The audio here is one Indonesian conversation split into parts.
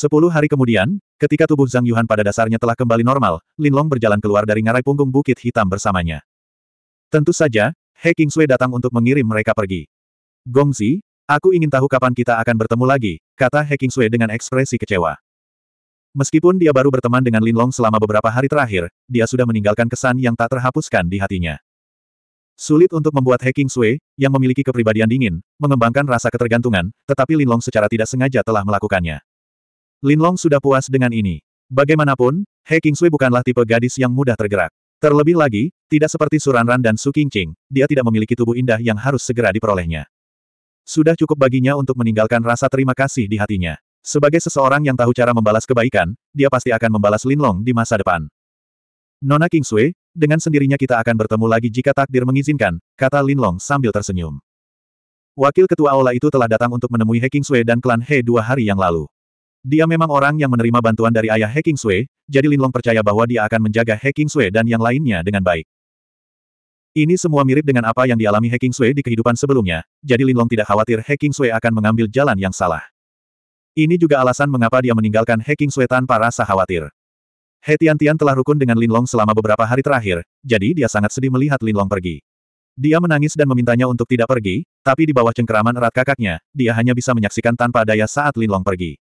Sepuluh hari kemudian, ketika tubuh Zhang Yuan pada dasarnya telah kembali normal, Linlong berjalan keluar dari ngarai punggung bukit hitam bersamanya. Tentu saja, He Sui datang untuk mengirim mereka pergi. Gongzi, aku ingin tahu kapan kita akan bertemu lagi, kata He Sui dengan ekspresi kecewa. Meskipun dia baru berteman dengan Linlong selama beberapa hari terakhir, dia sudah meninggalkan kesan yang tak terhapuskan di hatinya. Sulit untuk membuat He Sui, yang memiliki kepribadian dingin, mengembangkan rasa ketergantungan, tetapi Linlong secara tidak sengaja telah melakukannya. Linlong sudah puas dengan ini. Bagaimanapun, He Kingsui bukanlah tipe gadis yang mudah tergerak. Terlebih lagi, tidak seperti Suranran dan Su Qingqing, dia tidak memiliki tubuh indah yang harus segera diperolehnya. Sudah cukup baginya untuk meninggalkan rasa terima kasih di hatinya. Sebagai seseorang yang tahu cara membalas kebaikan, dia pasti akan membalas Linlong di masa depan. Nona King Kingsui, dengan sendirinya kita akan bertemu lagi jika takdir mengizinkan, kata Linlong sambil tersenyum. Wakil Ketua Aula itu telah datang untuk menemui He Kingsui dan klan He dua hari yang lalu. Dia memang orang yang menerima bantuan dari ayah Hacking Sui, jadi Linlong percaya bahwa dia akan menjaga Hacking Sui dan yang lainnya dengan baik. Ini semua mirip dengan apa yang dialami Hacking Sui di kehidupan sebelumnya, jadi Linlong tidak khawatir Hacking Sui akan mengambil jalan yang salah. Ini juga alasan mengapa dia meninggalkan Hacking Sui tanpa rasa khawatir. He Tian telah rukun dengan Linlong selama beberapa hari terakhir, jadi dia sangat sedih melihat Linlong pergi. Dia menangis dan memintanya untuk tidak pergi, tapi di bawah cengkeraman erat kakaknya, dia hanya bisa menyaksikan tanpa daya saat Linlong pergi.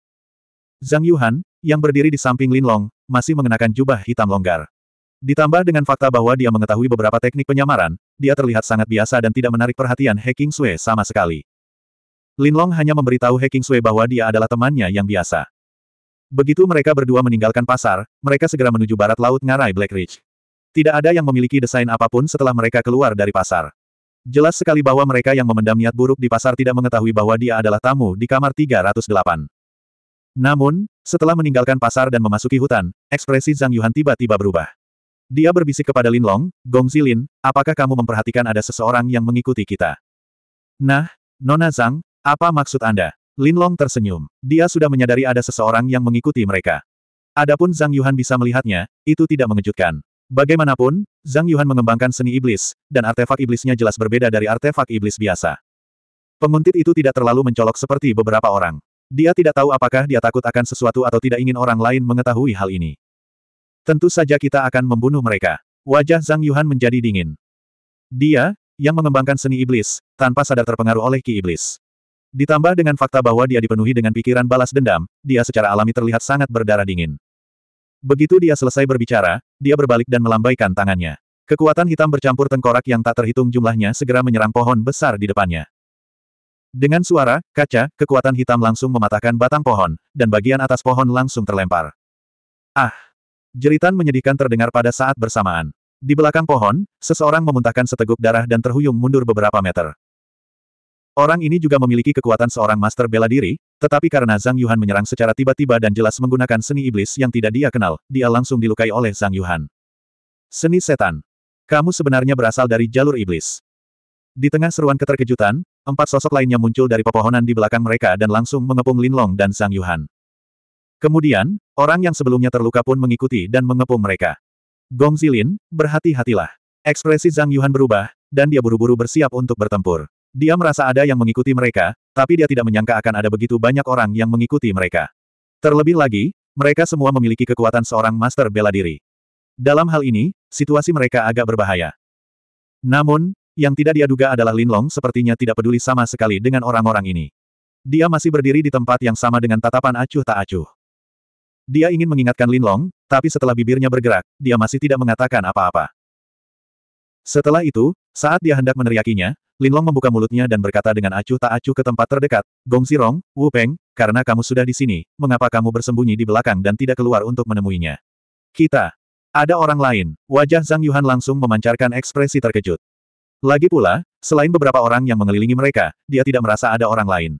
Zhang Yuhan, yang berdiri di samping Lin Long, masih mengenakan jubah hitam longgar. Ditambah dengan fakta bahwa dia mengetahui beberapa teknik penyamaran, dia terlihat sangat biasa dan tidak menarik perhatian He King Sui sama sekali. Lin Long hanya memberitahu He King Sui bahwa dia adalah temannya yang biasa. Begitu mereka berdua meninggalkan pasar, mereka segera menuju barat laut ngarai Black Ridge. Tidak ada yang memiliki desain apapun setelah mereka keluar dari pasar. Jelas sekali bahwa mereka yang memendam niat buruk di pasar tidak mengetahui bahwa dia adalah tamu di kamar 308. Namun, setelah meninggalkan pasar dan memasuki hutan, ekspresi Zhang Yuan tiba-tiba berubah. Dia berbisik kepada Lin Long, Gong Zilin, apakah kamu memperhatikan ada seseorang yang mengikuti kita? Nah, Nona Zhang, apa maksud Anda? Lin Long tersenyum. Dia sudah menyadari ada seseorang yang mengikuti mereka. Adapun Zhang Yuan bisa melihatnya, itu tidak mengejutkan. Bagaimanapun, Zhang Yuan mengembangkan seni iblis, dan artefak iblisnya jelas berbeda dari artefak iblis biasa. Penguntit itu tidak terlalu mencolok seperti beberapa orang. Dia tidak tahu apakah dia takut akan sesuatu atau tidak ingin orang lain mengetahui hal ini. Tentu saja kita akan membunuh mereka. Wajah Zhang Yuhan menjadi dingin. Dia, yang mengembangkan seni iblis, tanpa sadar terpengaruh oleh ki iblis. Ditambah dengan fakta bahwa dia dipenuhi dengan pikiran balas dendam, dia secara alami terlihat sangat berdarah dingin. Begitu dia selesai berbicara, dia berbalik dan melambaikan tangannya. Kekuatan hitam bercampur tengkorak yang tak terhitung jumlahnya segera menyerang pohon besar di depannya. Dengan suara, kaca, kekuatan hitam langsung mematahkan batang pohon, dan bagian atas pohon langsung terlempar. Ah! Jeritan menyedihkan terdengar pada saat bersamaan. Di belakang pohon, seseorang memuntahkan seteguk darah dan terhuyung mundur beberapa meter. Orang ini juga memiliki kekuatan seorang master bela diri, tetapi karena Zhang Yuhan menyerang secara tiba-tiba dan jelas menggunakan seni iblis yang tidak dia kenal, dia langsung dilukai oleh Zhang Yuhan. Seni setan. Kamu sebenarnya berasal dari jalur iblis. Di tengah seruan keterkejutan, Empat sosok lainnya muncul dari pepohonan di belakang mereka dan langsung mengepung Lin Long dan Sang Yuhan. Kemudian, orang yang sebelumnya terluka pun mengikuti dan mengepung mereka. Gong Zilin, berhati-hatilah. Ekspresi Zhang Yuhan berubah, dan dia buru-buru bersiap untuk bertempur. Dia merasa ada yang mengikuti mereka, tapi dia tidak menyangka akan ada begitu banyak orang yang mengikuti mereka. Terlebih lagi, mereka semua memiliki kekuatan seorang master bela diri. Dalam hal ini, situasi mereka agak berbahaya. Namun, yang tidak dia duga adalah Linlong sepertinya tidak peduli sama sekali dengan orang-orang ini. Dia masih berdiri di tempat yang sama dengan tatapan acuh tak acuh. Dia ingin mengingatkan Linlong, tapi setelah bibirnya bergerak, dia masih tidak mengatakan apa-apa. Setelah itu, saat dia hendak meneriakinya, Linlong membuka mulutnya dan berkata dengan acuh tak acuh ke tempat terdekat, Gong Zirong, Wu Peng, karena kamu sudah di sini, mengapa kamu bersembunyi di belakang dan tidak keluar untuk menemuinya? Kita. Ada orang lain. Wajah Zhang Yuhan langsung memancarkan ekspresi terkejut. Lagi pula, selain beberapa orang yang mengelilingi mereka, dia tidak merasa ada orang lain.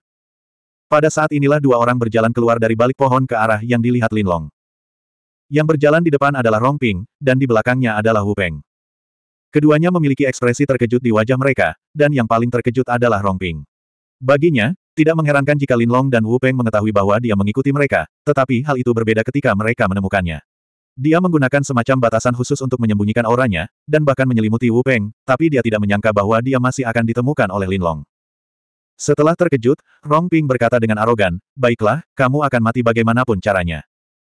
Pada saat inilah dua orang berjalan keluar dari balik pohon ke arah yang dilihat Linlong. Yang berjalan di depan adalah Rongping, dan di belakangnya adalah Hu Peng. Keduanya memiliki ekspresi terkejut di wajah mereka, dan yang paling terkejut adalah Rongping. Baginya, tidak mengherankan jika Linlong dan Wu Peng mengetahui bahwa dia mengikuti mereka, tetapi hal itu berbeda ketika mereka menemukannya. Dia menggunakan semacam batasan khusus untuk menyembunyikan auranya, dan bahkan menyelimuti Wu Peng, tapi dia tidak menyangka bahwa dia masih akan ditemukan oleh Lin Long. Setelah terkejut, Rong Ping berkata dengan arogan, Baiklah, kamu akan mati bagaimanapun caranya.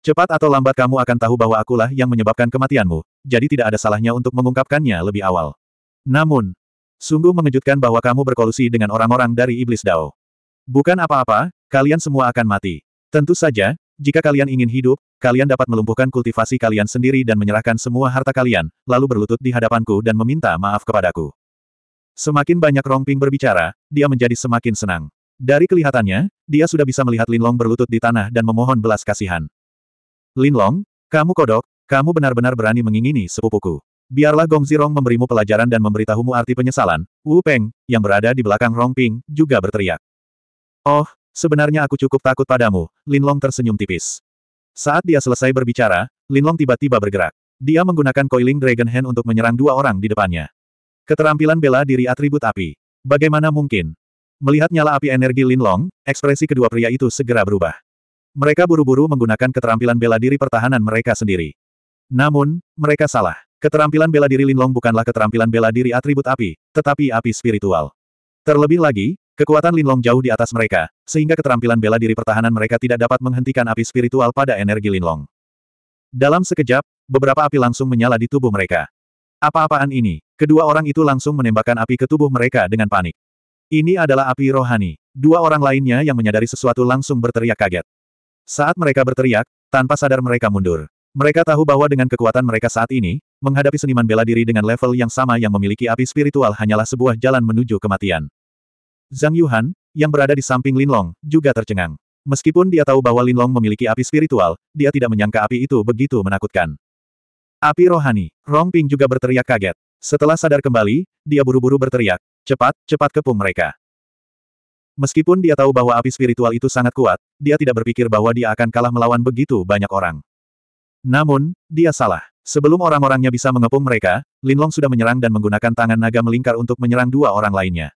Cepat atau lambat kamu akan tahu bahwa akulah yang menyebabkan kematianmu, jadi tidak ada salahnya untuk mengungkapkannya lebih awal. Namun, sungguh mengejutkan bahwa kamu berkolusi dengan orang-orang dari Iblis Dao. Bukan apa-apa, kalian semua akan mati. Tentu saja, jika kalian ingin hidup, kalian dapat melumpuhkan kultivasi kalian sendiri dan menyerahkan semua harta kalian, lalu berlutut di hadapanku dan meminta maaf kepadaku. Semakin banyak Rongping berbicara, dia menjadi semakin senang. Dari kelihatannya, dia sudah bisa melihat Linlong berlutut di tanah dan memohon belas kasihan. Linlong, kamu kodok, kamu benar-benar berani mengingini sepupuku. Biarlah Gong Zirong memberimu pelajaran dan memberitahumu arti penyesalan. Wu Peng, yang berada di belakang Rongping, juga berteriak. Oh, Sebenarnya aku cukup takut padamu, Linlong tersenyum tipis. Saat dia selesai berbicara, Linlong tiba-tiba bergerak. Dia menggunakan coiling Dragon Hand untuk menyerang dua orang di depannya. Keterampilan bela diri atribut api. Bagaimana mungkin? Melihat nyala api energi Linlong, ekspresi kedua pria itu segera berubah. Mereka buru-buru menggunakan keterampilan bela diri pertahanan mereka sendiri. Namun, mereka salah. Keterampilan bela diri Linlong bukanlah keterampilan bela diri atribut api, tetapi api spiritual. Terlebih lagi, Kekuatan Linlong jauh di atas mereka, sehingga keterampilan bela diri pertahanan mereka tidak dapat menghentikan api spiritual pada energi Linlong. Dalam sekejap, beberapa api langsung menyala di tubuh mereka. Apa-apaan ini? Kedua orang itu langsung menembakkan api ke tubuh mereka dengan panik. Ini adalah api rohani. Dua orang lainnya yang menyadari sesuatu langsung berteriak kaget. Saat mereka berteriak, tanpa sadar mereka mundur. Mereka tahu bahwa dengan kekuatan mereka saat ini, menghadapi seniman bela diri dengan level yang sama yang memiliki api spiritual hanyalah sebuah jalan menuju kematian. Zhang Yuhan, yang berada di samping Linlong, juga tercengang. Meskipun dia tahu bahwa Linlong memiliki api spiritual, dia tidak menyangka api itu begitu menakutkan. Api rohani, Rong Ping juga berteriak kaget. Setelah sadar kembali, dia buru-buru berteriak, cepat, cepat kepung mereka. Meskipun dia tahu bahwa api spiritual itu sangat kuat, dia tidak berpikir bahwa dia akan kalah melawan begitu banyak orang. Namun, dia salah. Sebelum orang-orangnya bisa mengepung mereka, Linlong sudah menyerang dan menggunakan tangan naga melingkar untuk menyerang dua orang lainnya.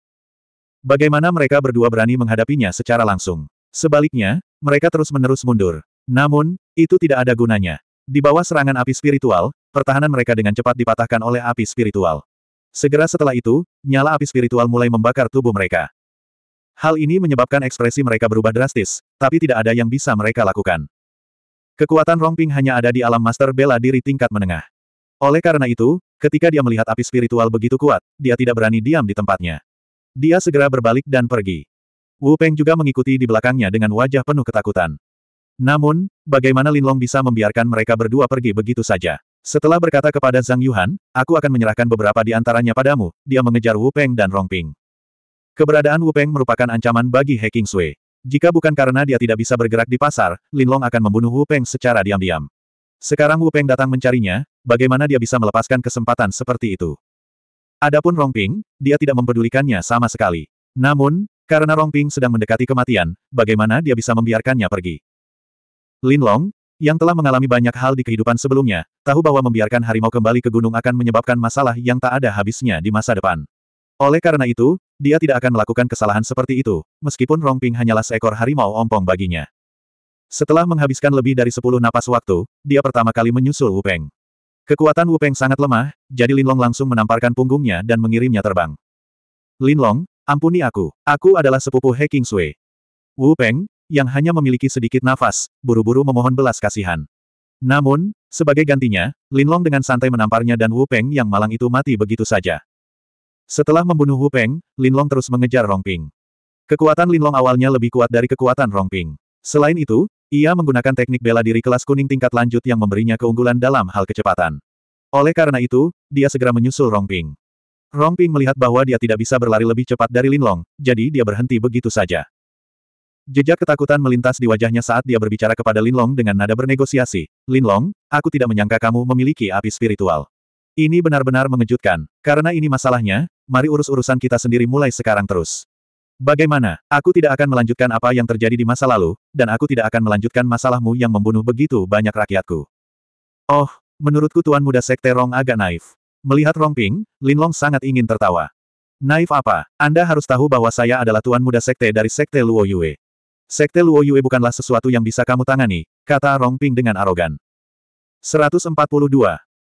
Bagaimana mereka berdua berani menghadapinya secara langsung? Sebaliknya, mereka terus-menerus mundur. Namun, itu tidak ada gunanya. Di bawah serangan api spiritual, pertahanan mereka dengan cepat dipatahkan oleh api spiritual. Segera setelah itu, nyala api spiritual mulai membakar tubuh mereka. Hal ini menyebabkan ekspresi mereka berubah drastis, tapi tidak ada yang bisa mereka lakukan. Kekuatan Rongping hanya ada di alam master bela diri tingkat menengah. Oleh karena itu, ketika dia melihat api spiritual begitu kuat, dia tidak berani diam di tempatnya. Dia segera berbalik dan pergi. Wu Peng juga mengikuti di belakangnya dengan wajah penuh ketakutan. Namun, bagaimana Lin Long bisa membiarkan mereka berdua pergi begitu saja? Setelah berkata kepada Zhang Yuhan, aku akan menyerahkan beberapa di antaranya padamu, dia mengejar Wu Peng dan Rong Ping. Keberadaan Wu Peng merupakan ancaman bagi He King Sui. Jika bukan karena dia tidak bisa bergerak di pasar, Lin Long akan membunuh Wu Peng secara diam-diam. Sekarang Wu Peng datang mencarinya, bagaimana dia bisa melepaskan kesempatan seperti itu? Adapun Rongping, dia tidak mempedulikannya sama sekali. Namun, karena Rongping sedang mendekati kematian, bagaimana dia bisa membiarkannya pergi? Lin Long, yang telah mengalami banyak hal di kehidupan sebelumnya, tahu bahwa membiarkan harimau kembali ke gunung akan menyebabkan masalah yang tak ada habisnya di masa depan. Oleh karena itu, dia tidak akan melakukan kesalahan seperti itu, meskipun Rongping hanyalah seekor harimau ompong baginya. Setelah menghabiskan lebih dari sepuluh napas waktu, dia pertama kali menyusul Wu Peng. Kekuatan Wu Peng sangat lemah, jadi Lin Long langsung menamparkan punggungnya dan mengirimnya terbang. Lin Long, ampuni aku. Aku adalah sepupu He King Sui. Wu Peng, yang hanya memiliki sedikit nafas, buru-buru memohon belas kasihan. Namun, sebagai gantinya, Lin Long dengan santai menamparnya dan Wu Peng yang malang itu mati begitu saja. Setelah membunuh Wu Peng, Lin Long terus mengejar Rong Ping. Kekuatan Lin Long awalnya lebih kuat dari kekuatan Rong Ping. Selain itu, ia menggunakan teknik bela diri kelas kuning tingkat lanjut yang memberinya keunggulan dalam hal kecepatan. Oleh karena itu, dia segera menyusul Rongping. Rongping melihat bahwa dia tidak bisa berlari lebih cepat dari Linlong, jadi dia berhenti begitu saja. Jejak ketakutan melintas di wajahnya saat dia berbicara kepada Linlong dengan nada bernegosiasi. Linlong, aku tidak menyangka kamu memiliki api spiritual. Ini benar-benar mengejutkan, karena ini masalahnya, mari urus urusan kita sendiri mulai sekarang terus. Bagaimana, aku tidak akan melanjutkan apa yang terjadi di masa lalu, dan aku tidak akan melanjutkan masalahmu yang membunuh begitu banyak rakyatku. Oh, menurutku tuan muda sekte Rong agak naif. Melihat Rong Ping, Long sangat ingin tertawa. Naif apa? Anda harus tahu bahwa saya adalah tuan muda sekte dari sekte Luo Yue. Sekte Luo Yue bukanlah sesuatu yang bisa kamu tangani, kata Rong Ping dengan arogan. 142.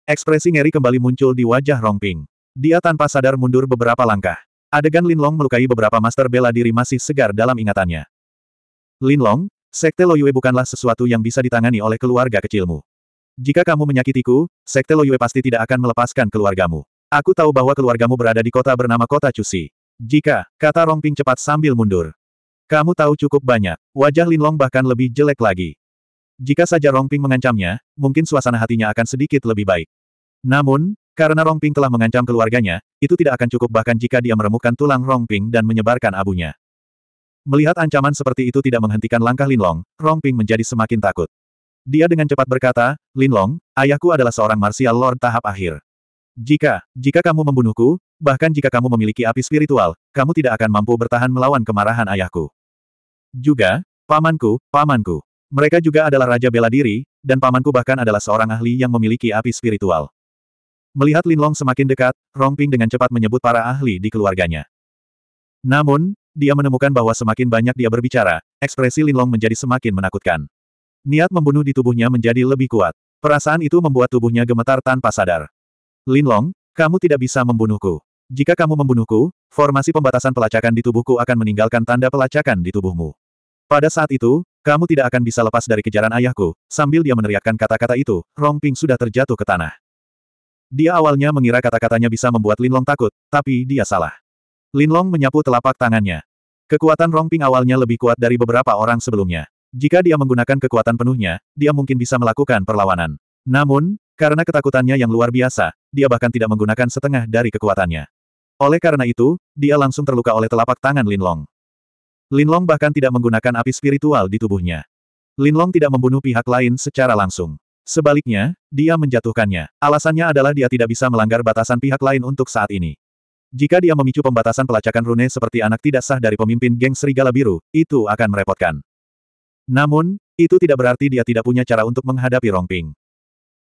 Ekspresi ngeri kembali muncul di wajah Rong Ping. Dia tanpa sadar mundur beberapa langkah. Adegan Linlong melukai beberapa master bela diri masih segar dalam ingatannya. Linlong, Sekte Loyue bukanlah sesuatu yang bisa ditangani oleh keluarga kecilmu. Jika kamu menyakitiku, Sekte Loyue pasti tidak akan melepaskan keluargamu. Aku tahu bahwa keluargamu berada di kota bernama Kota Cusi. Jika, kata Rongping cepat sambil mundur. Kamu tahu cukup banyak, wajah Linlong bahkan lebih jelek lagi. Jika saja Rongping mengancamnya, mungkin suasana hatinya akan sedikit lebih baik. Namun, karena Rongping telah mengancam keluarganya, itu tidak akan cukup bahkan jika dia meremukkan tulang Rongping dan menyebarkan abunya. Melihat ancaman seperti itu tidak menghentikan langkah Linlong, Rongping menjadi semakin takut. Dia dengan cepat berkata, Linlong, ayahku adalah seorang martial lord tahap akhir. Jika, jika kamu membunuhku, bahkan jika kamu memiliki api spiritual, kamu tidak akan mampu bertahan melawan kemarahan ayahku. Juga, pamanku, pamanku. Mereka juga adalah raja bela diri, dan pamanku bahkan adalah seorang ahli yang memiliki api spiritual. Melihat Linlong semakin dekat, Rongping dengan cepat menyebut para ahli di keluarganya. Namun, dia menemukan bahwa semakin banyak dia berbicara, ekspresi Linlong menjadi semakin menakutkan. Niat membunuh di tubuhnya menjadi lebih kuat. Perasaan itu membuat tubuhnya gemetar tanpa sadar. Linlong, kamu tidak bisa membunuhku. Jika kamu membunuhku, formasi pembatasan pelacakan di tubuhku akan meninggalkan tanda pelacakan di tubuhmu. Pada saat itu, kamu tidak akan bisa lepas dari kejaran ayahku. Sambil dia meneriakkan kata-kata itu, Rongping sudah terjatuh ke tanah. Dia awalnya mengira kata-katanya bisa membuat Linlong takut, tapi dia salah. Linlong menyapu telapak tangannya. Kekuatan Rongping awalnya lebih kuat dari beberapa orang sebelumnya. Jika dia menggunakan kekuatan penuhnya, dia mungkin bisa melakukan perlawanan. Namun, karena ketakutannya yang luar biasa, dia bahkan tidak menggunakan setengah dari kekuatannya. Oleh karena itu, dia langsung terluka oleh telapak tangan Linlong. Linlong bahkan tidak menggunakan api spiritual di tubuhnya. Linlong tidak membunuh pihak lain secara langsung. Sebaliknya, dia menjatuhkannya. Alasannya adalah dia tidak bisa melanggar batasan pihak lain untuk saat ini. Jika dia memicu pembatasan pelacakan rune seperti anak tidak sah dari pemimpin geng Serigala Biru, itu akan merepotkan. Namun, itu tidak berarti dia tidak punya cara untuk menghadapi Rongping.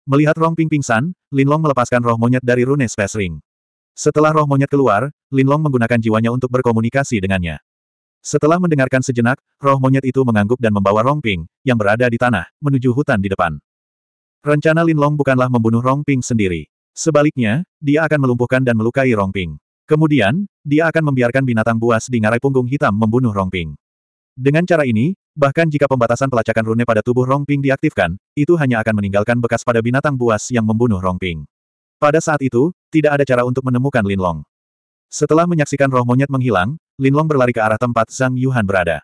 Melihat Rongping pingsan, Linlong melepaskan roh monyet dari rune Space Ring. Setelah roh monyet keluar, Linlong menggunakan jiwanya untuk berkomunikasi dengannya. Setelah mendengarkan sejenak, roh monyet itu mengangguk dan membawa Rongping, yang berada di tanah, menuju hutan di depan. Rencana Linlong bukanlah membunuh Rongping sendiri. Sebaliknya, dia akan melumpuhkan dan melukai Rongping. Kemudian, dia akan membiarkan binatang buas di ngarai punggung hitam membunuh Rongping. Dengan cara ini, bahkan jika pembatasan pelacakan rune pada tubuh Rongping diaktifkan, itu hanya akan meninggalkan bekas pada binatang buas yang membunuh Rongping. Pada saat itu, tidak ada cara untuk menemukan Linlong. Setelah menyaksikan roh monyet menghilang, Linlong berlari ke arah tempat Zhang Yuhan berada.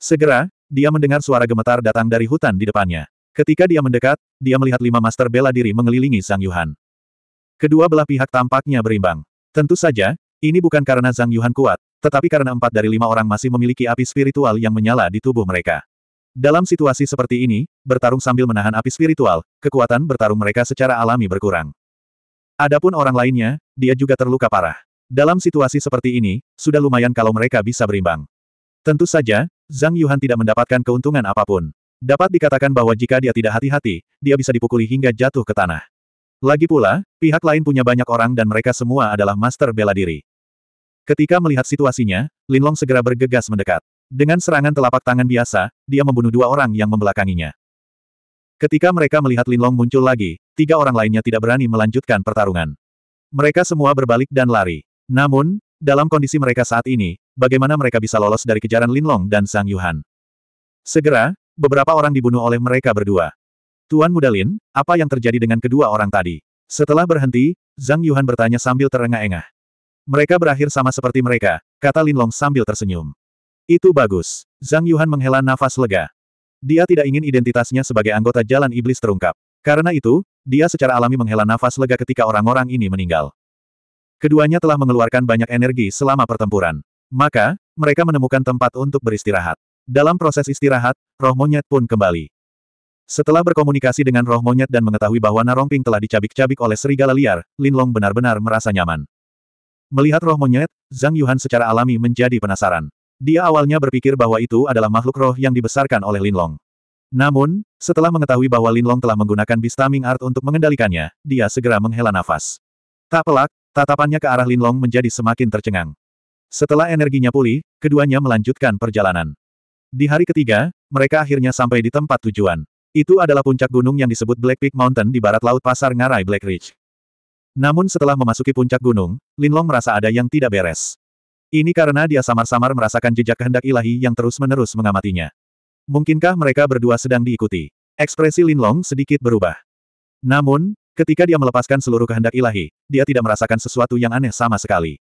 Segera, dia mendengar suara gemetar datang dari hutan di depannya. Ketika dia mendekat, dia melihat lima master bela diri mengelilingi Zhang Yuhan. Kedua belah pihak tampaknya berimbang. Tentu saja, ini bukan karena Zhang Yuhan kuat, tetapi karena empat dari lima orang masih memiliki api spiritual yang menyala di tubuh mereka. Dalam situasi seperti ini, bertarung sambil menahan api spiritual, kekuatan bertarung mereka secara alami berkurang. Adapun orang lainnya, dia juga terluka parah. Dalam situasi seperti ini, sudah lumayan kalau mereka bisa berimbang. Tentu saja, Zhang Yuhan tidak mendapatkan keuntungan apapun. Dapat dikatakan bahwa jika dia tidak hati-hati, dia bisa dipukuli hingga jatuh ke tanah. Lagi pula, pihak lain punya banyak orang dan mereka semua adalah master bela diri. Ketika melihat situasinya, Linlong segera bergegas mendekat. Dengan serangan telapak tangan biasa, dia membunuh dua orang yang membelakanginya. Ketika mereka melihat Linlong muncul lagi, tiga orang lainnya tidak berani melanjutkan pertarungan. Mereka semua berbalik dan lari. Namun, dalam kondisi mereka saat ini, bagaimana mereka bisa lolos dari kejaran Linlong dan Sang Yuhan? Segera, Beberapa orang dibunuh oleh mereka berdua. Tuan Mudalin, apa yang terjadi dengan kedua orang tadi? Setelah berhenti, Zhang Yuhan bertanya sambil terengah-engah. Mereka berakhir sama seperti mereka, kata Lin Long sambil tersenyum. Itu bagus. Zhang Yuhan menghela nafas lega. Dia tidak ingin identitasnya sebagai anggota Jalan Iblis terungkap. Karena itu, dia secara alami menghela nafas lega ketika orang-orang ini meninggal. Keduanya telah mengeluarkan banyak energi selama pertempuran. Maka, mereka menemukan tempat untuk beristirahat. Dalam proses istirahat, roh monyet pun kembali. Setelah berkomunikasi dengan roh monyet dan mengetahui bahwa Narongping telah dicabik-cabik oleh serigala liar, Linlong benar-benar merasa nyaman. Melihat roh monyet, Zhang Yuhan secara alami menjadi penasaran. Dia awalnya berpikir bahwa itu adalah makhluk roh yang dibesarkan oleh Linlong. Namun, setelah mengetahui bahwa Linlong telah menggunakan Bistaming Art untuk mengendalikannya, dia segera menghela nafas. Tak pelak, tatapannya ke arah Linlong menjadi semakin tercengang. Setelah energinya pulih, keduanya melanjutkan perjalanan. Di hari ketiga, mereka akhirnya sampai di tempat tujuan. Itu adalah puncak gunung yang disebut Black Peak Mountain di barat laut pasar Ngarai Black Ridge. Namun setelah memasuki puncak gunung, Lin Long merasa ada yang tidak beres. Ini karena dia samar-samar merasakan jejak kehendak ilahi yang terus-menerus mengamatinya. Mungkinkah mereka berdua sedang diikuti? Ekspresi Lin Long sedikit berubah. Namun, ketika dia melepaskan seluruh kehendak ilahi, dia tidak merasakan sesuatu yang aneh sama sekali.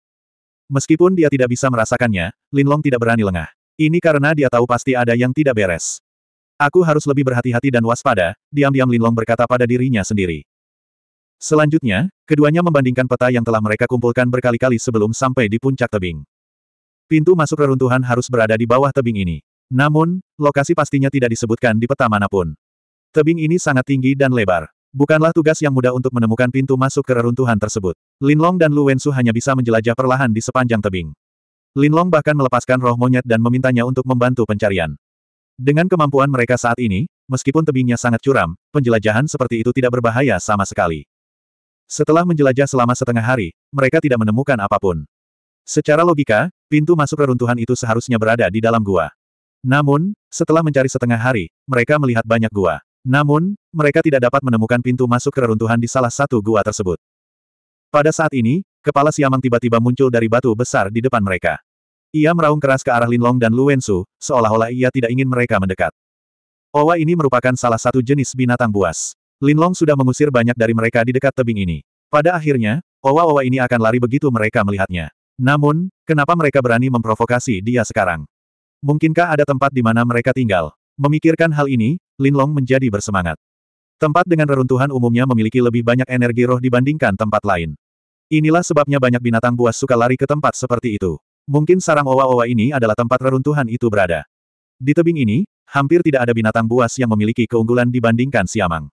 Meskipun dia tidak bisa merasakannya, Lin Long tidak berani lengah. Ini karena dia tahu pasti ada yang tidak beres. Aku harus lebih berhati-hati dan waspada, diam-diam Linlong berkata pada dirinya sendiri. Selanjutnya, keduanya membandingkan peta yang telah mereka kumpulkan berkali-kali sebelum sampai di puncak tebing. Pintu masuk reruntuhan harus berada di bawah tebing ini. Namun, lokasi pastinya tidak disebutkan di peta manapun. Tebing ini sangat tinggi dan lebar. Bukanlah tugas yang mudah untuk menemukan pintu masuk ke reruntuhan tersebut. Linlong dan Lu Wensu hanya bisa menjelajah perlahan di sepanjang tebing. Linlong bahkan melepaskan roh monyet dan memintanya untuk membantu pencarian. Dengan kemampuan mereka saat ini, meskipun tebingnya sangat curam, penjelajahan seperti itu tidak berbahaya sama sekali. Setelah menjelajah selama setengah hari, mereka tidak menemukan apapun. Secara logika, pintu masuk reruntuhan itu seharusnya berada di dalam gua. Namun, setelah mencari setengah hari, mereka melihat banyak gua. Namun, mereka tidak dapat menemukan pintu masuk ke reruntuhan di salah satu gua tersebut. Pada saat ini, Kepala Siamang tiba-tiba muncul dari batu besar di depan mereka. Ia meraung keras ke arah Linlong dan Luensu, seolah-olah ia tidak ingin mereka mendekat. Owa ini merupakan salah satu jenis binatang buas. Linlong sudah mengusir banyak dari mereka di dekat tebing ini. Pada akhirnya, owa-owa ini akan lari begitu mereka melihatnya. Namun, kenapa mereka berani memprovokasi dia sekarang? Mungkinkah ada tempat di mana mereka tinggal? Memikirkan hal ini, Linlong menjadi bersemangat. Tempat dengan reruntuhan umumnya memiliki lebih banyak energi roh dibandingkan tempat lain. Inilah sebabnya banyak binatang buas suka lari ke tempat seperti itu. Mungkin sarang owa-owa ini adalah tempat reruntuhan itu berada. Di tebing ini, hampir tidak ada binatang buas yang memiliki keunggulan dibandingkan Siamang.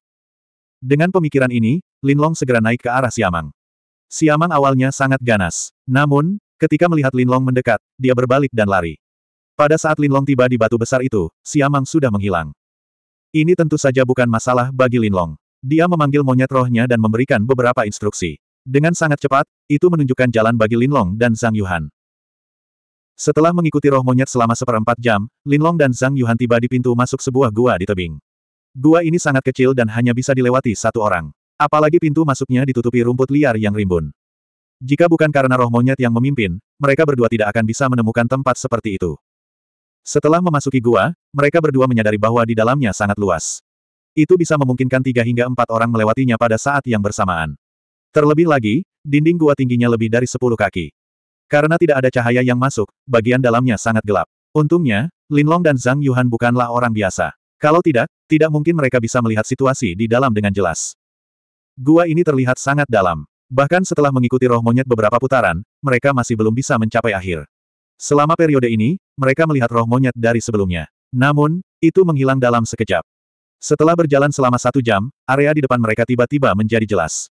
Dengan pemikiran ini, Linlong segera naik ke arah Siamang. Siamang awalnya sangat ganas. Namun, ketika melihat Linlong mendekat, dia berbalik dan lari. Pada saat Linlong tiba di batu besar itu, Siamang sudah menghilang. Ini tentu saja bukan masalah bagi Linlong. Dia memanggil monyet rohnya dan memberikan beberapa instruksi. Dengan sangat cepat, itu menunjukkan jalan bagi Linlong dan Zhang Yuhan. Setelah mengikuti roh monyet selama seperempat jam, Linlong dan Zhang Yuhan tiba di pintu masuk sebuah gua di tebing. Gua ini sangat kecil dan hanya bisa dilewati satu orang. Apalagi pintu masuknya ditutupi rumput liar yang rimbun. Jika bukan karena roh monyet yang memimpin, mereka berdua tidak akan bisa menemukan tempat seperti itu. Setelah memasuki gua, mereka berdua menyadari bahwa di dalamnya sangat luas. Itu bisa memungkinkan tiga hingga empat orang melewatinya pada saat yang bersamaan. Terlebih lagi, dinding gua tingginya lebih dari 10 kaki. Karena tidak ada cahaya yang masuk, bagian dalamnya sangat gelap. Untungnya, Linlong dan Zhang Yuhan bukanlah orang biasa. Kalau tidak, tidak mungkin mereka bisa melihat situasi di dalam dengan jelas. Gua ini terlihat sangat dalam. Bahkan setelah mengikuti roh monyet beberapa putaran, mereka masih belum bisa mencapai akhir. Selama periode ini, mereka melihat roh monyet dari sebelumnya. Namun, itu menghilang dalam sekejap. Setelah berjalan selama satu jam, area di depan mereka tiba-tiba menjadi jelas.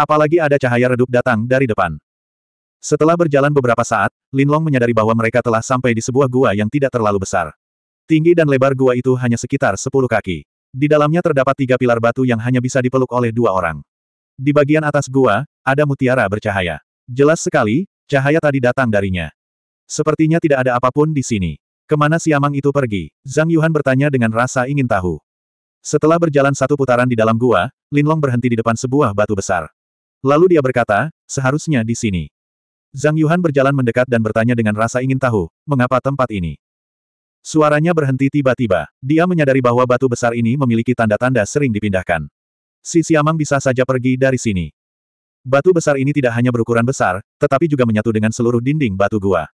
Apalagi ada cahaya redup datang dari depan. Setelah berjalan beberapa saat, Linlong menyadari bahwa mereka telah sampai di sebuah gua yang tidak terlalu besar. Tinggi dan lebar gua itu hanya sekitar 10 kaki. Di dalamnya terdapat tiga pilar batu yang hanya bisa dipeluk oleh dua orang. Di bagian atas gua, ada mutiara bercahaya. Jelas sekali, cahaya tadi datang darinya. Sepertinya tidak ada apapun di sini. Kemana Siamang itu pergi? Zhang Yuhan bertanya dengan rasa ingin tahu. Setelah berjalan satu putaran di dalam gua, Linlong berhenti di depan sebuah batu besar. Lalu dia berkata, seharusnya di sini. Zhang Yuhan berjalan mendekat dan bertanya dengan rasa ingin tahu, mengapa tempat ini? Suaranya berhenti tiba-tiba. Dia menyadari bahwa batu besar ini memiliki tanda-tanda sering dipindahkan. Si Siamang bisa saja pergi dari sini. Batu besar ini tidak hanya berukuran besar, tetapi juga menyatu dengan seluruh dinding batu gua.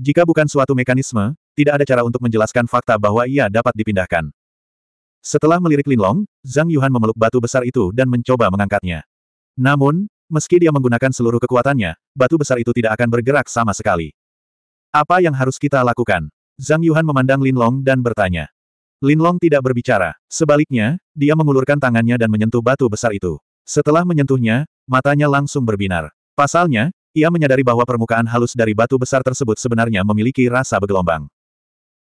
Jika bukan suatu mekanisme, tidak ada cara untuk menjelaskan fakta bahwa ia dapat dipindahkan. Setelah melirik Linlong, Zhang Yuhan memeluk batu besar itu dan mencoba mengangkatnya. Namun, meski dia menggunakan seluruh kekuatannya, batu besar itu tidak akan bergerak sama sekali. Apa yang harus kita lakukan? Zhang Yuhan memandang Lin Long dan bertanya. Lin Long tidak berbicara. Sebaliknya, dia mengulurkan tangannya dan menyentuh batu besar itu. Setelah menyentuhnya, matanya langsung berbinar. Pasalnya, ia menyadari bahwa permukaan halus dari batu besar tersebut sebenarnya memiliki rasa bergelombang.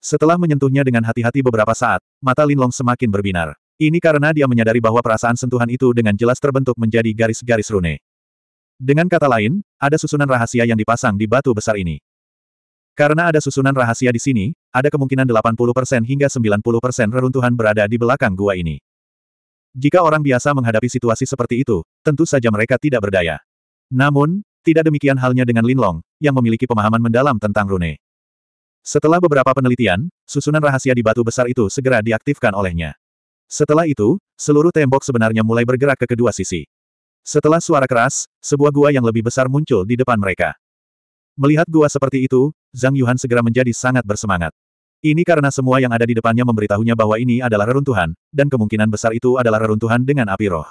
Setelah menyentuhnya dengan hati-hati beberapa saat, mata Lin Long semakin berbinar. Ini karena dia menyadari bahwa perasaan sentuhan itu dengan jelas terbentuk menjadi garis-garis rune. Dengan kata lain, ada susunan rahasia yang dipasang di batu besar ini. Karena ada susunan rahasia di sini, ada kemungkinan 80% hingga 90% reruntuhan berada di belakang gua ini. Jika orang biasa menghadapi situasi seperti itu, tentu saja mereka tidak berdaya. Namun, tidak demikian halnya dengan Linlong, yang memiliki pemahaman mendalam tentang rune. Setelah beberapa penelitian, susunan rahasia di batu besar itu segera diaktifkan olehnya. Setelah itu, seluruh tembok sebenarnya mulai bergerak ke kedua sisi. Setelah suara keras, sebuah gua yang lebih besar muncul di depan mereka. Melihat gua seperti itu, Zhang Yuan segera menjadi sangat bersemangat. Ini karena semua yang ada di depannya memberitahunya bahwa ini adalah reruntuhan, dan kemungkinan besar itu adalah reruntuhan dengan api roh.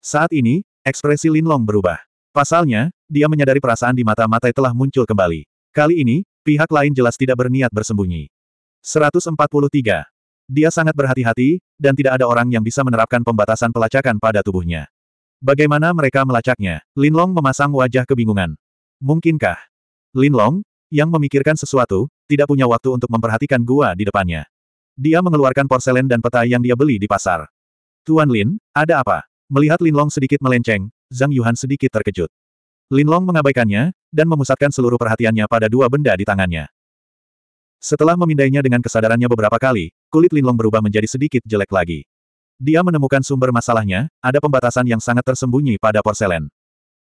Saat ini, ekspresi Lin Long berubah. Pasalnya, dia menyadari perasaan di mata Matai telah muncul kembali. Kali ini, pihak lain jelas tidak berniat bersembunyi. 143. Dia sangat berhati-hati, dan tidak ada orang yang bisa menerapkan pembatasan pelacakan pada tubuhnya. Bagaimana mereka melacaknya? Lin Long memasang wajah kebingungan. Mungkinkah? Lin Long, yang memikirkan sesuatu, tidak punya waktu untuk memperhatikan gua di depannya. Dia mengeluarkan porselen dan peta yang dia beli di pasar. Tuan Lin, ada apa? Melihat Lin Long sedikit melenceng, Zhang Yuhan sedikit terkejut. Lin Long mengabaikannya, dan memusatkan seluruh perhatiannya pada dua benda di tangannya. Setelah memindainya dengan kesadarannya beberapa kali, kulit Linlong berubah menjadi sedikit jelek lagi. Dia menemukan sumber masalahnya, ada pembatasan yang sangat tersembunyi pada porselen.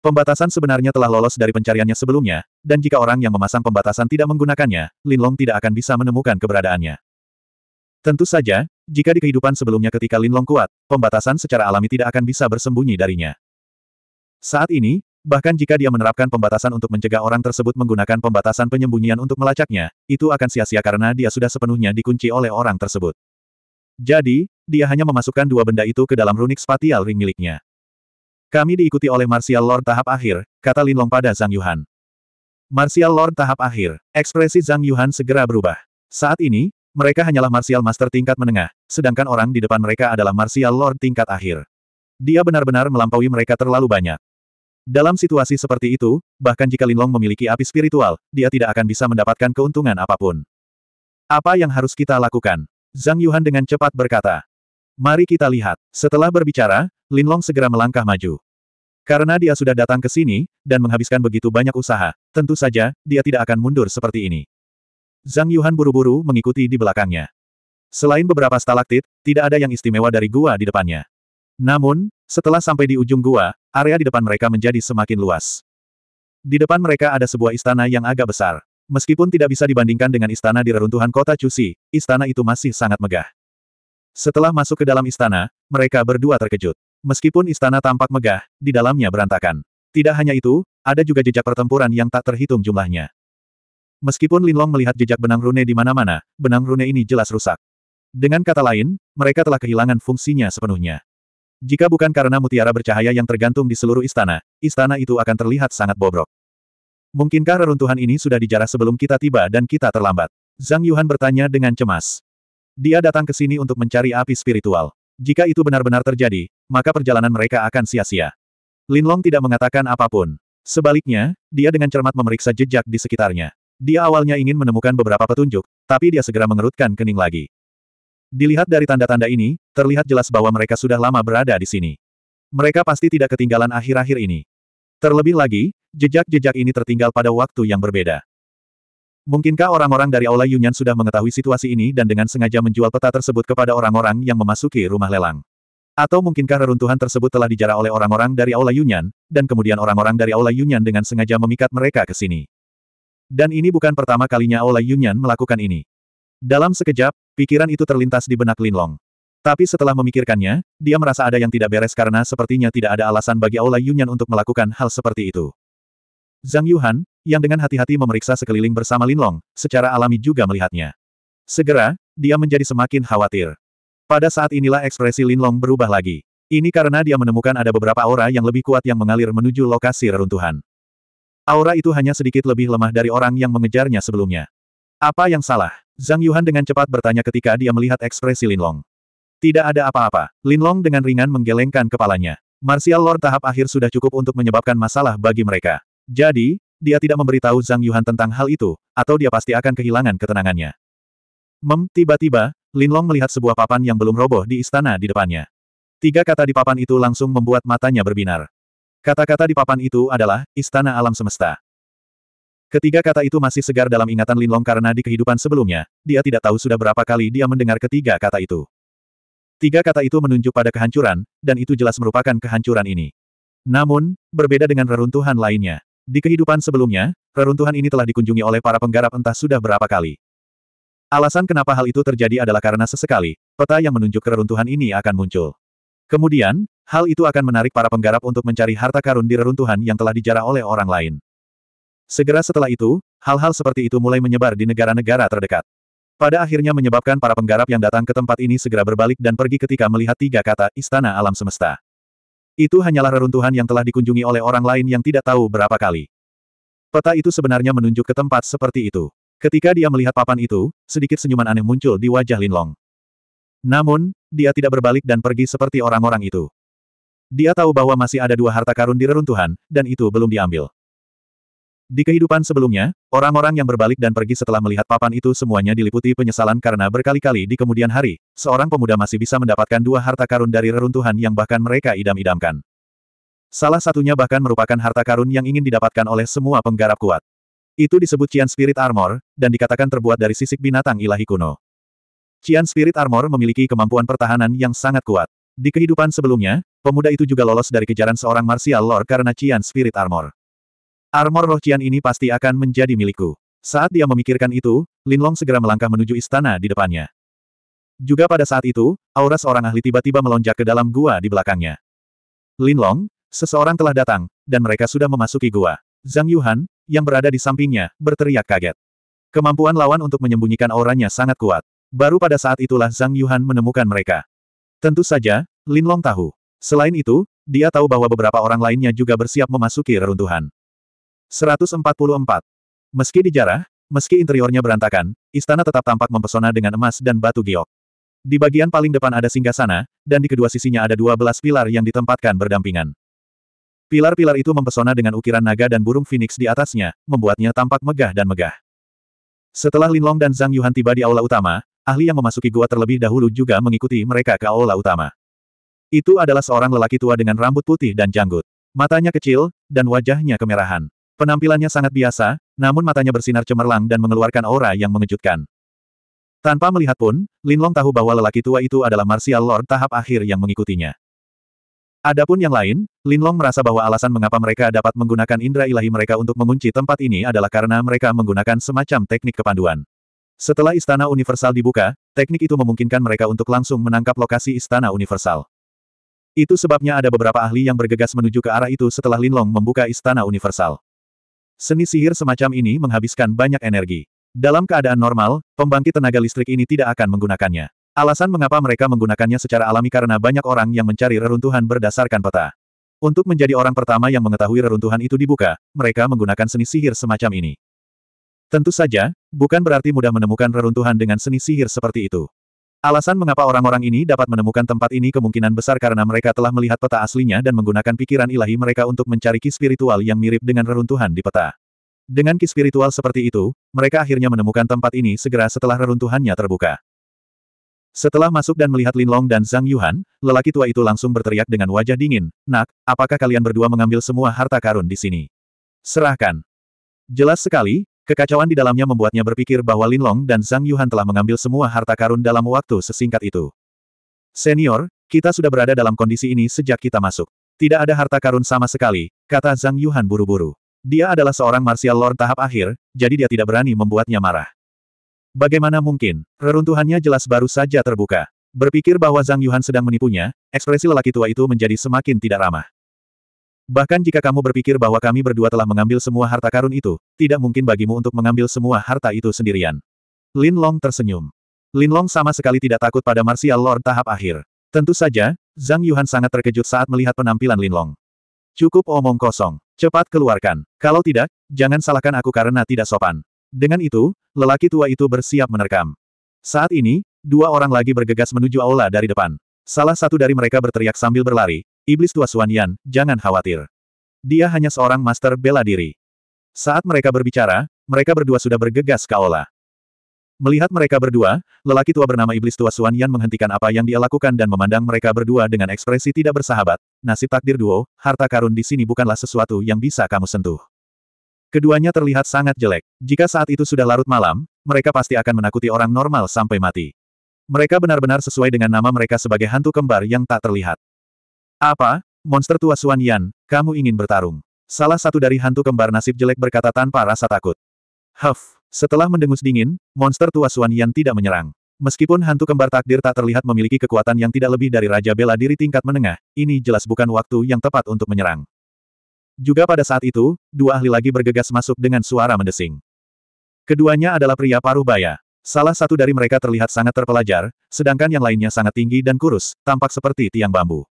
Pembatasan sebenarnya telah lolos dari pencariannya sebelumnya, dan jika orang yang memasang pembatasan tidak menggunakannya, Linlong tidak akan bisa menemukan keberadaannya. Tentu saja, jika di kehidupan sebelumnya ketika Linlong kuat, pembatasan secara alami tidak akan bisa bersembunyi darinya. Saat ini, Bahkan jika dia menerapkan pembatasan untuk mencegah orang tersebut menggunakan pembatasan penyembunyian untuk melacaknya, itu akan sia-sia karena dia sudah sepenuhnya dikunci oleh orang tersebut. Jadi, dia hanya memasukkan dua benda itu ke dalam runik spatial ring miliknya. Kami diikuti oleh Martial Lord tahap akhir, kata Linlong pada Zhang Yuhan. Martial Lord tahap akhir, ekspresi Zhang Yuhan segera berubah. Saat ini, mereka hanyalah Martial Master tingkat menengah, sedangkan orang di depan mereka adalah Martial Lord tingkat akhir. Dia benar-benar melampaui mereka terlalu banyak. Dalam situasi seperti itu, bahkan jika Linlong memiliki api spiritual, dia tidak akan bisa mendapatkan keuntungan apapun. Apa yang harus kita lakukan? Zhang Yuhan dengan cepat berkata. Mari kita lihat. Setelah berbicara, Linlong segera melangkah maju. Karena dia sudah datang ke sini, dan menghabiskan begitu banyak usaha, tentu saja, dia tidak akan mundur seperti ini. Zhang Yuhan buru-buru mengikuti di belakangnya. Selain beberapa stalaktit, tidak ada yang istimewa dari gua di depannya. Namun, setelah sampai di ujung gua, area di depan mereka menjadi semakin luas. Di depan mereka ada sebuah istana yang agak besar. Meskipun tidak bisa dibandingkan dengan istana di reruntuhan kota Cusi, istana itu masih sangat megah. Setelah masuk ke dalam istana, mereka berdua terkejut. Meskipun istana tampak megah, di dalamnya berantakan. Tidak hanya itu, ada juga jejak pertempuran yang tak terhitung jumlahnya. Meskipun Linlong melihat jejak benang rune di mana-mana, benang rune ini jelas rusak. Dengan kata lain, mereka telah kehilangan fungsinya sepenuhnya. Jika bukan karena mutiara bercahaya yang tergantung di seluruh istana, istana itu akan terlihat sangat bobrok. Mungkinkah reruntuhan ini sudah dijarah sebelum kita tiba dan kita terlambat? Zhang Yuhan bertanya dengan cemas. Dia datang ke sini untuk mencari api spiritual. Jika itu benar-benar terjadi, maka perjalanan mereka akan sia-sia. Lin Long tidak mengatakan apapun. Sebaliknya, dia dengan cermat memeriksa jejak di sekitarnya. Dia awalnya ingin menemukan beberapa petunjuk, tapi dia segera mengerutkan kening lagi. Dilihat dari tanda-tanda ini, terlihat jelas bahwa mereka sudah lama berada di sini. Mereka pasti tidak ketinggalan akhir-akhir ini. Terlebih lagi, jejak-jejak ini tertinggal pada waktu yang berbeda. Mungkinkah orang-orang dari Aula Yunyan sudah mengetahui situasi ini dan dengan sengaja menjual peta tersebut kepada orang-orang yang memasuki rumah lelang? Atau mungkinkah reruntuhan tersebut telah dijarah oleh orang-orang dari Aula Yunyan, dan kemudian orang-orang dari Aula Yunyan dengan sengaja memikat mereka ke sini? Dan ini bukan pertama kalinya Aula Yunyan melakukan ini. Dalam sekejap, pikiran itu terlintas di benak Linlong. Tapi setelah memikirkannya, dia merasa ada yang tidak beres karena sepertinya tidak ada alasan bagi Aula Yunyan untuk melakukan hal seperti itu. Zhang Yuhan, yang dengan hati-hati memeriksa sekeliling bersama Linlong, secara alami juga melihatnya. Segera, dia menjadi semakin khawatir. Pada saat inilah ekspresi Linlong berubah lagi. Ini karena dia menemukan ada beberapa aura yang lebih kuat yang mengalir menuju lokasi reruntuhan. Aura itu hanya sedikit lebih lemah dari orang yang mengejarnya sebelumnya. Apa yang salah? Zhang Yuhan dengan cepat bertanya ketika dia melihat ekspresi Linlong. Tidak ada apa-apa. Linlong dengan ringan menggelengkan kepalanya. Martial Lord tahap akhir sudah cukup untuk menyebabkan masalah bagi mereka. Jadi, dia tidak memberitahu Zhang Yuhan tentang hal itu, atau dia pasti akan kehilangan ketenangannya. Mem, tiba-tiba, Linlong melihat sebuah papan yang belum roboh di istana di depannya. Tiga kata di papan itu langsung membuat matanya berbinar. Kata-kata di papan itu adalah, Istana Alam Semesta. Ketiga kata itu masih segar dalam ingatan Linlong karena di kehidupan sebelumnya, dia tidak tahu sudah berapa kali dia mendengar ketiga kata itu. Tiga kata itu menunjuk pada kehancuran, dan itu jelas merupakan kehancuran ini. Namun, berbeda dengan reruntuhan lainnya. Di kehidupan sebelumnya, reruntuhan ini telah dikunjungi oleh para penggarap entah sudah berapa kali. Alasan kenapa hal itu terjadi adalah karena sesekali, peta yang menunjuk keruntuhan ini akan muncul. Kemudian, hal itu akan menarik para penggarap untuk mencari harta karun di reruntuhan yang telah dijarah oleh orang lain. Segera setelah itu, hal-hal seperti itu mulai menyebar di negara-negara terdekat. Pada akhirnya menyebabkan para penggarap yang datang ke tempat ini segera berbalik dan pergi ketika melihat tiga kata Istana Alam Semesta. Itu hanyalah reruntuhan yang telah dikunjungi oleh orang lain yang tidak tahu berapa kali. Peta itu sebenarnya menunjuk ke tempat seperti itu. Ketika dia melihat papan itu, sedikit senyuman aneh muncul di wajah Linlong. Namun, dia tidak berbalik dan pergi seperti orang-orang itu. Dia tahu bahwa masih ada dua harta karun di reruntuhan, dan itu belum diambil. Di kehidupan sebelumnya, orang-orang yang berbalik dan pergi setelah melihat papan itu semuanya diliputi penyesalan karena berkali-kali di kemudian hari, seorang pemuda masih bisa mendapatkan dua harta karun dari reruntuhan yang bahkan mereka idam-idamkan. Salah satunya bahkan merupakan harta karun yang ingin didapatkan oleh semua penggarap kuat. Itu disebut Cian Spirit Armor, dan dikatakan terbuat dari sisik binatang ilahi kuno. Cian Spirit Armor memiliki kemampuan pertahanan yang sangat kuat. Di kehidupan sebelumnya, pemuda itu juga lolos dari kejaran seorang martial lord karena Cian Spirit Armor. Armor roh Qian ini pasti akan menjadi milikku. Saat dia memikirkan itu, Linlong segera melangkah menuju istana di depannya. Juga pada saat itu, aura seorang ahli tiba-tiba melonjak ke dalam gua di belakangnya. Linlong, seseorang telah datang, dan mereka sudah memasuki gua. Zhang Yuhan, yang berada di sampingnya, berteriak kaget. Kemampuan lawan untuk menyembunyikan auranya sangat kuat. Baru pada saat itulah Zhang Yuhan menemukan mereka. Tentu saja, Linlong tahu. Selain itu, dia tahu bahwa beberapa orang lainnya juga bersiap memasuki reruntuhan. 144. Meski dijarah, meski interiornya berantakan, istana tetap tampak mempesona dengan emas dan batu giok. Di bagian paling depan ada singgasana, dan di kedua sisinya ada dua belas pilar yang ditempatkan berdampingan. Pilar-pilar itu mempesona dengan ukiran naga dan burung phoenix di atasnya, membuatnya tampak megah dan megah. Setelah Linlong dan Zhang Yuhan tiba di aula utama, ahli yang memasuki gua terlebih dahulu juga mengikuti mereka ke aula utama. Itu adalah seorang lelaki tua dengan rambut putih dan janggut. Matanya kecil, dan wajahnya kemerahan. Penampilannya sangat biasa, namun matanya bersinar cemerlang dan mengeluarkan aura yang mengejutkan. Tanpa melihat pun, Linlong tahu bahwa lelaki tua itu adalah Martial Lord tahap akhir yang mengikutinya. Adapun yang lain, Linlong merasa bahwa alasan mengapa mereka dapat menggunakan indera ilahi mereka untuk mengunci tempat ini adalah karena mereka menggunakan semacam teknik kepanduan. Setelah Istana Universal dibuka, teknik itu memungkinkan mereka untuk langsung menangkap lokasi Istana Universal. Itu sebabnya ada beberapa ahli yang bergegas menuju ke arah itu setelah Linlong membuka Istana Universal. Seni sihir semacam ini menghabiskan banyak energi. Dalam keadaan normal, pembangkit tenaga listrik ini tidak akan menggunakannya. Alasan mengapa mereka menggunakannya secara alami karena banyak orang yang mencari reruntuhan berdasarkan peta. Untuk menjadi orang pertama yang mengetahui reruntuhan itu dibuka, mereka menggunakan seni sihir semacam ini. Tentu saja, bukan berarti mudah menemukan reruntuhan dengan seni sihir seperti itu. Alasan mengapa orang-orang ini dapat menemukan tempat ini kemungkinan besar karena mereka telah melihat peta aslinya dan menggunakan pikiran ilahi mereka untuk mencari ki spiritual yang mirip dengan reruntuhan di peta. Dengan ki spiritual seperti itu, mereka akhirnya menemukan tempat ini segera setelah reruntuhannya terbuka. Setelah masuk dan melihat Lin Long dan Zhang Yuhan, lelaki tua itu langsung berteriak dengan wajah dingin, Nak, apakah kalian berdua mengambil semua harta karun di sini? Serahkan. Jelas sekali, Kekacauan di dalamnya membuatnya berpikir bahwa Lin Long dan Zhang Yuhan telah mengambil semua harta karun dalam waktu sesingkat itu. Senior, kita sudah berada dalam kondisi ini sejak kita masuk. Tidak ada harta karun sama sekali, kata Zhang Yuhan buru-buru. Dia adalah seorang martial lord tahap akhir, jadi dia tidak berani membuatnya marah. Bagaimana mungkin? Reruntuhannya jelas baru saja terbuka. Berpikir bahwa Zhang Yuhan sedang menipunya, ekspresi lelaki tua itu menjadi semakin tidak ramah. Bahkan jika kamu berpikir bahwa kami berdua telah mengambil semua harta karun itu, tidak mungkin bagimu untuk mengambil semua harta itu sendirian. Lin Long tersenyum. Lin Long sama sekali tidak takut pada Martial Lord tahap akhir. Tentu saja, Zhang Yuhan sangat terkejut saat melihat penampilan Lin Long. Cukup omong kosong. Cepat keluarkan. Kalau tidak, jangan salahkan aku karena tidak sopan. Dengan itu, lelaki tua itu bersiap menerkam. Saat ini, dua orang lagi bergegas menuju aula dari depan. Salah satu dari mereka berteriak sambil berlari, Iblis tua Suan Yan, jangan khawatir. Dia hanya seorang master bela diri. Saat mereka berbicara, mereka berdua sudah bergegas ke aula. Melihat mereka berdua, lelaki tua bernama Iblis tua Suan Yan menghentikan apa yang dia lakukan dan memandang mereka berdua dengan ekspresi tidak bersahabat. Nasib takdir duo, harta karun di sini bukanlah sesuatu yang bisa kamu sentuh. Keduanya terlihat sangat jelek. Jika saat itu sudah larut malam, mereka pasti akan menakuti orang normal sampai mati. Mereka benar-benar sesuai dengan nama mereka sebagai hantu kembar yang tak terlihat. Apa, monster tua Suan Yan, kamu ingin bertarung? Salah satu dari hantu kembar nasib jelek berkata tanpa rasa takut. Huff, setelah mendengus dingin, monster tua Suan Yan tidak menyerang. Meskipun hantu kembar takdir tak terlihat memiliki kekuatan yang tidak lebih dari Raja Bela Diri tingkat menengah, ini jelas bukan waktu yang tepat untuk menyerang. Juga pada saat itu, dua ahli lagi bergegas masuk dengan suara mendesing. Keduanya adalah pria paruh baya. Salah satu dari mereka terlihat sangat terpelajar, sedangkan yang lainnya sangat tinggi dan kurus, tampak seperti tiang bambu.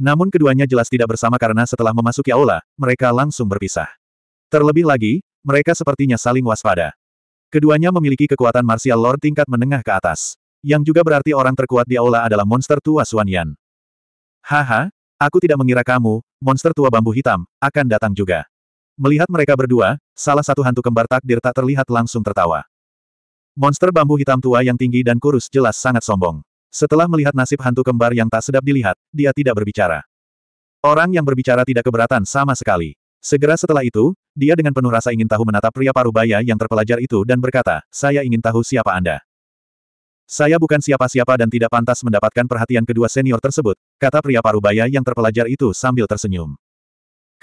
Namun keduanya jelas tidak bersama karena setelah memasuki aula, mereka langsung berpisah. Terlebih lagi, mereka sepertinya saling waspada. Keduanya memiliki kekuatan martial lord tingkat menengah ke atas. Yang juga berarti orang terkuat di aula adalah monster tua Suanyan. Yan. Haha, aku tidak mengira kamu, monster tua bambu hitam, akan datang juga. Melihat mereka berdua, salah satu hantu kembar takdir tak terlihat langsung tertawa. Monster bambu hitam tua yang tinggi dan kurus jelas sangat sombong. Setelah melihat nasib hantu kembar yang tak sedap dilihat, dia tidak berbicara. Orang yang berbicara tidak keberatan sama sekali. Segera setelah itu, dia dengan penuh rasa ingin tahu menatap pria parubaya yang terpelajar itu dan berkata, saya ingin tahu siapa Anda. Saya bukan siapa-siapa dan tidak pantas mendapatkan perhatian kedua senior tersebut, kata pria parubaya yang terpelajar itu sambil tersenyum.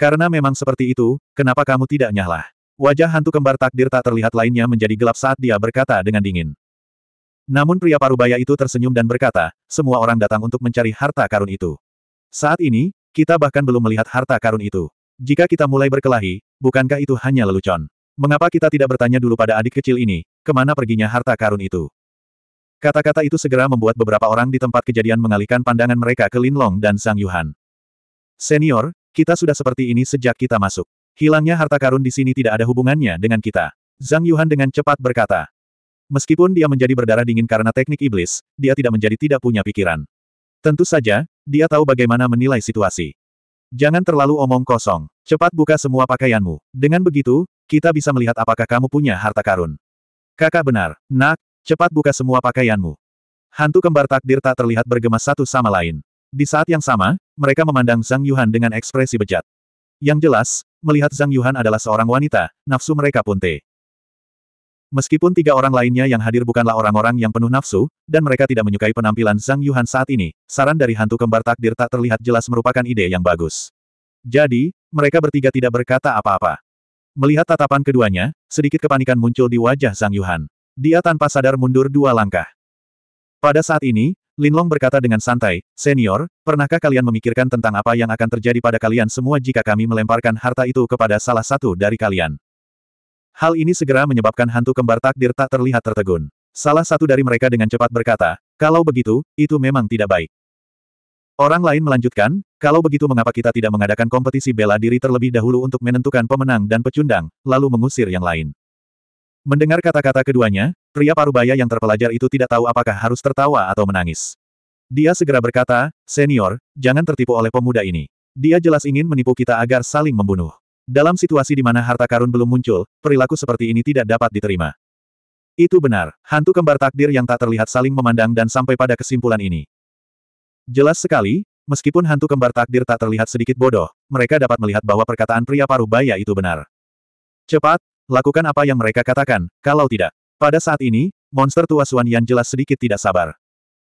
Karena memang seperti itu, kenapa kamu tidak nyahlah? Wajah hantu kembar takdir tak terlihat lainnya menjadi gelap saat dia berkata dengan dingin. Namun pria parubaya itu tersenyum dan berkata, semua orang datang untuk mencari harta karun itu. Saat ini, kita bahkan belum melihat harta karun itu. Jika kita mulai berkelahi, bukankah itu hanya lelucon? Mengapa kita tidak bertanya dulu pada adik kecil ini, kemana perginya harta karun itu? Kata-kata itu segera membuat beberapa orang di tempat kejadian mengalihkan pandangan mereka ke Lin Long dan Zhang Yuhan. Senior, kita sudah seperti ini sejak kita masuk. Hilangnya harta karun di sini tidak ada hubungannya dengan kita. Zhang Yuhan dengan cepat berkata. Meskipun dia menjadi berdarah dingin karena teknik iblis, dia tidak menjadi tidak punya pikiran. Tentu saja, dia tahu bagaimana menilai situasi. Jangan terlalu omong kosong. Cepat buka semua pakaianmu. Dengan begitu, kita bisa melihat apakah kamu punya harta karun. Kakak benar, nak, cepat buka semua pakaianmu. Hantu kembar takdir tak terlihat bergema satu sama lain. Di saat yang sama, mereka memandang Zhang Yuhan dengan ekspresi bejat. Yang jelas, melihat Zhang Yuhan adalah seorang wanita, nafsu mereka pun te. Meskipun tiga orang lainnya yang hadir bukanlah orang-orang yang penuh nafsu, dan mereka tidak menyukai penampilan Zhang Yuhan saat ini, saran dari hantu kembar takdir tak terlihat jelas merupakan ide yang bagus. Jadi, mereka bertiga tidak berkata apa-apa. Melihat tatapan keduanya, sedikit kepanikan muncul di wajah Zhang Yuhan. Dia tanpa sadar mundur dua langkah. Pada saat ini, Lin Long berkata dengan santai, Senior, pernahkah kalian memikirkan tentang apa yang akan terjadi pada kalian semua jika kami melemparkan harta itu kepada salah satu dari kalian? Hal ini segera menyebabkan hantu kembar takdir tak terlihat tertegun. Salah satu dari mereka dengan cepat berkata, kalau begitu, itu memang tidak baik. Orang lain melanjutkan, kalau begitu mengapa kita tidak mengadakan kompetisi bela diri terlebih dahulu untuk menentukan pemenang dan pecundang, lalu mengusir yang lain. Mendengar kata-kata keduanya, pria parubaya yang terpelajar itu tidak tahu apakah harus tertawa atau menangis. Dia segera berkata, senior, jangan tertipu oleh pemuda ini. Dia jelas ingin menipu kita agar saling membunuh. Dalam situasi di mana harta karun belum muncul, perilaku seperti ini tidak dapat diterima. Itu benar, hantu kembar takdir yang tak terlihat saling memandang dan sampai pada kesimpulan ini. Jelas sekali, meskipun hantu kembar takdir tak terlihat sedikit bodoh, mereka dapat melihat bahwa perkataan pria paruh baya itu benar. Cepat, lakukan apa yang mereka katakan, kalau tidak. Pada saat ini, monster tua Suan Yan jelas sedikit tidak sabar.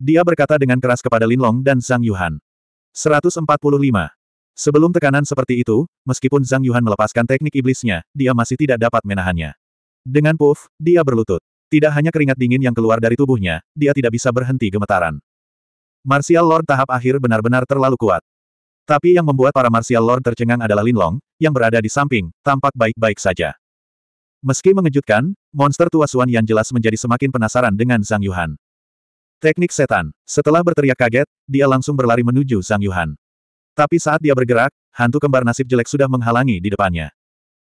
Dia berkata dengan keras kepada Linlong dan Zhang Yuhan. 145. Sebelum tekanan seperti itu, meskipun Zhang Yuan melepaskan teknik iblisnya, dia masih tidak dapat menahannya. Dengan puff, dia berlutut. Tidak hanya keringat dingin yang keluar dari tubuhnya, dia tidak bisa berhenti gemetaran. Martial Lord tahap akhir benar-benar terlalu kuat. Tapi yang membuat para Martial Lord tercengang adalah Lin Long, yang berada di samping, tampak baik-baik saja. Meski mengejutkan, monster tua Suan yang jelas menjadi semakin penasaran dengan Zhang Yuan. Teknik setan. Setelah berteriak kaget, dia langsung berlari menuju Zhang Yuan. Tapi saat dia bergerak, hantu kembar nasib jelek sudah menghalangi di depannya.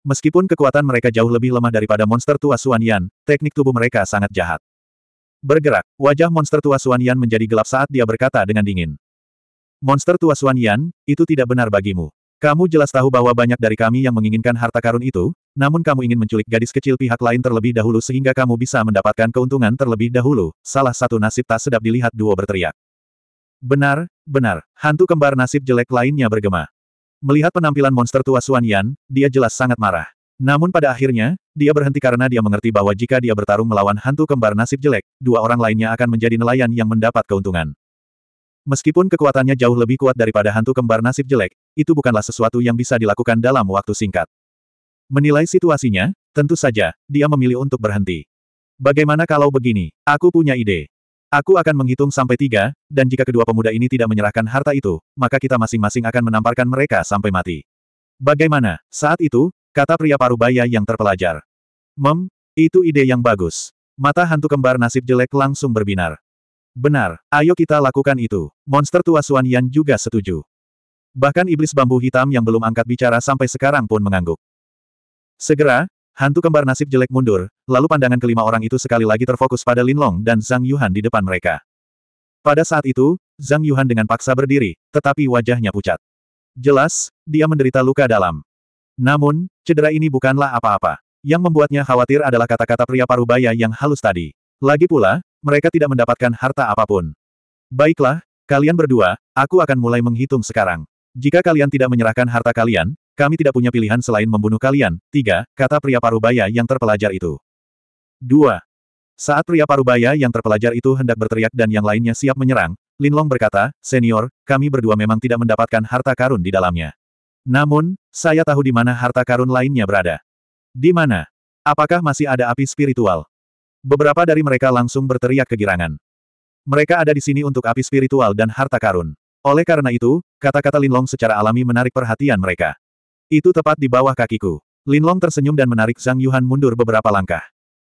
Meskipun kekuatan mereka jauh lebih lemah daripada monster tua Suan Yan, teknik tubuh mereka sangat jahat. Bergerak, wajah monster tua Suan Yan menjadi gelap saat dia berkata dengan dingin. Monster tua Suan Yan, itu tidak benar bagimu. Kamu jelas tahu bahwa banyak dari kami yang menginginkan harta karun itu, namun kamu ingin menculik gadis kecil pihak lain terlebih dahulu sehingga kamu bisa mendapatkan keuntungan terlebih dahulu, salah satu nasib tak sedap dilihat duo berteriak. Benar, benar, hantu kembar nasib jelek lainnya bergema. Melihat penampilan monster tua Suan Yan, dia jelas sangat marah. Namun pada akhirnya, dia berhenti karena dia mengerti bahwa jika dia bertarung melawan hantu kembar nasib jelek, dua orang lainnya akan menjadi nelayan yang mendapat keuntungan. Meskipun kekuatannya jauh lebih kuat daripada hantu kembar nasib jelek, itu bukanlah sesuatu yang bisa dilakukan dalam waktu singkat. Menilai situasinya, tentu saja, dia memilih untuk berhenti. Bagaimana kalau begini, aku punya ide. Aku akan menghitung sampai tiga, dan jika kedua pemuda ini tidak menyerahkan harta itu, maka kita masing-masing akan menamparkan mereka sampai mati. Bagaimana? Saat itu, kata pria parubaya yang terpelajar. Mem, itu ide yang bagus. Mata hantu kembar nasib jelek langsung berbinar. Benar, ayo kita lakukan itu. Monster tua Suan Yan juga setuju. Bahkan iblis bambu hitam yang belum angkat bicara sampai sekarang pun mengangguk. Segera, Hantu kembar nasib jelek mundur, lalu pandangan kelima orang itu sekali lagi terfokus pada Lin Long dan Zhang Yuhan di depan mereka. Pada saat itu, Zhang Yuhan dengan paksa berdiri, tetapi wajahnya pucat. Jelas, dia menderita luka dalam. Namun, cedera ini bukanlah apa-apa. Yang membuatnya khawatir adalah kata-kata pria parubaya yang halus tadi. Lagi pula, mereka tidak mendapatkan harta apapun. Baiklah, kalian berdua, aku akan mulai menghitung sekarang. Jika kalian tidak menyerahkan harta kalian, kami tidak punya pilihan selain membunuh kalian, tiga, kata pria parubaya yang terpelajar itu. Dua. Saat pria parubaya yang terpelajar itu hendak berteriak dan yang lainnya siap menyerang, Linlong berkata, Senior, kami berdua memang tidak mendapatkan harta karun di dalamnya. Namun, saya tahu di mana harta karun lainnya berada. Di mana? Apakah masih ada api spiritual? Beberapa dari mereka langsung berteriak kegirangan. Mereka ada di sini untuk api spiritual dan harta karun. Oleh karena itu, kata-kata Linlong secara alami menarik perhatian mereka. Itu tepat di bawah kakiku. Linlong tersenyum dan menarik Zhang Yuhan mundur beberapa langkah.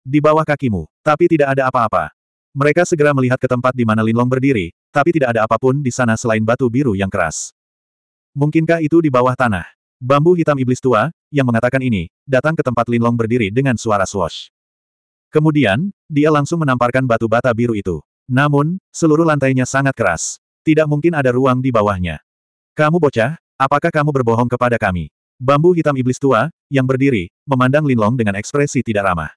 Di bawah kakimu, tapi tidak ada apa-apa. Mereka segera melihat ke tempat di mana Linlong berdiri, tapi tidak ada apapun di sana selain batu biru yang keras. Mungkinkah itu di bawah tanah? Bambu hitam iblis tua, yang mengatakan ini, datang ke tempat Linlong berdiri dengan suara swash. Kemudian, dia langsung menamparkan batu bata biru itu. Namun, seluruh lantainya sangat keras. Tidak mungkin ada ruang di bawahnya. Kamu bocah, apakah kamu berbohong kepada kami? Bambu hitam iblis tua, yang berdiri, memandang Linlong dengan ekspresi tidak ramah.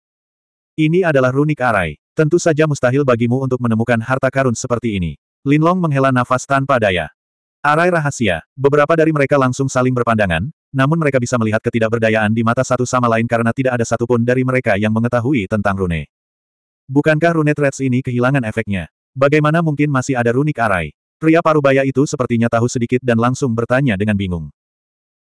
Ini adalah runik arai. Tentu saja mustahil bagimu untuk menemukan harta karun seperti ini. Linlong menghela nafas tanpa daya. Arai rahasia. Beberapa dari mereka langsung saling berpandangan, namun mereka bisa melihat ketidakberdayaan di mata satu sama lain karena tidak ada satupun dari mereka yang mengetahui tentang rune. Bukankah rune threads ini kehilangan efeknya? Bagaimana mungkin masih ada runik arai? Pria parubaya itu sepertinya tahu sedikit dan langsung bertanya dengan bingung.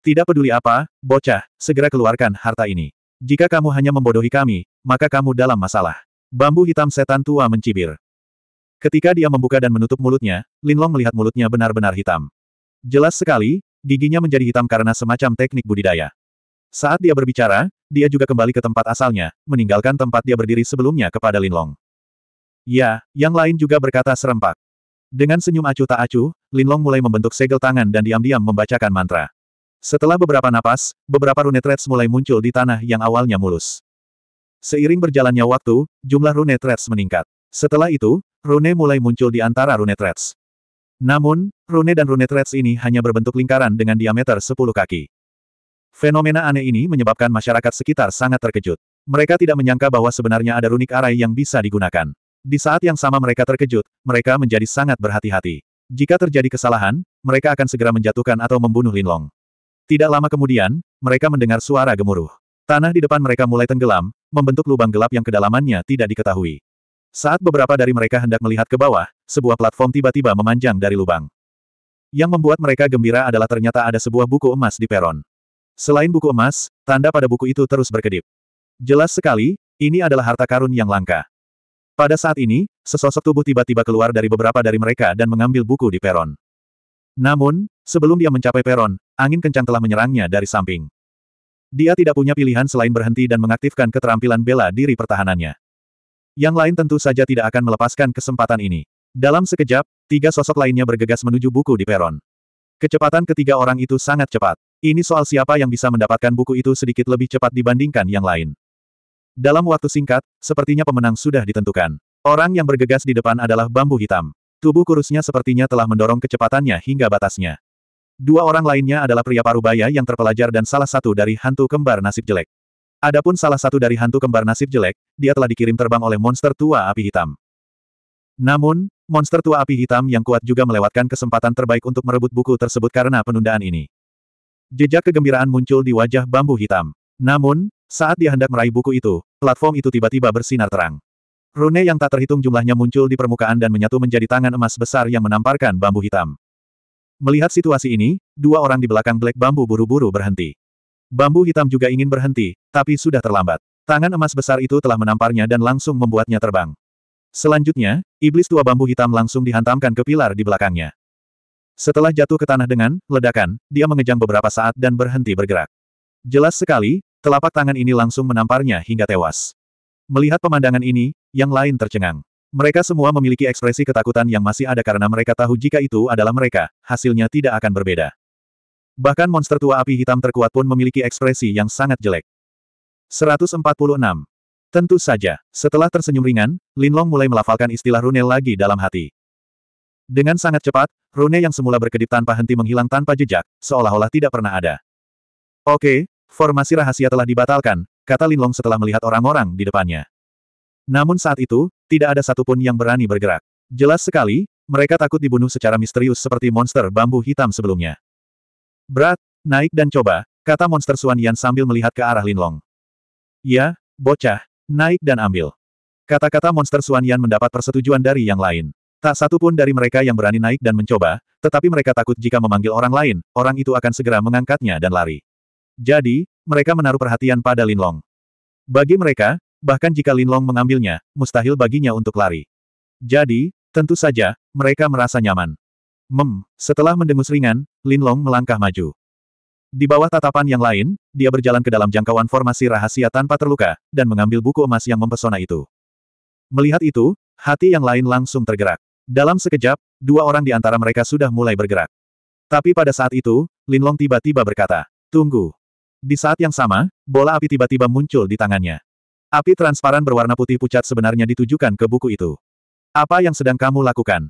Tidak peduli apa, bocah, segera keluarkan harta ini. Jika kamu hanya membodohi kami, maka kamu dalam masalah. Bambu hitam setan tua mencibir. Ketika dia membuka dan menutup mulutnya, Linlong melihat mulutnya benar-benar hitam. Jelas sekali, giginya menjadi hitam karena semacam teknik budidaya. Saat dia berbicara, dia juga kembali ke tempat asalnya, meninggalkan tempat dia berdiri sebelumnya kepada Linlong. Ya, yang lain juga berkata serempak. Dengan senyum acuh tak acuh, Linlong mulai membentuk segel tangan dan diam-diam membacakan mantra. Setelah beberapa napas, beberapa rune threads mulai muncul di tanah yang awalnya mulus. Seiring berjalannya waktu, jumlah rune threads meningkat. Setelah itu, rune mulai muncul di antara rune threads. Namun, rune dan rune threads ini hanya berbentuk lingkaran dengan diameter 10 kaki. Fenomena aneh ini menyebabkan masyarakat sekitar sangat terkejut. Mereka tidak menyangka bahwa sebenarnya ada runik arai yang bisa digunakan. Di saat yang sama mereka terkejut, mereka menjadi sangat berhati-hati. Jika terjadi kesalahan, mereka akan segera menjatuhkan atau membunuh Linlong. Tidak lama kemudian, mereka mendengar suara gemuruh. Tanah di depan mereka mulai tenggelam, membentuk lubang gelap yang kedalamannya tidak diketahui. Saat beberapa dari mereka hendak melihat ke bawah, sebuah platform tiba-tiba memanjang dari lubang. Yang membuat mereka gembira adalah ternyata ada sebuah buku emas di peron. Selain buku emas, tanda pada buku itu terus berkedip. Jelas sekali, ini adalah harta karun yang langka. Pada saat ini, sesosok tubuh tiba-tiba keluar dari beberapa dari mereka dan mengambil buku di peron. Namun, sebelum dia mencapai peron, angin kencang telah menyerangnya dari samping. Dia tidak punya pilihan selain berhenti dan mengaktifkan keterampilan bela diri pertahanannya. Yang lain tentu saja tidak akan melepaskan kesempatan ini. Dalam sekejap, tiga sosok lainnya bergegas menuju buku di peron. Kecepatan ketiga orang itu sangat cepat. Ini soal siapa yang bisa mendapatkan buku itu sedikit lebih cepat dibandingkan yang lain. Dalam waktu singkat, sepertinya pemenang sudah ditentukan. Orang yang bergegas di depan adalah bambu hitam. Tubuh kurusnya sepertinya telah mendorong kecepatannya hingga batasnya. Dua orang lainnya adalah pria parubaya yang terpelajar dan salah satu dari hantu kembar nasib jelek. Adapun salah satu dari hantu kembar nasib jelek, dia telah dikirim terbang oleh monster tua api hitam. Namun, monster tua api hitam yang kuat juga melewatkan kesempatan terbaik untuk merebut buku tersebut karena penundaan ini. Jejak kegembiraan muncul di wajah bambu hitam. Namun, saat dia hendak meraih buku itu, platform itu tiba-tiba bersinar terang. Rune yang tak terhitung jumlahnya muncul di permukaan dan menyatu menjadi tangan emas besar yang menamparkan bambu hitam. Melihat situasi ini, dua orang di belakang Black Bambu buru-buru berhenti. Bambu hitam juga ingin berhenti, tapi sudah terlambat. Tangan emas besar itu telah menamparnya dan langsung membuatnya terbang. Selanjutnya, iblis tua bambu hitam langsung dihantamkan ke pilar di belakangnya. Setelah jatuh ke tanah dengan ledakan, dia mengejang beberapa saat dan berhenti bergerak. Jelas sekali, telapak tangan ini langsung menamparnya hingga tewas. Melihat pemandangan ini, yang lain tercengang. Mereka semua memiliki ekspresi ketakutan yang masih ada karena mereka tahu jika itu adalah mereka, hasilnya tidak akan berbeda. Bahkan monster tua api hitam terkuat pun memiliki ekspresi yang sangat jelek. 146. Tentu saja, setelah tersenyum ringan, Linlong mulai melafalkan istilah rune lagi dalam hati. Dengan sangat cepat, rune yang semula berkedip tanpa henti menghilang tanpa jejak, seolah-olah tidak pernah ada. Oke, formasi rahasia telah dibatalkan, kata Linlong setelah melihat orang-orang di depannya. Namun saat itu, tidak ada satupun yang berani bergerak. Jelas sekali, mereka takut dibunuh secara misterius seperti monster bambu hitam sebelumnya. Berat, naik dan coba, kata monster Suan Yan sambil melihat ke arah Linlong. Ya, bocah, naik dan ambil. Kata-kata monster Suan Yan mendapat persetujuan dari yang lain. Tak satu pun dari mereka yang berani naik dan mencoba, tetapi mereka takut jika memanggil orang lain, orang itu akan segera mengangkatnya dan lari. Jadi, mereka menaruh perhatian pada Linlong. Bagi mereka, Bahkan jika Linlong mengambilnya, mustahil baginya untuk lari. Jadi, tentu saja, mereka merasa nyaman. Mem, setelah mendengus ringan, Linlong melangkah maju. Di bawah tatapan yang lain, dia berjalan ke dalam jangkauan formasi rahasia tanpa terluka, dan mengambil buku emas yang mempesona itu. Melihat itu, hati yang lain langsung tergerak. Dalam sekejap, dua orang di antara mereka sudah mulai bergerak. Tapi pada saat itu, Linlong tiba-tiba berkata, Tunggu. Di saat yang sama, bola api tiba-tiba muncul di tangannya. Api transparan berwarna putih pucat sebenarnya ditujukan ke buku itu. Apa yang sedang kamu lakukan?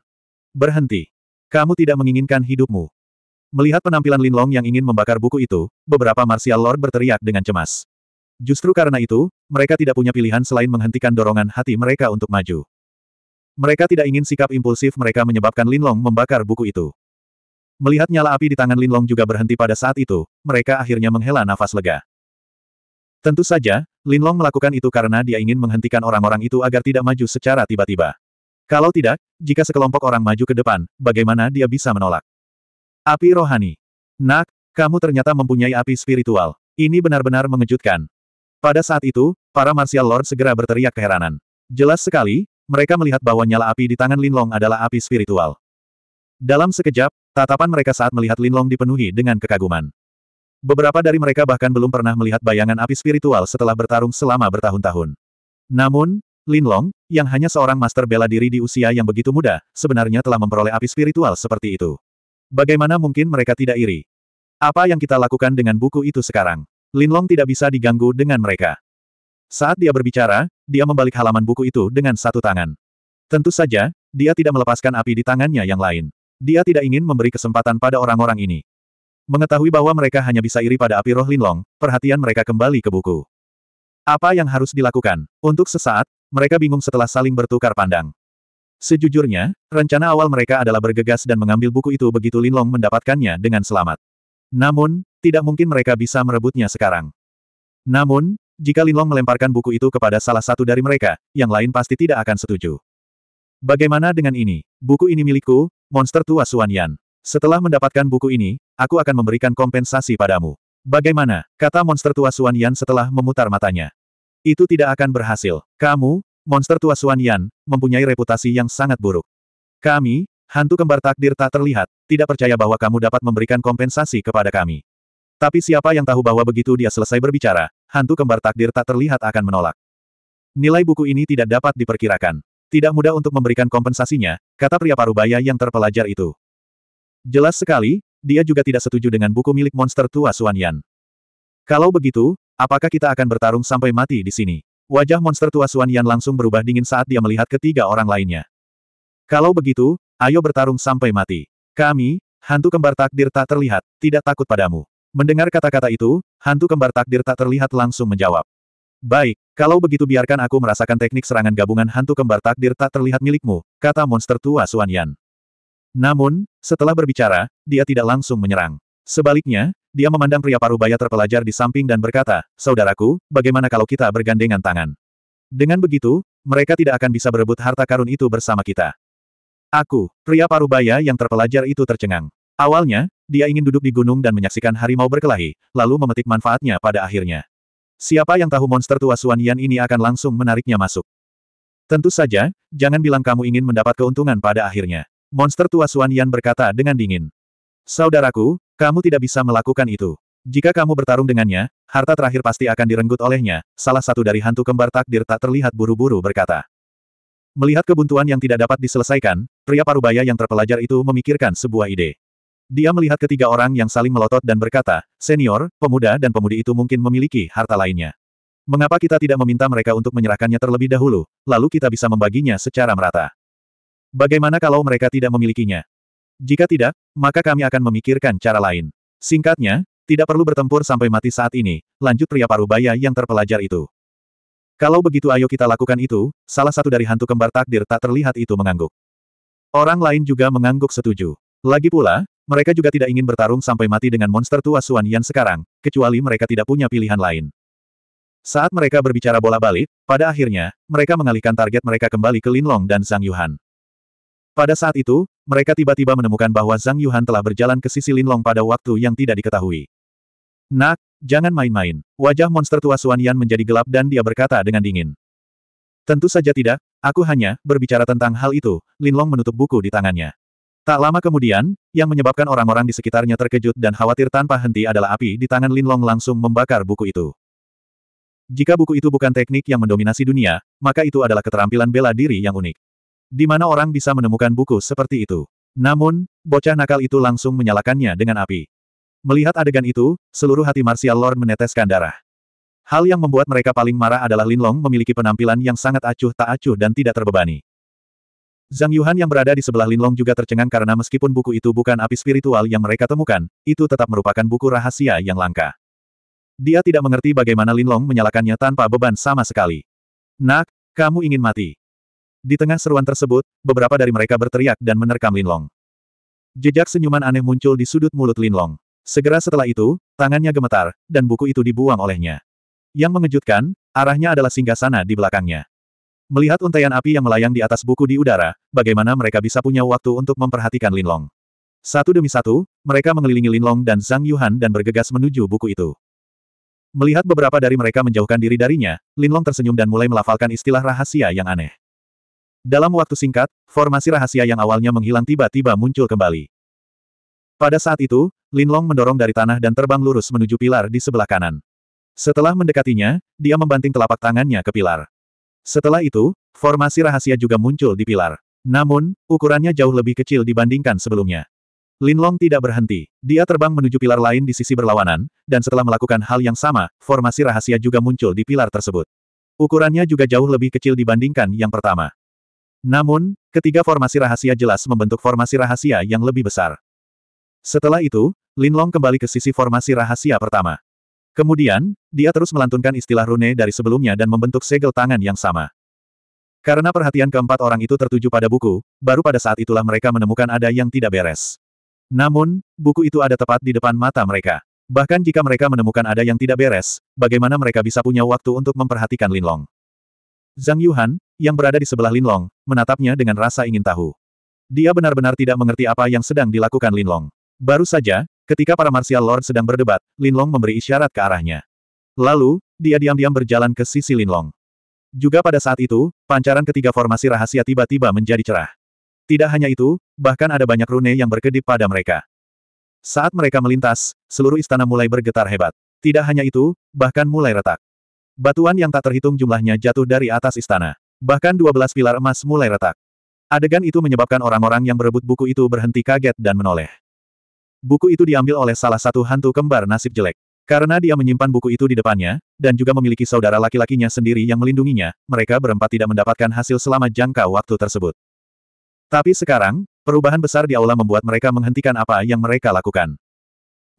Berhenti. Kamu tidak menginginkan hidupmu. Melihat penampilan Linlong yang ingin membakar buku itu, beberapa martial lord berteriak dengan cemas. Justru karena itu, mereka tidak punya pilihan selain menghentikan dorongan hati mereka untuk maju. Mereka tidak ingin sikap impulsif mereka menyebabkan Linlong membakar buku itu. Melihat nyala api di tangan Linlong juga berhenti pada saat itu, mereka akhirnya menghela nafas lega. Tentu saja, Linlong melakukan itu karena dia ingin menghentikan orang-orang itu agar tidak maju secara tiba-tiba. Kalau tidak, jika sekelompok orang maju ke depan, bagaimana dia bisa menolak? Api rohani. Nak, kamu ternyata mempunyai api spiritual. Ini benar-benar mengejutkan. Pada saat itu, para martial lord segera berteriak keheranan. Jelas sekali, mereka melihat bahwa nyala api di tangan Linlong adalah api spiritual. Dalam sekejap, tatapan mereka saat melihat Linlong dipenuhi dengan kekaguman. Beberapa dari mereka bahkan belum pernah melihat bayangan api spiritual setelah bertarung selama bertahun-tahun. Namun, Lin Long, yang hanya seorang master bela diri di usia yang begitu muda, sebenarnya telah memperoleh api spiritual seperti itu. Bagaimana mungkin mereka tidak iri? Apa yang kita lakukan dengan buku itu sekarang? Lin Long tidak bisa diganggu dengan mereka. Saat dia berbicara, dia membalik halaman buku itu dengan satu tangan. Tentu saja, dia tidak melepaskan api di tangannya yang lain. Dia tidak ingin memberi kesempatan pada orang-orang ini. Mengetahui bahwa mereka hanya bisa iri pada api roh Linlong, perhatian mereka kembali ke buku. Apa yang harus dilakukan? Untuk sesaat, mereka bingung setelah saling bertukar pandang. Sejujurnya, rencana awal mereka adalah bergegas dan mengambil buku itu begitu Linlong mendapatkannya dengan selamat. Namun, tidak mungkin mereka bisa merebutnya sekarang. Namun, jika Linlong melemparkan buku itu kepada salah satu dari mereka, yang lain pasti tidak akan setuju. Bagaimana dengan ini? Buku ini milikku, monster tua Suan setelah mendapatkan buku ini, aku akan memberikan kompensasi padamu. Bagaimana? Kata monster tua Suan Yan setelah memutar matanya. Itu tidak akan berhasil. Kamu, monster tua Suan Yan, mempunyai reputasi yang sangat buruk. Kami, hantu kembar takdir tak terlihat, tidak percaya bahwa kamu dapat memberikan kompensasi kepada kami. Tapi siapa yang tahu bahwa begitu dia selesai berbicara, hantu kembar takdir tak terlihat akan menolak. Nilai buku ini tidak dapat diperkirakan. Tidak mudah untuk memberikan kompensasinya, kata pria parubaya yang terpelajar itu. Jelas sekali, dia juga tidak setuju dengan buku milik monster tua Suan Yan. Kalau begitu, apakah kita akan bertarung sampai mati di sini? Wajah monster tua Suan Yan langsung berubah dingin saat dia melihat ketiga orang lainnya. Kalau begitu, ayo bertarung sampai mati. Kami, hantu kembar takdir tak terlihat, tidak takut padamu. Mendengar kata-kata itu, hantu kembar takdir tak terlihat langsung menjawab. Baik, kalau begitu biarkan aku merasakan teknik serangan gabungan hantu kembar takdir tak terlihat milikmu, kata monster tua Suan Yan. Namun, setelah berbicara, dia tidak langsung menyerang. Sebaliknya, dia memandang pria parubaya terpelajar di samping dan berkata, Saudaraku, bagaimana kalau kita bergandengan tangan? Dengan begitu, mereka tidak akan bisa berebut harta karun itu bersama kita. Aku, pria parubaya yang terpelajar itu tercengang. Awalnya, dia ingin duduk di gunung dan menyaksikan harimau berkelahi, lalu memetik manfaatnya pada akhirnya. Siapa yang tahu monster tua Suan Yan ini akan langsung menariknya masuk. Tentu saja, jangan bilang kamu ingin mendapat keuntungan pada akhirnya. Monster tua Suan Yan berkata dengan dingin. Saudaraku, kamu tidak bisa melakukan itu. Jika kamu bertarung dengannya, harta terakhir pasti akan direnggut olehnya, salah satu dari hantu kembar takdir tak terlihat buru-buru berkata. Melihat kebuntuan yang tidak dapat diselesaikan, pria parubaya yang terpelajar itu memikirkan sebuah ide. Dia melihat ketiga orang yang saling melotot dan berkata, senior, pemuda dan pemudi itu mungkin memiliki harta lainnya. Mengapa kita tidak meminta mereka untuk menyerahkannya terlebih dahulu, lalu kita bisa membaginya secara merata. Bagaimana kalau mereka tidak memilikinya? Jika tidak, maka kami akan memikirkan cara lain. Singkatnya, tidak perlu bertempur sampai mati saat ini, lanjut pria parubaya yang terpelajar itu. Kalau begitu ayo kita lakukan itu, salah satu dari hantu kembar takdir tak terlihat itu mengangguk. Orang lain juga mengangguk setuju. Lagi pula, mereka juga tidak ingin bertarung sampai mati dengan monster tua Suan Yan sekarang, kecuali mereka tidak punya pilihan lain. Saat mereka berbicara bola balik, pada akhirnya, mereka mengalihkan target mereka kembali ke Linlong dan Zhang Yuhan. Pada saat itu, mereka tiba-tiba menemukan bahwa Zhang Yuhan telah berjalan ke sisi Linlong pada waktu yang tidak diketahui. Nak, jangan main-main. Wajah monster tua Suan Yan menjadi gelap dan dia berkata dengan dingin. Tentu saja tidak, aku hanya berbicara tentang hal itu, Linlong menutup buku di tangannya. Tak lama kemudian, yang menyebabkan orang-orang di sekitarnya terkejut dan khawatir tanpa henti adalah api di tangan Linlong langsung membakar buku itu. Jika buku itu bukan teknik yang mendominasi dunia, maka itu adalah keterampilan bela diri yang unik. Di mana orang bisa menemukan buku seperti itu? Namun, bocah nakal itu langsung menyalakannya dengan api. Melihat adegan itu, seluruh hati Martial Lord meneteskan darah. Hal yang membuat mereka paling marah adalah Linlong memiliki penampilan yang sangat acuh tak acuh dan tidak terbebani. Zhang Yuhan yang berada di sebelah Linlong juga tercengang karena meskipun buku itu bukan api spiritual yang mereka temukan, itu tetap merupakan buku rahasia yang langka. Dia tidak mengerti bagaimana Linlong menyalakannya tanpa beban sama sekali. Nak, kamu ingin mati. Di tengah seruan tersebut, beberapa dari mereka berteriak dan menerkam Linlong. Jejak senyuman aneh muncul di sudut mulut Linlong. Segera setelah itu, tangannya gemetar, dan buku itu dibuang olehnya. Yang mengejutkan, arahnya adalah singgah sana di belakangnya. Melihat untaian api yang melayang di atas buku di udara, bagaimana mereka bisa punya waktu untuk memperhatikan Linlong. Satu demi satu, mereka mengelilingi Linlong dan Zhang Yuhan dan bergegas menuju buku itu. Melihat beberapa dari mereka menjauhkan diri darinya, Linlong tersenyum dan mulai melafalkan istilah rahasia yang aneh. Dalam waktu singkat, formasi rahasia yang awalnya menghilang tiba-tiba muncul kembali. Pada saat itu, Linlong mendorong dari tanah dan terbang lurus menuju pilar di sebelah kanan. Setelah mendekatinya, dia membanting telapak tangannya ke pilar. Setelah itu, formasi rahasia juga muncul di pilar. Namun, ukurannya jauh lebih kecil dibandingkan sebelumnya. Linlong tidak berhenti. Dia terbang menuju pilar lain di sisi berlawanan, dan setelah melakukan hal yang sama, formasi rahasia juga muncul di pilar tersebut. Ukurannya juga jauh lebih kecil dibandingkan yang pertama. Namun, ketiga formasi rahasia jelas membentuk formasi rahasia yang lebih besar. Setelah itu, Linlong kembali ke sisi formasi rahasia pertama. Kemudian, dia terus melantunkan istilah rune dari sebelumnya dan membentuk segel tangan yang sama. Karena perhatian keempat orang itu tertuju pada buku, baru pada saat itulah mereka menemukan ada yang tidak beres. Namun, buku itu ada tepat di depan mata mereka. Bahkan jika mereka menemukan ada yang tidak beres, bagaimana mereka bisa punya waktu untuk memperhatikan Linlong? Zhang Yuhan, yang berada di sebelah Linlong, menatapnya dengan rasa ingin tahu. Dia benar-benar tidak mengerti apa yang sedang dilakukan Linlong. Baru saja, ketika para Martial Lord sedang berdebat, Linlong memberi isyarat ke arahnya. Lalu, dia diam-diam berjalan ke sisi Linlong. Juga pada saat itu, pancaran ketiga formasi rahasia tiba-tiba menjadi cerah. Tidak hanya itu, bahkan ada banyak rune yang berkedip pada mereka. Saat mereka melintas, seluruh istana mulai bergetar hebat. Tidak hanya itu, bahkan mulai retak. Batuan yang tak terhitung jumlahnya jatuh dari atas istana. Bahkan 12 pilar emas mulai retak. Adegan itu menyebabkan orang-orang yang berebut buku itu berhenti kaget dan menoleh. Buku itu diambil oleh salah satu hantu kembar nasib jelek. Karena dia menyimpan buku itu di depannya, dan juga memiliki saudara laki-lakinya sendiri yang melindunginya, mereka berempat tidak mendapatkan hasil selama jangka waktu tersebut. Tapi sekarang, perubahan besar di aula membuat mereka menghentikan apa yang mereka lakukan.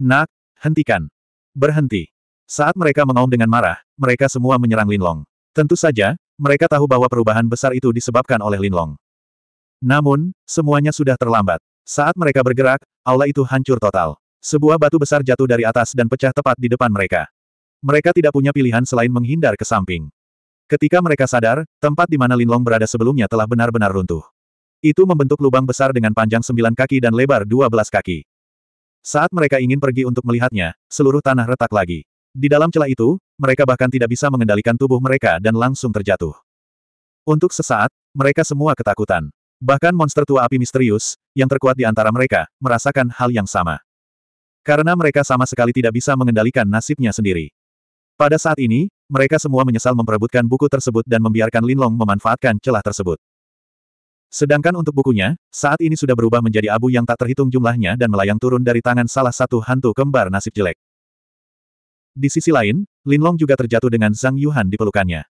Nak, hentikan. Berhenti. Saat mereka mengaum dengan marah, mereka semua menyerang Linlong. Tentu saja, mereka tahu bahwa perubahan besar itu disebabkan oleh Linlong. Namun, semuanya sudah terlambat. Saat mereka bergerak, aula itu hancur total. Sebuah batu besar jatuh dari atas dan pecah tepat di depan mereka. Mereka tidak punya pilihan selain menghindar ke samping. Ketika mereka sadar, tempat di mana Linlong berada sebelumnya telah benar-benar runtuh. Itu membentuk lubang besar dengan panjang sembilan kaki dan lebar dua belas kaki. Saat mereka ingin pergi untuk melihatnya, seluruh tanah retak lagi. Di dalam celah itu, mereka bahkan tidak bisa mengendalikan tubuh mereka dan langsung terjatuh. Untuk sesaat, mereka semua ketakutan. Bahkan monster tua api misterius, yang terkuat di antara mereka, merasakan hal yang sama. Karena mereka sama sekali tidak bisa mengendalikan nasibnya sendiri. Pada saat ini, mereka semua menyesal memperebutkan buku tersebut dan membiarkan Linlong memanfaatkan celah tersebut. Sedangkan untuk bukunya, saat ini sudah berubah menjadi abu yang tak terhitung jumlahnya dan melayang turun dari tangan salah satu hantu kembar nasib jelek. Di sisi lain, Lin Long juga terjatuh dengan Zhang Yuhan di pelukannya.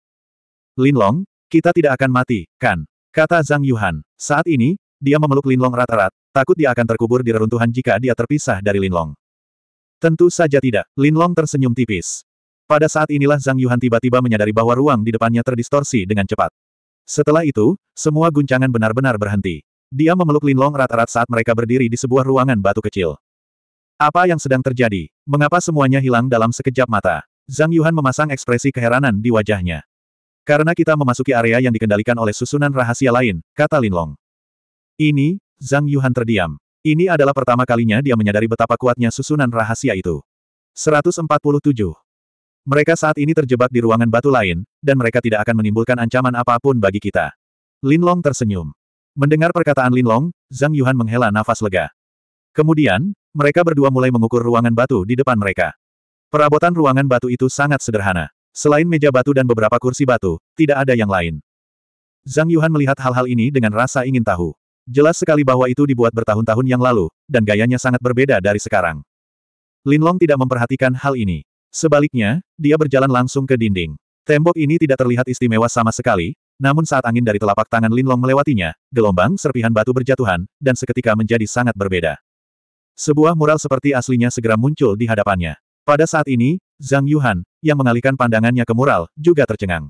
Lin Long, kita tidak akan mati, kan? Kata Zhang Yuhan. Saat ini, dia memeluk Linlong rata-rat, takut dia akan terkubur di reruntuhan jika dia terpisah dari Lin Long. Tentu saja tidak, Lin Long tersenyum tipis. Pada saat inilah Zhang Yuhan tiba-tiba menyadari bahwa ruang di depannya terdistorsi dengan cepat. Setelah itu, semua guncangan benar-benar berhenti. Dia memeluk Lin Long rata-rata saat mereka berdiri di sebuah ruangan batu kecil. Apa yang sedang terjadi? Mengapa semuanya hilang dalam sekejap mata? Zhang Yuhan memasang ekspresi keheranan di wajahnya. Karena kita memasuki area yang dikendalikan oleh susunan rahasia lain, kata Lin Long. Ini, Zhang Yuhan terdiam. Ini adalah pertama kalinya dia menyadari betapa kuatnya susunan rahasia itu. 147. Mereka saat ini terjebak di ruangan batu lain, dan mereka tidak akan menimbulkan ancaman apapun bagi kita. Lin Long tersenyum. Mendengar perkataan Lin Long, Zhang Yuhan menghela nafas lega. Kemudian, mereka berdua mulai mengukur ruangan batu di depan mereka. Perabotan ruangan batu itu sangat sederhana. Selain meja batu dan beberapa kursi batu, tidak ada yang lain. Zhang Yuhan melihat hal-hal ini dengan rasa ingin tahu. Jelas sekali bahwa itu dibuat bertahun-tahun yang lalu, dan gayanya sangat berbeda dari sekarang. Lin Long tidak memperhatikan hal ini. Sebaliknya, dia berjalan langsung ke dinding. Tembok ini tidak terlihat istimewa sama sekali, namun saat angin dari telapak tangan Lin Long melewatinya, gelombang serpihan batu berjatuhan, dan seketika menjadi sangat berbeda. Sebuah mural seperti aslinya segera muncul di hadapannya. Pada saat ini, Zhang Yuhan, yang mengalihkan pandangannya ke mural, juga tercengang.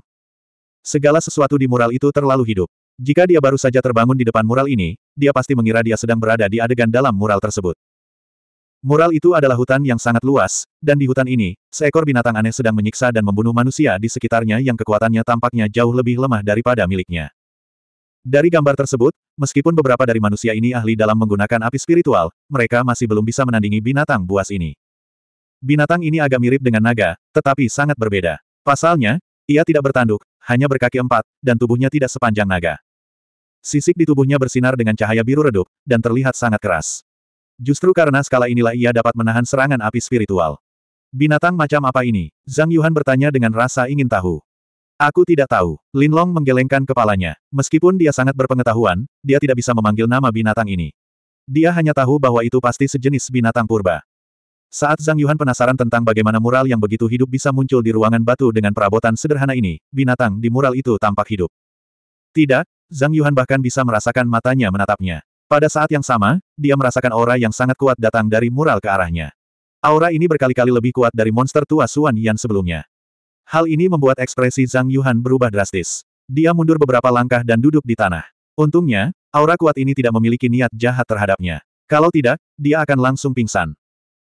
Segala sesuatu di mural itu terlalu hidup. Jika dia baru saja terbangun di depan mural ini, dia pasti mengira dia sedang berada di adegan dalam mural tersebut. Mural itu adalah hutan yang sangat luas, dan di hutan ini, seekor binatang aneh sedang menyiksa dan membunuh manusia di sekitarnya yang kekuatannya tampaknya jauh lebih lemah daripada miliknya. Dari gambar tersebut, meskipun beberapa dari manusia ini ahli dalam menggunakan api spiritual, mereka masih belum bisa menandingi binatang buas ini. Binatang ini agak mirip dengan naga, tetapi sangat berbeda. Pasalnya, ia tidak bertanduk, hanya berkaki empat, dan tubuhnya tidak sepanjang naga. Sisik di tubuhnya bersinar dengan cahaya biru redup, dan terlihat sangat keras. Justru karena skala inilah ia dapat menahan serangan api spiritual. Binatang macam apa ini? Zhang Yuhan bertanya dengan rasa ingin tahu. Aku tidak tahu. Linlong menggelengkan kepalanya. Meskipun dia sangat berpengetahuan, dia tidak bisa memanggil nama binatang ini. Dia hanya tahu bahwa itu pasti sejenis binatang purba. Saat Zhang Yuan penasaran tentang bagaimana mural yang begitu hidup bisa muncul di ruangan batu dengan perabotan sederhana ini, binatang di mural itu tampak hidup. Tidak, Zhang Yuan bahkan bisa merasakan matanya menatapnya. Pada saat yang sama, dia merasakan aura yang sangat kuat datang dari mural ke arahnya. Aura ini berkali-kali lebih kuat dari monster tua Suan Yan sebelumnya. Hal ini membuat ekspresi Zhang Yuhan berubah drastis. Dia mundur beberapa langkah dan duduk di tanah. Untungnya, aura kuat ini tidak memiliki niat jahat terhadapnya. Kalau tidak, dia akan langsung pingsan.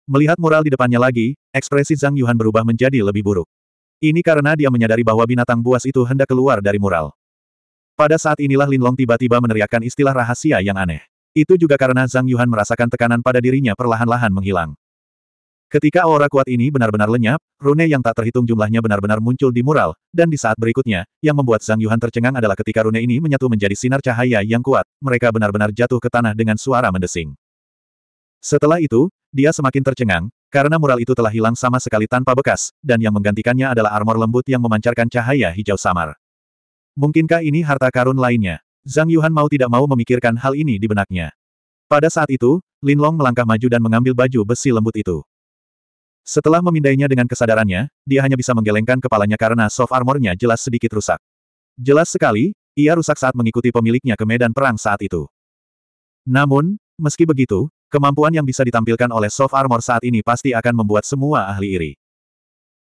Melihat mural di depannya lagi, ekspresi Zhang Yuhan berubah menjadi lebih buruk. Ini karena dia menyadari bahwa binatang buas itu hendak keluar dari mural. Pada saat inilah Long tiba-tiba meneriakkan istilah rahasia yang aneh. Itu juga karena Zhang Yuhan merasakan tekanan pada dirinya perlahan-lahan menghilang. Ketika aura kuat ini benar-benar lenyap, rune yang tak terhitung jumlahnya benar-benar muncul di mural, dan di saat berikutnya, yang membuat Zhang Yuhan tercengang adalah ketika rune ini menyatu menjadi sinar cahaya yang kuat, mereka benar-benar jatuh ke tanah dengan suara mendesing. Setelah itu, dia semakin tercengang, karena mural itu telah hilang sama sekali tanpa bekas, dan yang menggantikannya adalah armor lembut yang memancarkan cahaya hijau samar. Mungkinkah ini harta karun lainnya? Zhang Yuhan mau tidak mau memikirkan hal ini di benaknya. Pada saat itu, Lin Long melangkah maju dan mengambil baju besi lembut itu. Setelah memindainya dengan kesadarannya, dia hanya bisa menggelengkan kepalanya karena soft armornya jelas sedikit rusak. Jelas sekali, ia rusak saat mengikuti pemiliknya ke medan perang saat itu. Namun, meski begitu, kemampuan yang bisa ditampilkan oleh soft armor saat ini pasti akan membuat semua ahli iri.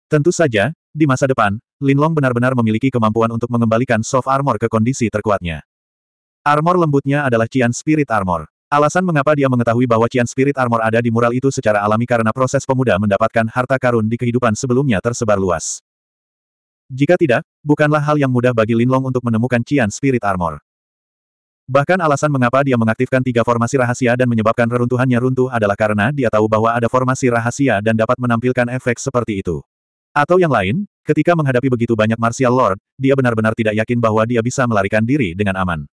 Tentu saja, di masa depan, Lin Long benar-benar memiliki kemampuan untuk mengembalikan soft armor ke kondisi terkuatnya. Armor lembutnya adalah Cian Spirit Armor. Alasan mengapa dia mengetahui bahwa Cian Spirit Armor ada di mural itu secara alami karena proses pemuda mendapatkan harta karun di kehidupan sebelumnya tersebar luas. Jika tidak, bukanlah hal yang mudah bagi Lin Long untuk menemukan Cian Spirit Armor. Bahkan alasan mengapa dia mengaktifkan tiga formasi rahasia dan menyebabkan reruntuhannya runtuh adalah karena dia tahu bahwa ada formasi rahasia dan dapat menampilkan efek seperti itu. Atau yang lain, ketika menghadapi begitu banyak martial lord, dia benar-benar tidak yakin bahwa dia bisa melarikan diri dengan aman.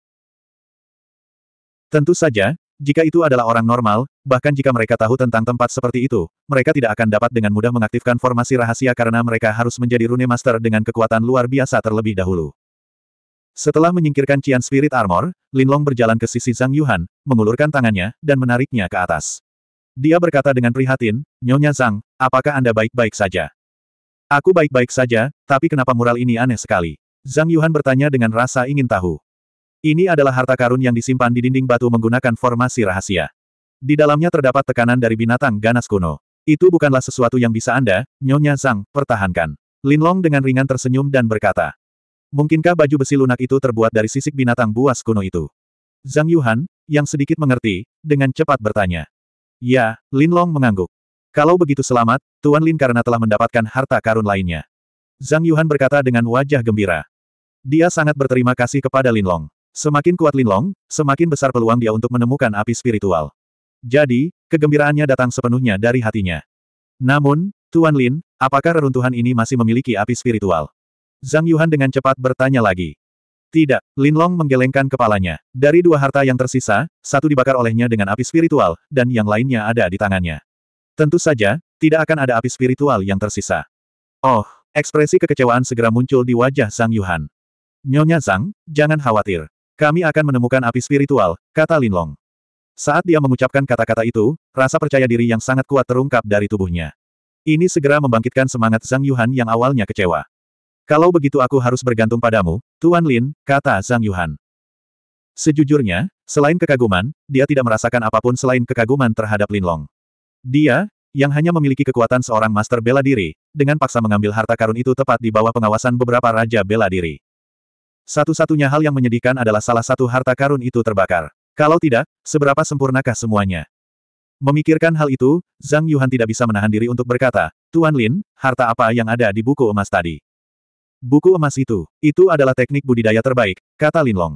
Tentu saja, jika itu adalah orang normal, bahkan jika mereka tahu tentang tempat seperti itu, mereka tidak akan dapat dengan mudah mengaktifkan formasi rahasia karena mereka harus menjadi Rune Master dengan kekuatan luar biasa terlebih dahulu. Setelah menyingkirkan Cian Spirit Armor, Linlong berjalan ke sisi Zhang Yuhan, mengulurkan tangannya, dan menariknya ke atas. Dia berkata dengan prihatin, Nyonya Zhang, apakah Anda baik-baik saja? Aku baik-baik saja, tapi kenapa mural ini aneh sekali? Zhang Yuhan bertanya dengan rasa ingin tahu. Ini adalah harta karun yang disimpan di dinding batu menggunakan formasi rahasia. Di dalamnya terdapat tekanan dari binatang ganas kuno. Itu bukanlah sesuatu yang bisa Anda, Nyonya Zhang, pertahankan. Linlong dengan ringan tersenyum dan berkata. Mungkinkah baju besi lunak itu terbuat dari sisik binatang buas kuno itu? Zhang Yuhan, yang sedikit mengerti, dengan cepat bertanya. Ya, Linlong mengangguk. Kalau begitu selamat, Tuan Lin karena telah mendapatkan harta karun lainnya. Zhang Yuhan berkata dengan wajah gembira. Dia sangat berterima kasih kepada Linlong. Semakin kuat Linlong, semakin besar peluang dia untuk menemukan api spiritual. Jadi, kegembiraannya datang sepenuhnya dari hatinya. Namun, Tuan Lin, apakah reruntuhan ini masih memiliki api spiritual? Zhang Yuhan dengan cepat bertanya lagi. Tidak, Lin Long menggelengkan kepalanya. Dari dua harta yang tersisa, satu dibakar olehnya dengan api spiritual, dan yang lainnya ada di tangannya. Tentu saja, tidak akan ada api spiritual yang tersisa. Oh, ekspresi kekecewaan segera muncul di wajah Zhang Yuhan. Nyonya Zhang, jangan khawatir. Kami akan menemukan api spiritual, kata Linlong. Saat dia mengucapkan kata-kata itu, rasa percaya diri yang sangat kuat terungkap dari tubuhnya. Ini segera membangkitkan semangat Zhang Yuhan yang awalnya kecewa. Kalau begitu aku harus bergantung padamu, Tuan Lin, kata Zhang Yuhan. Sejujurnya, selain kekaguman, dia tidak merasakan apapun selain kekaguman terhadap Lin Long. Dia, yang hanya memiliki kekuatan seorang master bela diri, dengan paksa mengambil harta karun itu tepat di bawah pengawasan beberapa raja bela diri. Satu-satunya hal yang menyedihkan adalah salah satu harta karun itu terbakar. Kalau tidak, seberapa sempurnakah semuanya? Memikirkan hal itu, Zhang Yuhan tidak bisa menahan diri untuk berkata, Tuan Lin, harta apa yang ada di buku emas tadi? Buku emas itu, itu adalah teknik budidaya terbaik, kata Lin Long.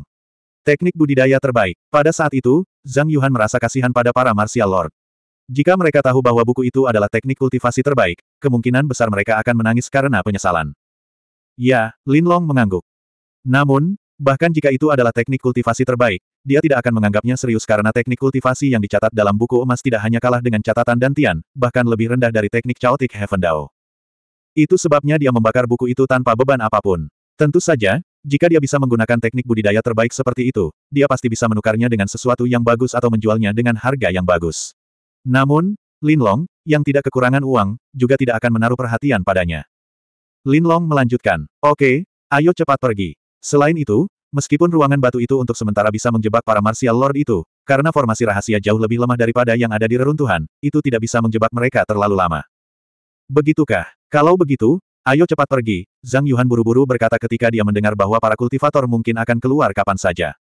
Teknik budidaya terbaik. Pada saat itu, Zhang Yuhan merasa kasihan pada para martial lord. Jika mereka tahu bahwa buku itu adalah teknik kultivasi terbaik, kemungkinan besar mereka akan menangis karena penyesalan. Ya, Lin Long mengangguk. Namun, bahkan jika itu adalah teknik kultivasi terbaik, dia tidak akan menganggapnya serius karena teknik kultivasi yang dicatat dalam buku emas tidak hanya kalah dengan catatan Dantian, bahkan lebih rendah dari teknik Chaotic Heaven Dao. Itu sebabnya dia membakar buku itu tanpa beban apapun. Tentu saja, jika dia bisa menggunakan teknik budidaya terbaik seperti itu, dia pasti bisa menukarnya dengan sesuatu yang bagus atau menjualnya dengan harga yang bagus. Namun, Lin Long, yang tidak kekurangan uang, juga tidak akan menaruh perhatian padanya. Lin Long melanjutkan, Oke, okay, ayo cepat pergi. Selain itu, meskipun ruangan batu itu untuk sementara bisa menjebak para Martial Lord itu, karena formasi rahasia jauh lebih lemah daripada yang ada di reruntuhan, itu tidak bisa menjebak mereka terlalu lama. Begitukah? Kalau begitu, ayo cepat pergi, Zhang Yuhan buru-buru berkata ketika dia mendengar bahwa para kultivator mungkin akan keluar kapan saja.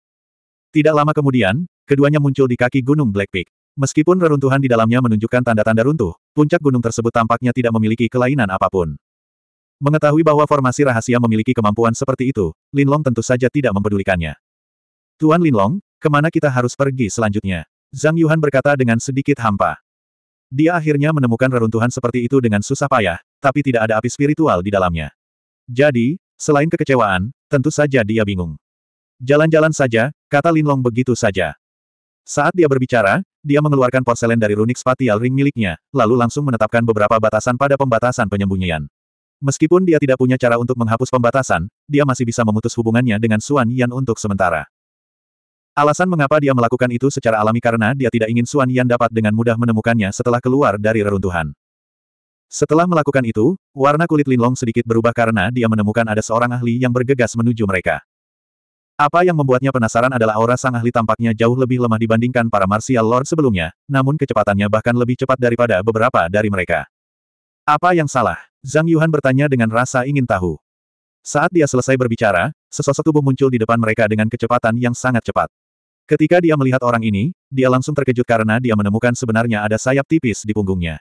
Tidak lama kemudian, keduanya muncul di kaki Gunung Black Peak. Meskipun reruntuhan di dalamnya menunjukkan tanda-tanda runtuh, puncak gunung tersebut tampaknya tidak memiliki kelainan apapun. Mengetahui bahwa formasi rahasia memiliki kemampuan seperti itu, Linlong tentu saja tidak mempedulikannya. Tuan Linlong, kemana kita harus pergi selanjutnya? Zhang Yuhan berkata dengan sedikit hampa. Dia akhirnya menemukan reruntuhan seperti itu dengan susah payah, tapi tidak ada api spiritual di dalamnya. Jadi, selain kekecewaan, tentu saja dia bingung. Jalan-jalan saja, kata Linlong begitu saja. Saat dia berbicara, dia mengeluarkan porselen dari runik spatial ring miliknya, lalu langsung menetapkan beberapa batasan pada pembatasan penyembunyian. Meskipun dia tidak punya cara untuk menghapus pembatasan, dia masih bisa memutus hubungannya dengan Suan Yan untuk sementara. Alasan mengapa dia melakukan itu secara alami karena dia tidak ingin Suan Yan dapat dengan mudah menemukannya setelah keluar dari reruntuhan. Setelah melakukan itu, warna kulit Linlong sedikit berubah karena dia menemukan ada seorang ahli yang bergegas menuju mereka. Apa yang membuatnya penasaran adalah aura sang ahli tampaknya jauh lebih lemah dibandingkan para martial lord sebelumnya, namun kecepatannya bahkan lebih cepat daripada beberapa dari mereka. Apa yang salah? Zhang Yuhan bertanya dengan rasa ingin tahu. Saat dia selesai berbicara, sesosok tubuh muncul di depan mereka dengan kecepatan yang sangat cepat. Ketika dia melihat orang ini, dia langsung terkejut karena dia menemukan sebenarnya ada sayap tipis di punggungnya.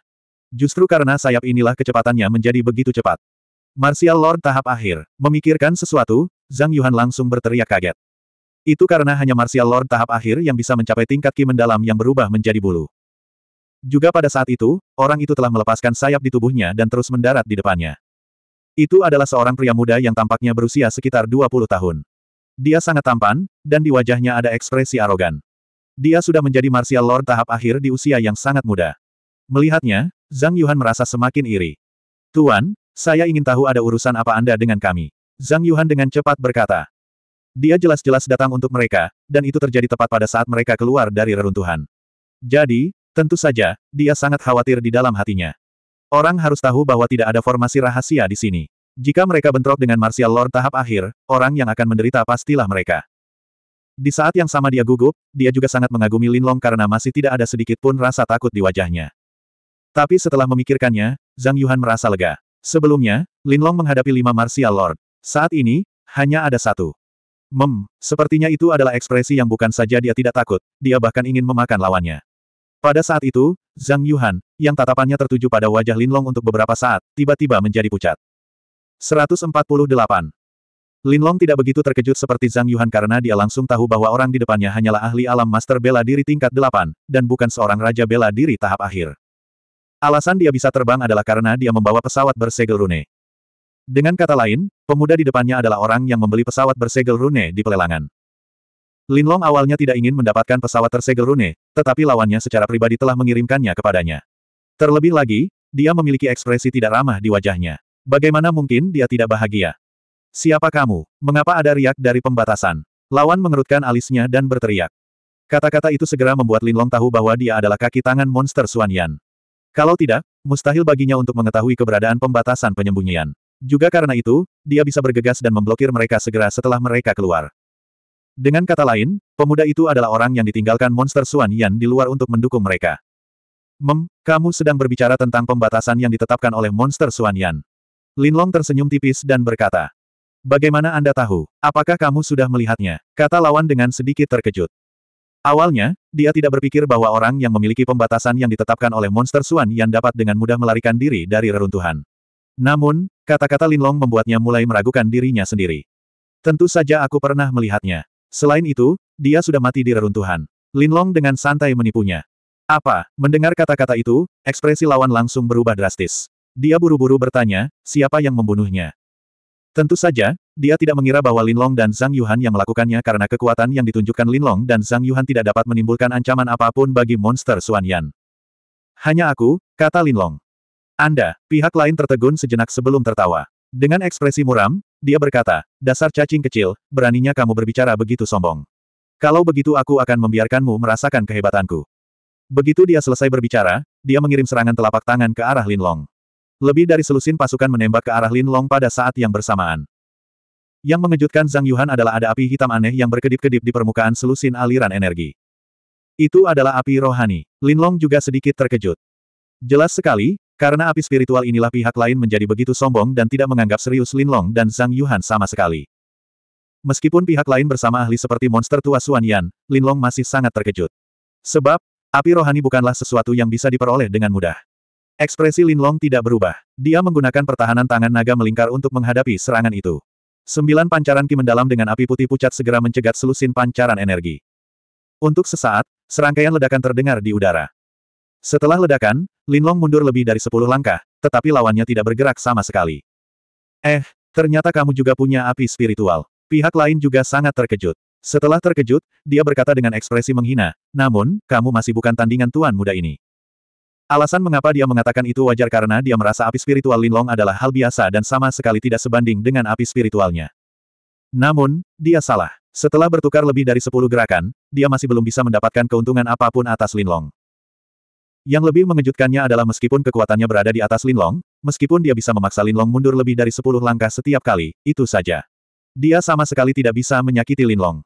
Justru karena sayap inilah kecepatannya menjadi begitu cepat. Martial Lord tahap akhir, memikirkan sesuatu, Zhang Yuhan langsung berteriak kaget. Itu karena hanya Martial Lord tahap akhir yang bisa mencapai tingkat ki mendalam yang berubah menjadi bulu. Juga pada saat itu, orang itu telah melepaskan sayap di tubuhnya dan terus mendarat di depannya. Itu adalah seorang pria muda yang tampaknya berusia sekitar 20 tahun. Dia sangat tampan, dan di wajahnya ada ekspresi arogan. Dia sudah menjadi martial lord tahap akhir di usia yang sangat muda. Melihatnya, Zhang Yuhan merasa semakin iri. Tuan, saya ingin tahu ada urusan apa Anda dengan kami. Zhang Yuhan dengan cepat berkata. Dia jelas-jelas datang untuk mereka, dan itu terjadi tepat pada saat mereka keluar dari reruntuhan. Jadi, Tentu saja, dia sangat khawatir di dalam hatinya. Orang harus tahu bahwa tidak ada formasi rahasia di sini. Jika mereka bentrok dengan Martial Lord tahap akhir, orang yang akan menderita pastilah mereka. Di saat yang sama dia gugup, dia juga sangat mengagumi Linlong karena masih tidak ada sedikit pun rasa takut di wajahnya. Tapi setelah memikirkannya, Zhang Yuan merasa lega. Sebelumnya, Linlong menghadapi lima Martial Lord. Saat ini, hanya ada satu. Mem, sepertinya itu adalah ekspresi yang bukan saja dia tidak takut, dia bahkan ingin memakan lawannya. Pada saat itu, Zhang Yuhan, yang tatapannya tertuju pada wajah Linlong untuk beberapa saat, tiba-tiba menjadi pucat. 148. Linlong tidak begitu terkejut seperti Zhang Yuhan karena dia langsung tahu bahwa orang di depannya hanyalah ahli alam master bela diri tingkat 8, dan bukan seorang raja bela diri tahap akhir. Alasan dia bisa terbang adalah karena dia membawa pesawat bersegel rune. Dengan kata lain, pemuda di depannya adalah orang yang membeli pesawat bersegel rune di pelelangan. Linlong awalnya tidak ingin mendapatkan pesawat tersegel Rune, tetapi lawannya secara pribadi telah mengirimkannya kepadanya. Terlebih lagi, dia memiliki ekspresi tidak ramah di wajahnya. Bagaimana mungkin dia tidak bahagia? Siapa kamu? Mengapa ada riak dari pembatasan? Lawan mengerutkan alisnya dan berteriak. Kata-kata itu segera membuat Linlong tahu bahwa dia adalah kaki tangan monster Suanyan. Kalau tidak, mustahil baginya untuk mengetahui keberadaan pembatasan penyembunyian. Juga karena itu, dia bisa bergegas dan memblokir mereka segera setelah mereka keluar. Dengan kata lain, pemuda itu adalah orang yang ditinggalkan monster Xuan Yan di luar untuk mendukung mereka. Mem, kamu sedang berbicara tentang pembatasan yang ditetapkan oleh monster Xuan Yan. Linlong tersenyum tipis dan berkata. Bagaimana Anda tahu? Apakah kamu sudah melihatnya? Kata lawan dengan sedikit terkejut. Awalnya, dia tidak berpikir bahwa orang yang memiliki pembatasan yang ditetapkan oleh monster Xuan Yan dapat dengan mudah melarikan diri dari reruntuhan. Namun, kata-kata Linlong membuatnya mulai meragukan dirinya sendiri. Tentu saja aku pernah melihatnya. Selain itu, dia sudah mati di reruntuhan. Linlong dengan santai menipunya. Apa? Mendengar kata-kata itu, ekspresi lawan langsung berubah drastis. Dia buru-buru bertanya, siapa yang membunuhnya? Tentu saja, dia tidak mengira bahwa Linlong dan Zhang Yuhan yang melakukannya karena kekuatan yang ditunjukkan Linlong dan Zhang Yuhan tidak dapat menimbulkan ancaman apapun bagi monster Xuan Yan. Hanya aku, kata Linlong. Anda, pihak lain tertegun sejenak sebelum tertawa. Dengan ekspresi muram, dia berkata, dasar cacing kecil, beraninya kamu berbicara begitu sombong. Kalau begitu aku akan membiarkanmu merasakan kehebatanku. Begitu dia selesai berbicara, dia mengirim serangan telapak tangan ke arah Lin Long. Lebih dari selusin pasukan menembak ke arah Lin Long pada saat yang bersamaan. Yang mengejutkan Zhang Yuhan adalah ada api hitam aneh yang berkedip-kedip di permukaan selusin aliran energi. Itu adalah api rohani. Lin Long juga sedikit terkejut. Jelas sekali, karena api spiritual inilah pihak lain menjadi begitu sombong dan tidak menganggap serius Lin Long dan Zhang Yuhan sama sekali. Meskipun pihak lain bersama ahli seperti monster tua Suan Yan, Lin Long masih sangat terkejut. Sebab, api rohani bukanlah sesuatu yang bisa diperoleh dengan mudah. Ekspresi Lin Long tidak berubah. Dia menggunakan pertahanan tangan naga melingkar untuk menghadapi serangan itu. Sembilan pancaran ki mendalam dengan api putih pucat segera mencegat selusin pancaran energi. Untuk sesaat, serangkaian ledakan terdengar di udara. Setelah ledakan, Linlong mundur lebih dari sepuluh langkah, tetapi lawannya tidak bergerak sama sekali. Eh, ternyata kamu juga punya api spiritual. Pihak lain juga sangat terkejut. Setelah terkejut, dia berkata dengan ekspresi menghina, namun, kamu masih bukan tandingan tuan muda ini. Alasan mengapa dia mengatakan itu wajar karena dia merasa api spiritual Linlong adalah hal biasa dan sama sekali tidak sebanding dengan api spiritualnya. Namun, dia salah. Setelah bertukar lebih dari 10 gerakan, dia masih belum bisa mendapatkan keuntungan apapun atas Linlong. Yang lebih mengejutkannya adalah meskipun kekuatannya berada di atas Linlong, meskipun dia bisa memaksa Linlong mundur lebih dari sepuluh langkah setiap kali, itu saja. Dia sama sekali tidak bisa menyakiti Linlong.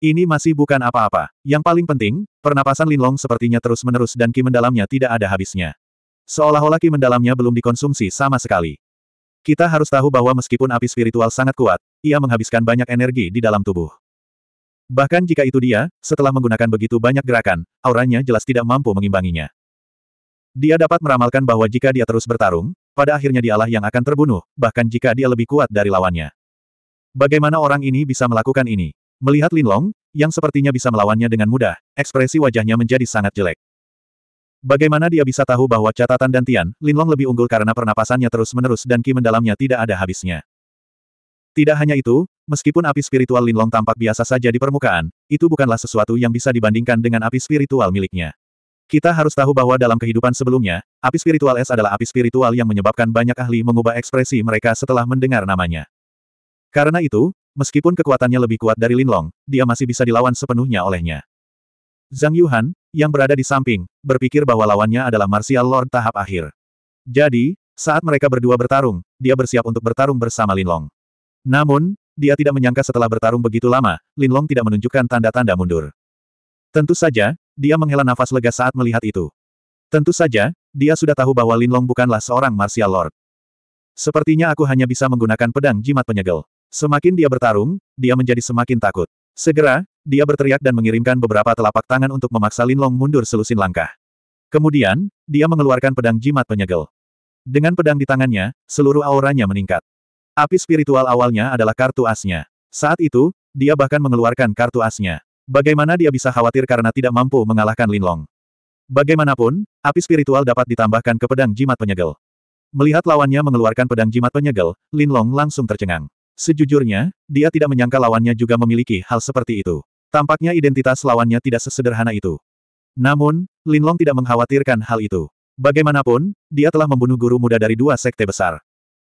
Ini masih bukan apa-apa. Yang paling penting, pernapasan Linlong sepertinya terus-menerus dan ki mendalamnya tidak ada habisnya. Seolah-olah ki mendalamnya belum dikonsumsi sama sekali. Kita harus tahu bahwa meskipun api spiritual sangat kuat, ia menghabiskan banyak energi di dalam tubuh. Bahkan jika itu dia, setelah menggunakan begitu banyak gerakan, auranya jelas tidak mampu mengimbanginya. Dia dapat meramalkan bahwa jika dia terus bertarung, pada akhirnya dialah yang akan terbunuh, bahkan jika dia lebih kuat dari lawannya. Bagaimana orang ini bisa melakukan ini? Melihat Lin Long, yang sepertinya bisa melawannya dengan mudah, ekspresi wajahnya menjadi sangat jelek. Bagaimana dia bisa tahu bahwa catatan dan Tian, Long lebih unggul karena pernapasannya terus-menerus dan ki mendalamnya tidak ada habisnya. Tidak hanya itu, meskipun api spiritual Lin Long tampak biasa saja di permukaan, itu bukanlah sesuatu yang bisa dibandingkan dengan api spiritual miliknya. Kita harus tahu bahwa dalam kehidupan sebelumnya, api spiritual es adalah api spiritual yang menyebabkan banyak ahli mengubah ekspresi mereka setelah mendengar namanya. Karena itu, meskipun kekuatannya lebih kuat dari Linlong, dia masih bisa dilawan sepenuhnya olehnya. Zhang Yuhan, yang berada di samping, berpikir bahwa lawannya adalah Martial Lord tahap akhir. Jadi, saat mereka berdua bertarung, dia bersiap untuk bertarung bersama Linlong. Namun, dia tidak menyangka setelah bertarung begitu lama, Linlong tidak menunjukkan tanda-tanda mundur. Tentu saja, dia menghela nafas lega saat melihat itu. Tentu saja, dia sudah tahu bahwa Linlong bukanlah seorang martial lord. Sepertinya aku hanya bisa menggunakan pedang jimat penyegel. Semakin dia bertarung, dia menjadi semakin takut. Segera, dia berteriak dan mengirimkan beberapa telapak tangan untuk memaksa Linlong mundur selusin langkah. Kemudian, dia mengeluarkan pedang jimat penyegel. Dengan pedang di tangannya, seluruh auranya meningkat. Api spiritual awalnya adalah kartu asnya. Saat itu, dia bahkan mengeluarkan kartu asnya. Bagaimana dia bisa khawatir karena tidak mampu mengalahkan Linlong? Bagaimanapun, api spiritual dapat ditambahkan ke pedang jimat penyegel. Melihat lawannya mengeluarkan pedang jimat penyegel, Linlong langsung tercengang. Sejujurnya, dia tidak menyangka lawannya juga memiliki hal seperti itu. Tampaknya identitas lawannya tidak sesederhana itu. Namun, Linlong tidak mengkhawatirkan hal itu. Bagaimanapun, dia telah membunuh guru muda dari dua sekte besar.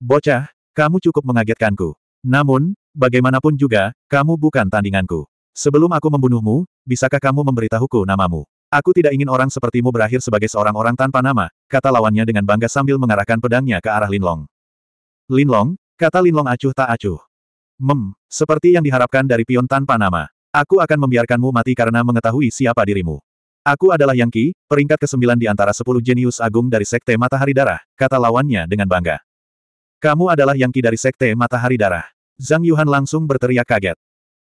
Bocah, kamu cukup mengagetkanku. Namun, bagaimanapun juga, kamu bukan tandinganku. Sebelum aku membunuhmu, bisakah kamu memberitahuku namamu? Aku tidak ingin orang sepertimu berakhir sebagai seorang orang tanpa nama, kata lawannya dengan bangga sambil mengarahkan pedangnya ke arah Linlong. Linlong, kata Linlong acuh tak acuh. Mem, seperti yang diharapkan dari pion tanpa nama. Aku akan membiarkanmu mati karena mengetahui siapa dirimu. Aku adalah Yang Qi, peringkat ke-9 di antara 10 jenius agung dari Sekte Matahari Darah, kata lawannya dengan bangga. Kamu adalah Yang Qi dari Sekte Matahari Darah. Zhang Yuhan langsung berteriak kaget.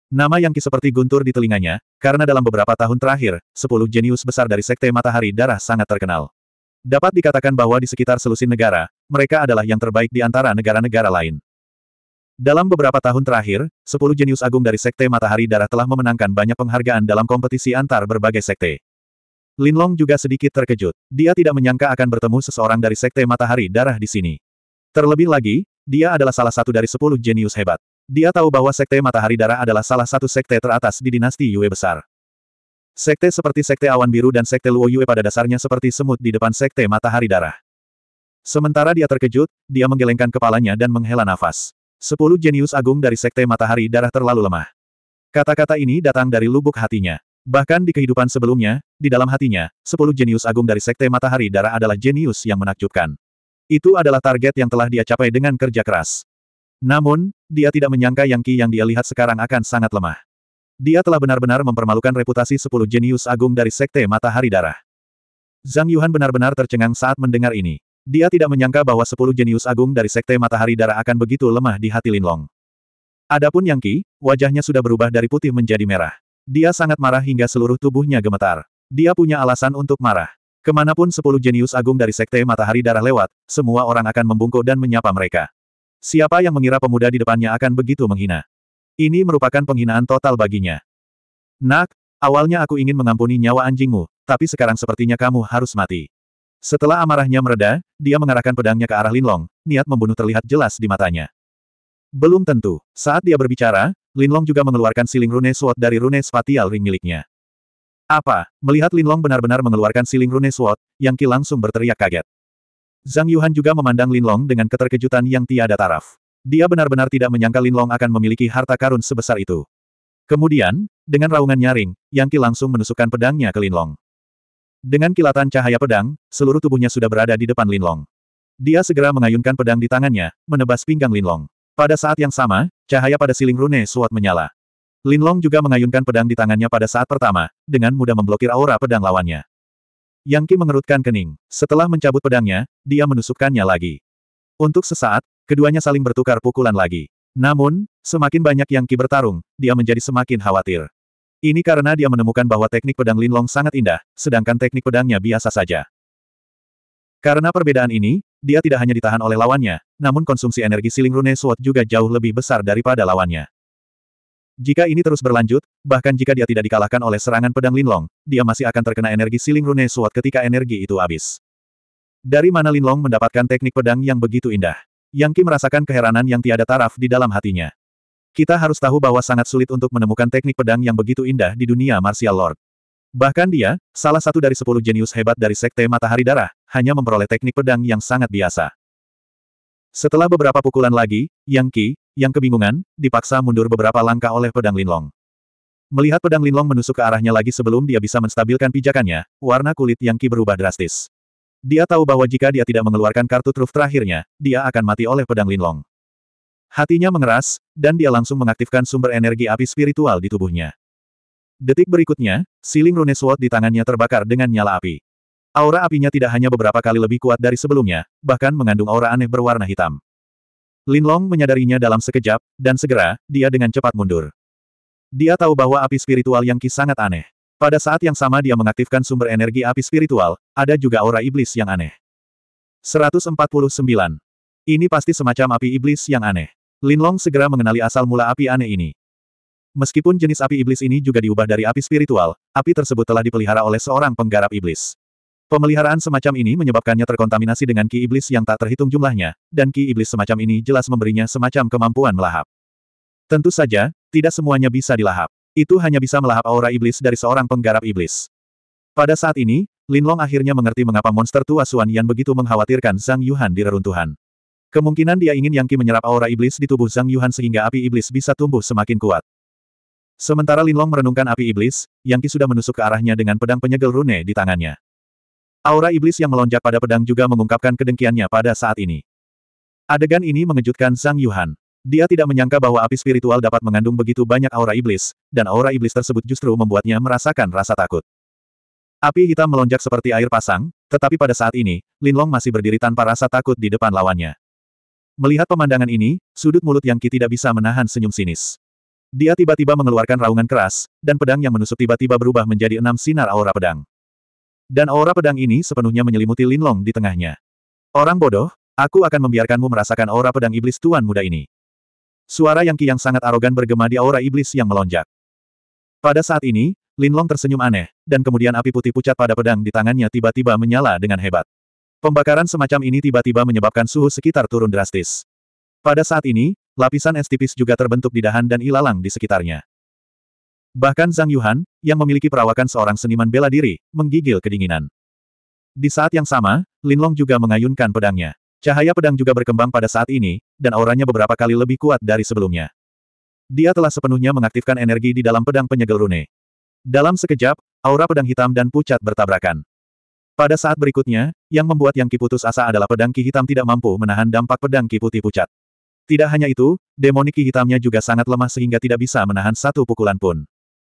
Nama Yang Qi seperti guntur di telinganya, karena dalam beberapa tahun terakhir, sepuluh jenius besar dari Sekte Matahari Darah sangat terkenal. Dapat dikatakan bahwa di sekitar selusin negara, mereka adalah yang terbaik di antara negara-negara lain. Dalam beberapa tahun terakhir, sepuluh jenius agung dari Sekte Matahari Darah telah memenangkan banyak penghargaan dalam kompetisi antar berbagai sekte. Linlong juga sedikit terkejut. Dia tidak menyangka akan bertemu seseorang dari Sekte Matahari Darah di sini. Terlebih lagi, dia adalah salah satu dari sepuluh jenius hebat. Dia tahu bahwa Sekte Matahari Darah adalah salah satu sekte teratas di dinasti Yue besar. Sekte seperti Sekte Awan Biru dan Sekte Luo Yue pada dasarnya seperti semut di depan Sekte Matahari Darah. Sementara dia terkejut, dia menggelengkan kepalanya dan menghela nafas. Sepuluh jenius agung dari Sekte Matahari Darah terlalu lemah. Kata-kata ini datang dari lubuk hatinya. Bahkan di kehidupan sebelumnya, di dalam hatinya, sepuluh jenius agung dari Sekte Matahari Darah adalah jenius yang menakjubkan. Itu adalah target yang telah dia capai dengan kerja keras. Namun, dia tidak menyangka Yang Qi yang dia lihat sekarang akan sangat lemah. Dia telah benar-benar mempermalukan reputasi sepuluh jenius agung dari Sekte Matahari Darah. Zhang Yuhan benar-benar tercengang saat mendengar ini. Dia tidak menyangka bahwa sepuluh jenius agung dari Sekte Matahari Darah akan begitu lemah di hati Linlong. Adapun Yang Qi, wajahnya sudah berubah dari putih menjadi merah. Dia sangat marah hingga seluruh tubuhnya gemetar. Dia punya alasan untuk marah. Kemanapun sepuluh jenius agung dari Sekte Matahari Darah lewat, semua orang akan membungkuk dan menyapa mereka. Siapa yang mengira pemuda di depannya akan begitu menghina? Ini merupakan penghinaan total baginya. Nak, awalnya aku ingin mengampuni nyawa anjingmu, tapi sekarang sepertinya kamu harus mati. Setelah amarahnya mereda, dia mengarahkan pedangnya ke arah Linlong, niat membunuh terlihat jelas di matanya. Belum tentu, saat dia berbicara, Linlong juga mengeluarkan siling rune sword dari rune spatial ring miliknya. Apa? Melihat Linlong benar-benar mengeluarkan siling rune sword, Yang Qi langsung berteriak kaget. Zhang Yuhan juga memandang Lin Long dengan keterkejutan yang tiada taraf. Dia benar-benar tidak menyangka Lin Long akan memiliki harta karun sebesar itu. Kemudian, dengan raungan nyaring, Yang Qi langsung menusukkan pedangnya ke Lin Long. Dengan kilatan cahaya pedang, seluruh tubuhnya sudah berada di depan Lin Long. Dia segera mengayunkan pedang di tangannya, menebas pinggang Lin Long. Pada saat yang sama, cahaya pada siling rune suat menyala. Lin Long juga mengayunkan pedang di tangannya pada saat pertama, dengan mudah memblokir aura pedang lawannya. Yang Ki mengerutkan kening. Setelah mencabut pedangnya, dia menusukkannya lagi. Untuk sesaat, keduanya saling bertukar pukulan lagi. Namun, semakin banyak Yang Ki bertarung, dia menjadi semakin khawatir. Ini karena dia menemukan bahwa teknik pedang Linlong sangat indah, sedangkan teknik pedangnya biasa saja. Karena perbedaan ini, dia tidak hanya ditahan oleh lawannya, namun konsumsi energi siling rune sword juga jauh lebih besar daripada lawannya. Jika ini terus berlanjut, bahkan jika dia tidak dikalahkan oleh serangan pedang Linlong, dia masih akan terkena energi siling rune suat ketika energi itu habis. Dari mana Linlong mendapatkan teknik pedang yang begitu indah? Yang Ki merasakan keheranan yang tiada taraf di dalam hatinya. Kita harus tahu bahwa sangat sulit untuk menemukan teknik pedang yang begitu indah di dunia martial lord. Bahkan dia, salah satu dari sepuluh jenius hebat dari Sekte Matahari Darah, hanya memperoleh teknik pedang yang sangat biasa. Setelah beberapa pukulan lagi, Yang Ki yang kebingungan, dipaksa mundur beberapa langkah oleh pedang Linlong. Melihat pedang Linlong menusuk ke arahnya lagi sebelum dia bisa menstabilkan pijakannya, warna kulit yang Qi berubah drastis. Dia tahu bahwa jika dia tidak mengeluarkan kartu truf terakhirnya, dia akan mati oleh pedang Linlong. Hatinya mengeras, dan dia langsung mengaktifkan sumber energi api spiritual di tubuhnya. Detik berikutnya, siling rune sword di tangannya terbakar dengan nyala api. Aura apinya tidak hanya beberapa kali lebih kuat dari sebelumnya, bahkan mengandung aura aneh berwarna hitam. Lin Long menyadarinya dalam sekejap, dan segera, dia dengan cepat mundur. Dia tahu bahwa api spiritual yang Qi sangat aneh. Pada saat yang sama dia mengaktifkan sumber energi api spiritual, ada juga aura iblis yang aneh. 149. Ini pasti semacam api iblis yang aneh. Lin Long segera mengenali asal mula api aneh ini. Meskipun jenis api iblis ini juga diubah dari api spiritual, api tersebut telah dipelihara oleh seorang penggarap iblis. Pemeliharaan semacam ini menyebabkannya terkontaminasi dengan ki iblis yang tak terhitung jumlahnya, dan ki iblis semacam ini jelas memberinya semacam kemampuan melahap. Tentu saja, tidak semuanya bisa dilahap. Itu hanya bisa melahap aura iblis dari seorang penggarap iblis. Pada saat ini, Linlong akhirnya mengerti mengapa monster tua Suan Yan begitu mengkhawatirkan Zhang Yuhan di reruntuhan. Kemungkinan dia ingin Yang Qi menyerap aura iblis di tubuh Zhang Yuhan sehingga api iblis bisa tumbuh semakin kuat. Sementara Linlong merenungkan api iblis, Yang Qi sudah menusuk ke arahnya dengan pedang penyegel rune di tangannya. Aura iblis yang melonjak pada pedang juga mengungkapkan kedengkiannya pada saat ini. Adegan ini mengejutkan Sang Yuhan. Dia tidak menyangka bahwa api spiritual dapat mengandung begitu banyak aura iblis, dan aura iblis tersebut justru membuatnya merasakan rasa takut. Api hitam melonjak seperti air pasang, tetapi pada saat ini, Lin Long masih berdiri tanpa rasa takut di depan lawannya. Melihat pemandangan ini, sudut mulut Yang Qi tidak bisa menahan senyum sinis. Dia tiba-tiba mengeluarkan raungan keras, dan pedang yang menusuk tiba-tiba berubah menjadi enam sinar aura pedang. Dan aura pedang ini sepenuhnya menyelimuti Linlong di tengahnya. Orang bodoh, aku akan membiarkanmu merasakan aura pedang iblis tuan muda ini. Suara yang kiang sangat arogan bergema di aura iblis yang melonjak. Pada saat ini, Linlong tersenyum aneh, dan kemudian api putih pucat pada pedang di tangannya tiba-tiba menyala dengan hebat. Pembakaran semacam ini tiba-tiba menyebabkan suhu sekitar turun drastis. Pada saat ini, lapisan es tipis juga terbentuk di dahan dan ilalang di sekitarnya. Bahkan Zhang Yuhan, yang memiliki perawakan seorang seniman bela diri, menggigil kedinginan. Di saat yang sama, Lin Long juga mengayunkan pedangnya. Cahaya pedang juga berkembang pada saat ini, dan auranya beberapa kali lebih kuat dari sebelumnya. Dia telah sepenuhnya mengaktifkan energi di dalam pedang penyegel rune. Dalam sekejap, aura pedang hitam dan pucat bertabrakan. Pada saat berikutnya, yang membuat Yang Ki putus asa adalah pedang Ki hitam tidak mampu menahan dampak pedang Ki putih pucat. Tidak hanya itu, demonik Ki hitamnya juga sangat lemah sehingga tidak bisa menahan satu pukulan pun.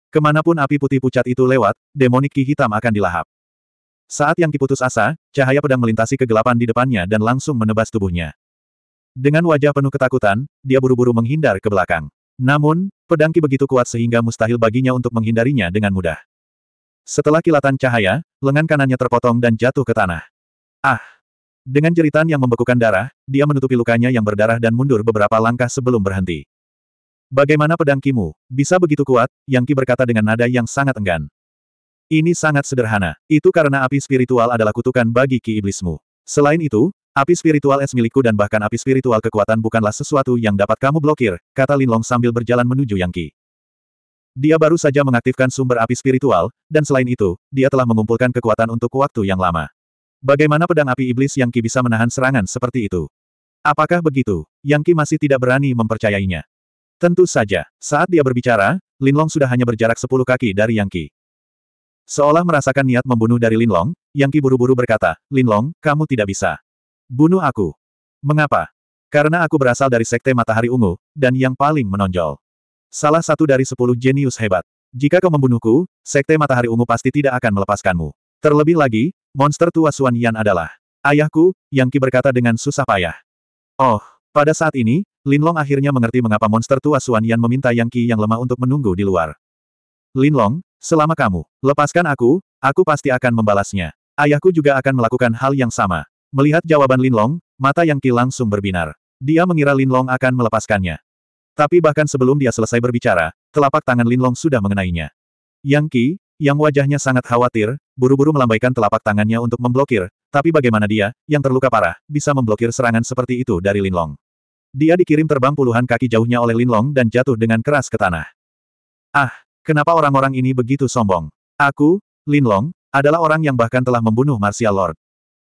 Kemanapun api putih pucat itu lewat, demonik ki hitam akan dilahap. Saat yang kiputus asa, cahaya pedang melintasi kegelapan di depannya dan langsung menebas tubuhnya. Dengan wajah penuh ketakutan, dia buru-buru menghindar ke belakang. Namun, pedang ki begitu kuat sehingga mustahil baginya untuk menghindarinya dengan mudah. Setelah kilatan cahaya, lengan kanannya terpotong dan jatuh ke tanah. Ah! Dengan jeritan yang membekukan darah, dia menutupi lukanya yang berdarah dan mundur beberapa langkah sebelum berhenti. Bagaimana pedang Kimu, bisa begitu kuat? Yang Ki berkata dengan nada yang sangat enggan. Ini sangat sederhana. Itu karena api spiritual adalah kutukan bagi Ki Iblismu. Selain itu, api spiritual es milikku dan bahkan api spiritual kekuatan bukanlah sesuatu yang dapat kamu blokir, kata Linlong sambil berjalan menuju Yang Ki. Dia baru saja mengaktifkan sumber api spiritual, dan selain itu, dia telah mengumpulkan kekuatan untuk waktu yang lama. Bagaimana pedang api iblis Yang Ki bisa menahan serangan seperti itu? Apakah begitu? Yang Ki masih tidak berani mempercayainya. Tentu saja, saat dia berbicara, Linlong sudah hanya berjarak sepuluh kaki dari Yang Ki. Seolah merasakan niat membunuh dari Linlong, Yang Ki buru-buru berkata, Linlong, kamu tidak bisa. Bunuh aku. Mengapa? Karena aku berasal dari Sekte Matahari Ungu, dan yang paling menonjol. Salah satu dari sepuluh jenius hebat. Jika kau membunuhku, Sekte Matahari Ungu pasti tidak akan melepaskanmu. Terlebih lagi, monster tua Suan Yan adalah ayahku, Yang Ki berkata dengan susah payah. Oh, pada saat ini, Linlong akhirnya mengerti mengapa monster tua Suan Yan meminta Yang Qi yang lemah untuk menunggu di luar. Linlong, selama kamu lepaskan aku, aku pasti akan membalasnya. Ayahku juga akan melakukan hal yang sama. Melihat jawaban Linlong, mata Yang Qi langsung berbinar. Dia mengira Linlong akan melepaskannya. Tapi bahkan sebelum dia selesai berbicara, telapak tangan Linlong sudah mengenainya. Yang Qi, yang wajahnya sangat khawatir, buru-buru melambaikan telapak tangannya untuk memblokir, tapi bagaimana dia, yang terluka parah, bisa memblokir serangan seperti itu dari Linlong. Dia dikirim terbang puluhan kaki jauhnya oleh Linlong dan jatuh dengan keras ke tanah. Ah, kenapa orang-orang ini begitu sombong? Aku, Linlong, adalah orang yang bahkan telah membunuh Martial Lord.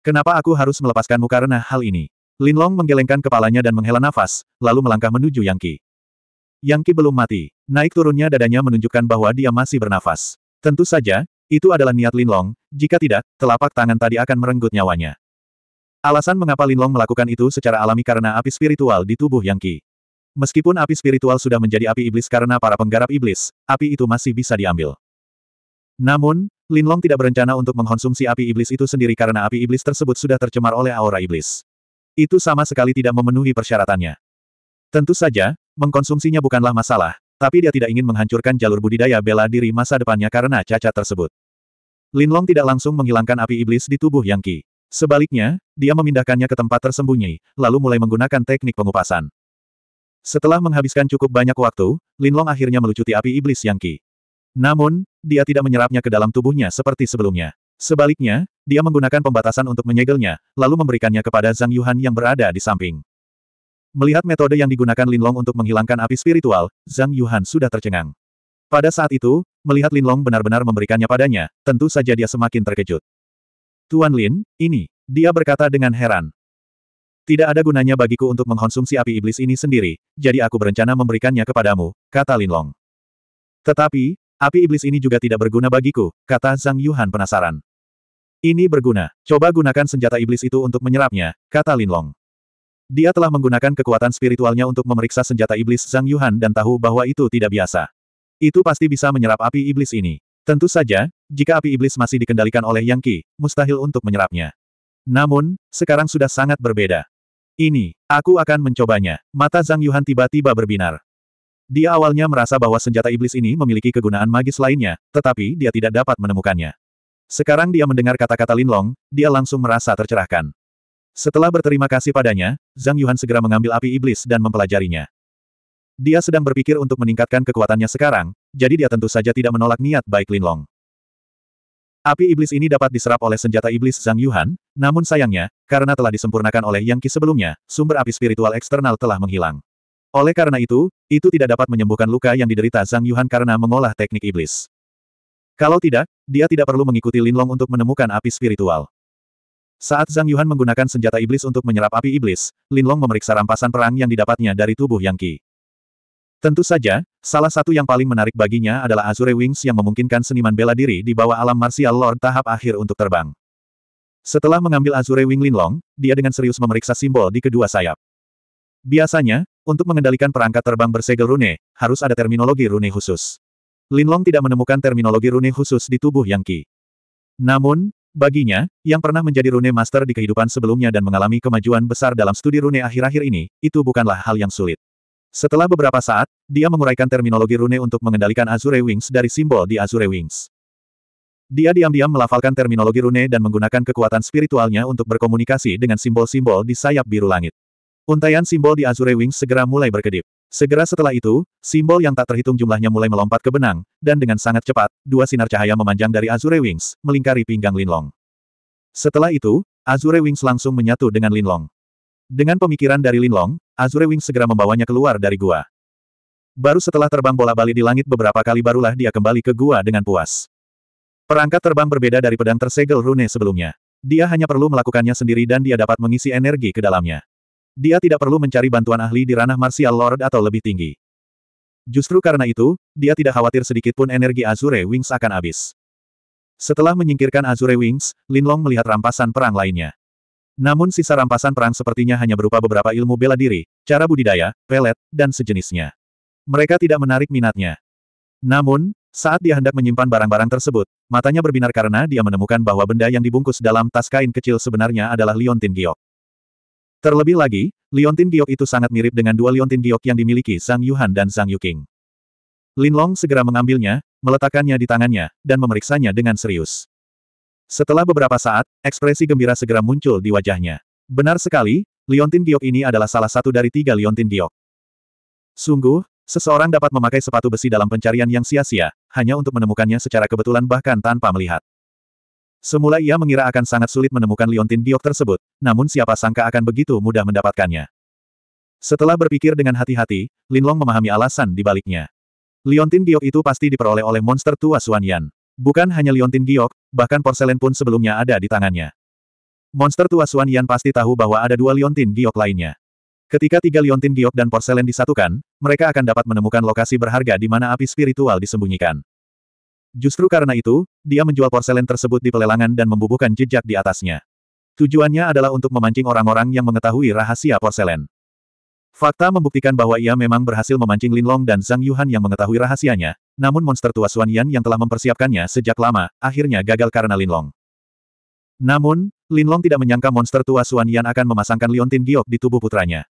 Kenapa aku harus melepaskanmu karena hal ini? Linlong menggelengkan kepalanya dan menghela nafas, lalu melangkah menuju Yang Qi. Yang Qi belum mati. Naik turunnya dadanya menunjukkan bahwa dia masih bernafas. Tentu saja, itu adalah niat Linlong, jika tidak, telapak tangan tadi akan merenggut nyawanya. Alasan mengapa Linlong melakukan itu secara alami karena api spiritual di tubuh Yang Qi. Meskipun api spiritual sudah menjadi api iblis karena para penggarap iblis, api itu masih bisa diambil. Namun, Linlong tidak berencana untuk mengkonsumsi api iblis itu sendiri karena api iblis tersebut sudah tercemar oleh aura iblis. Itu sama sekali tidak memenuhi persyaratannya. Tentu saja, mengkonsumsinya bukanlah masalah, tapi dia tidak ingin menghancurkan jalur budidaya bela diri masa depannya karena cacat tersebut. Linlong tidak langsung menghilangkan api iblis di tubuh Yang Qi. Sebaliknya, dia memindahkannya ke tempat tersembunyi, lalu mulai menggunakan teknik pengupasan. Setelah menghabiskan cukup banyak waktu, Linlong akhirnya melucuti api iblis yang Qi. Namun, dia tidak menyerapnya ke dalam tubuhnya seperti sebelumnya. Sebaliknya, dia menggunakan pembatasan untuk menyegelnya, lalu memberikannya kepada Zhang Yuhan yang berada di samping. Melihat metode yang digunakan Linlong untuk menghilangkan api spiritual, Zhang Yuhan sudah tercengang. Pada saat itu, melihat Linlong benar-benar memberikannya padanya, tentu saja dia semakin terkejut. Tuan Lin, ini, dia berkata dengan heran. Tidak ada gunanya bagiku untuk mengkonsumsi api iblis ini sendiri, jadi aku berencana memberikannya kepadamu, kata Lin Long. Tetapi, api iblis ini juga tidak berguna bagiku, kata Zhang Yuhan penasaran. Ini berguna, coba gunakan senjata iblis itu untuk menyerapnya, kata Lin Long. Dia telah menggunakan kekuatan spiritualnya untuk memeriksa senjata iblis Zhang Yuhan dan tahu bahwa itu tidak biasa. Itu pasti bisa menyerap api iblis ini. Tentu saja, jika api iblis masih dikendalikan oleh Yang Qi, mustahil untuk menyerapnya. Namun, sekarang sudah sangat berbeda. Ini, aku akan mencobanya. Mata Zhang Yuhan tiba-tiba berbinar. Dia awalnya merasa bahwa senjata iblis ini memiliki kegunaan magis lainnya, tetapi dia tidak dapat menemukannya. Sekarang dia mendengar kata-kata Lin Long, dia langsung merasa tercerahkan. Setelah berterima kasih padanya, Zhang Yuhan segera mengambil api iblis dan mempelajarinya. Dia sedang berpikir untuk meningkatkan kekuatannya sekarang, jadi dia tentu saja tidak menolak niat baik Linlong. Api iblis ini dapat diserap oleh senjata iblis Zhang Yuhan, namun sayangnya, karena telah disempurnakan oleh Yang Qi sebelumnya, sumber api spiritual eksternal telah menghilang. Oleh karena itu, itu tidak dapat menyembuhkan luka yang diderita Zhang Yuhan karena mengolah teknik iblis. Kalau tidak, dia tidak perlu mengikuti Linlong untuk menemukan api spiritual. Saat Zhang Yuhan menggunakan senjata iblis untuk menyerap api iblis, Linlong memeriksa rampasan perang yang didapatnya dari tubuh Yang Qi. Tentu saja, salah satu yang paling menarik baginya adalah Azure Wings yang memungkinkan seniman bela diri di bawah alam martial lord tahap akhir untuk terbang. Setelah mengambil Azure Wing Linlong, dia dengan serius memeriksa simbol di kedua sayap. Biasanya, untuk mengendalikan perangkat terbang bersegel rune, harus ada terminologi rune khusus. Linlong tidak menemukan terminologi rune khusus di tubuh Yang Qi. Namun, baginya, yang pernah menjadi rune master di kehidupan sebelumnya dan mengalami kemajuan besar dalam studi rune akhir-akhir ini, itu bukanlah hal yang sulit. Setelah beberapa saat, dia menguraikan terminologi rune untuk mengendalikan Azure Wings dari simbol di Azure Wings. Dia diam-diam melafalkan terminologi rune dan menggunakan kekuatan spiritualnya untuk berkomunikasi dengan simbol-simbol di sayap biru langit. Untaian simbol di Azure Wings segera mulai berkedip. Segera setelah itu, simbol yang tak terhitung jumlahnya mulai melompat ke benang, dan dengan sangat cepat, dua sinar cahaya memanjang dari Azure Wings, melingkari pinggang Linlong. Setelah itu, Azure Wings langsung menyatu dengan Linlong. Dengan pemikiran dari Linlong, Azure Wing segera membawanya keluar dari gua. Baru setelah terbang bola bali di langit beberapa kali barulah dia kembali ke gua dengan puas. Perangkat terbang berbeda dari pedang tersegel rune sebelumnya. Dia hanya perlu melakukannya sendiri dan dia dapat mengisi energi ke dalamnya. Dia tidak perlu mencari bantuan ahli di ranah martial lord atau lebih tinggi. Justru karena itu, dia tidak khawatir sedikit pun energi Azure Wings akan habis. Setelah menyingkirkan Azure Wings, Linlong melihat rampasan perang lainnya. Namun sisa rampasan perang sepertinya hanya berupa beberapa ilmu bela diri, cara budidaya, pelet, dan sejenisnya. Mereka tidak menarik minatnya. Namun, saat dia hendak menyimpan barang-barang tersebut, matanya berbinar karena dia menemukan bahwa benda yang dibungkus dalam tas kain kecil sebenarnya adalah Liontin Giok. Terlebih lagi, Liontin Giok itu sangat mirip dengan dua Liontin Giok yang dimiliki Sang Yuhan dan Sang Yuking. Lin Long segera mengambilnya, meletakkannya di tangannya, dan memeriksanya dengan serius. Setelah beberapa saat, ekspresi gembira segera muncul di wajahnya. Benar sekali, Liontin Giok ini adalah salah satu dari tiga Liontin Giok. Sungguh, seseorang dapat memakai sepatu besi dalam pencarian yang sia-sia, hanya untuk menemukannya secara kebetulan bahkan tanpa melihat. Semula ia mengira akan sangat sulit menemukan Liontin Giok tersebut, namun siapa sangka akan begitu mudah mendapatkannya. Setelah berpikir dengan hati-hati, Linlong memahami alasan di baliknya. Liontin Giok itu pasti diperoleh oleh monster tua Suan Yan. Bukan hanya liontin giok, bahkan porselen pun sebelumnya ada di tangannya. Monster tua Suan Yan pasti tahu bahwa ada dua liontin giok lainnya. Ketika tiga liontin giok dan porselen disatukan, mereka akan dapat menemukan lokasi berharga di mana api spiritual disembunyikan. Justru karena itu, dia menjual porselen tersebut di pelelangan dan membubuhkan jejak di atasnya. Tujuannya adalah untuk memancing orang-orang yang mengetahui rahasia porselen. Fakta membuktikan bahwa ia memang berhasil memancing Linlong dan Zhang Yuhan yang mengetahui rahasianya, namun monster tua Suan Yan yang telah mempersiapkannya sejak lama, akhirnya gagal karena Linlong. Namun, Linlong tidak menyangka monster tua Suan Yan akan memasangkan liontin giok di tubuh putranya.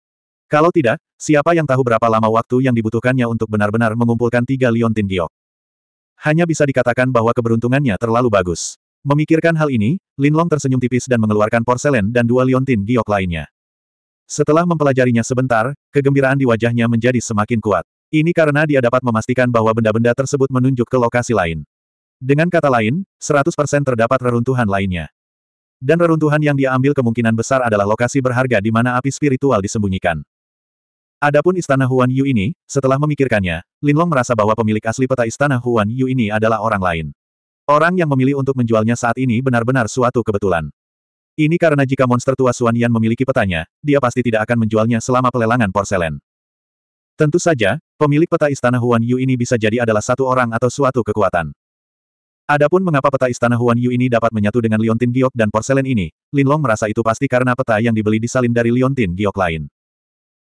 Kalau tidak, siapa yang tahu berapa lama waktu yang dibutuhkannya untuk benar-benar mengumpulkan tiga liontin giok. Hanya bisa dikatakan bahwa keberuntungannya terlalu bagus. Memikirkan hal ini, Linlong tersenyum tipis dan mengeluarkan porselen dan dua liontin giok lainnya. Setelah mempelajarinya sebentar, kegembiraan di wajahnya menjadi semakin kuat. Ini karena dia dapat memastikan bahwa benda-benda tersebut menunjuk ke lokasi lain. Dengan kata lain, 100% terdapat reruntuhan lainnya. Dan reruntuhan yang dia ambil kemungkinan besar adalah lokasi berharga di mana api spiritual disembunyikan. Adapun istana Huan Yu ini, setelah memikirkannya, Linlong merasa bahwa pemilik asli peta istana Huan Yu ini adalah orang lain. Orang yang memilih untuk menjualnya saat ini benar-benar suatu kebetulan. Ini karena jika monster tua Suan Yan memiliki petanya, dia pasti tidak akan menjualnya selama pelelangan porselen. Tentu saja, pemilik peta istana Huan Yu ini bisa jadi adalah satu orang atau suatu kekuatan. Adapun mengapa peta istana Huan Yu ini dapat menyatu dengan Liontin Giok dan porselen ini, Lin Long merasa itu pasti karena peta yang dibeli disalin dari Liontin Giok lain.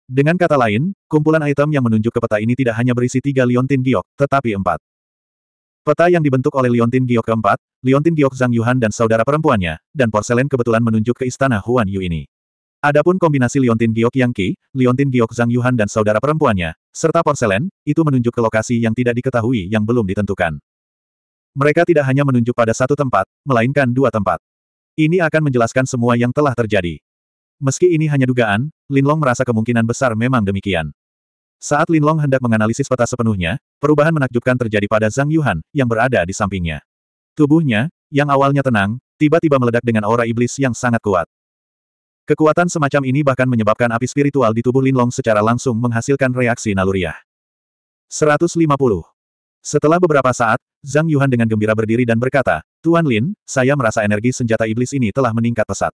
Dengan kata lain, kumpulan item yang menunjuk ke peta ini tidak hanya berisi tiga Liontin Giok, tetapi empat. Peta yang dibentuk oleh Liontin Giok keempat, Liontin Giok Zhang Yuhan dan saudara perempuannya, dan porselen kebetulan menunjuk ke istana Huan Yu ini. Adapun kombinasi Liontin Giok Yang Qi, Liontin Giok Zhang Yuhan dan saudara perempuannya, serta porselen, itu menunjuk ke lokasi yang tidak diketahui yang belum ditentukan. Mereka tidak hanya menunjuk pada satu tempat, melainkan dua tempat. Ini akan menjelaskan semua yang telah terjadi. Meski ini hanya dugaan, Linlong merasa kemungkinan besar memang demikian. Saat Lin Long hendak menganalisis peta sepenuhnya, perubahan menakjubkan terjadi pada Zhang Yuhan, yang berada di sampingnya. Tubuhnya, yang awalnya tenang, tiba-tiba meledak dengan aura iblis yang sangat kuat. Kekuatan semacam ini bahkan menyebabkan api spiritual di tubuh Lin Long secara langsung menghasilkan reaksi naluriah. 150. Setelah beberapa saat, Zhang Yuhan dengan gembira berdiri dan berkata, Tuan Lin, saya merasa energi senjata iblis ini telah meningkat pesat.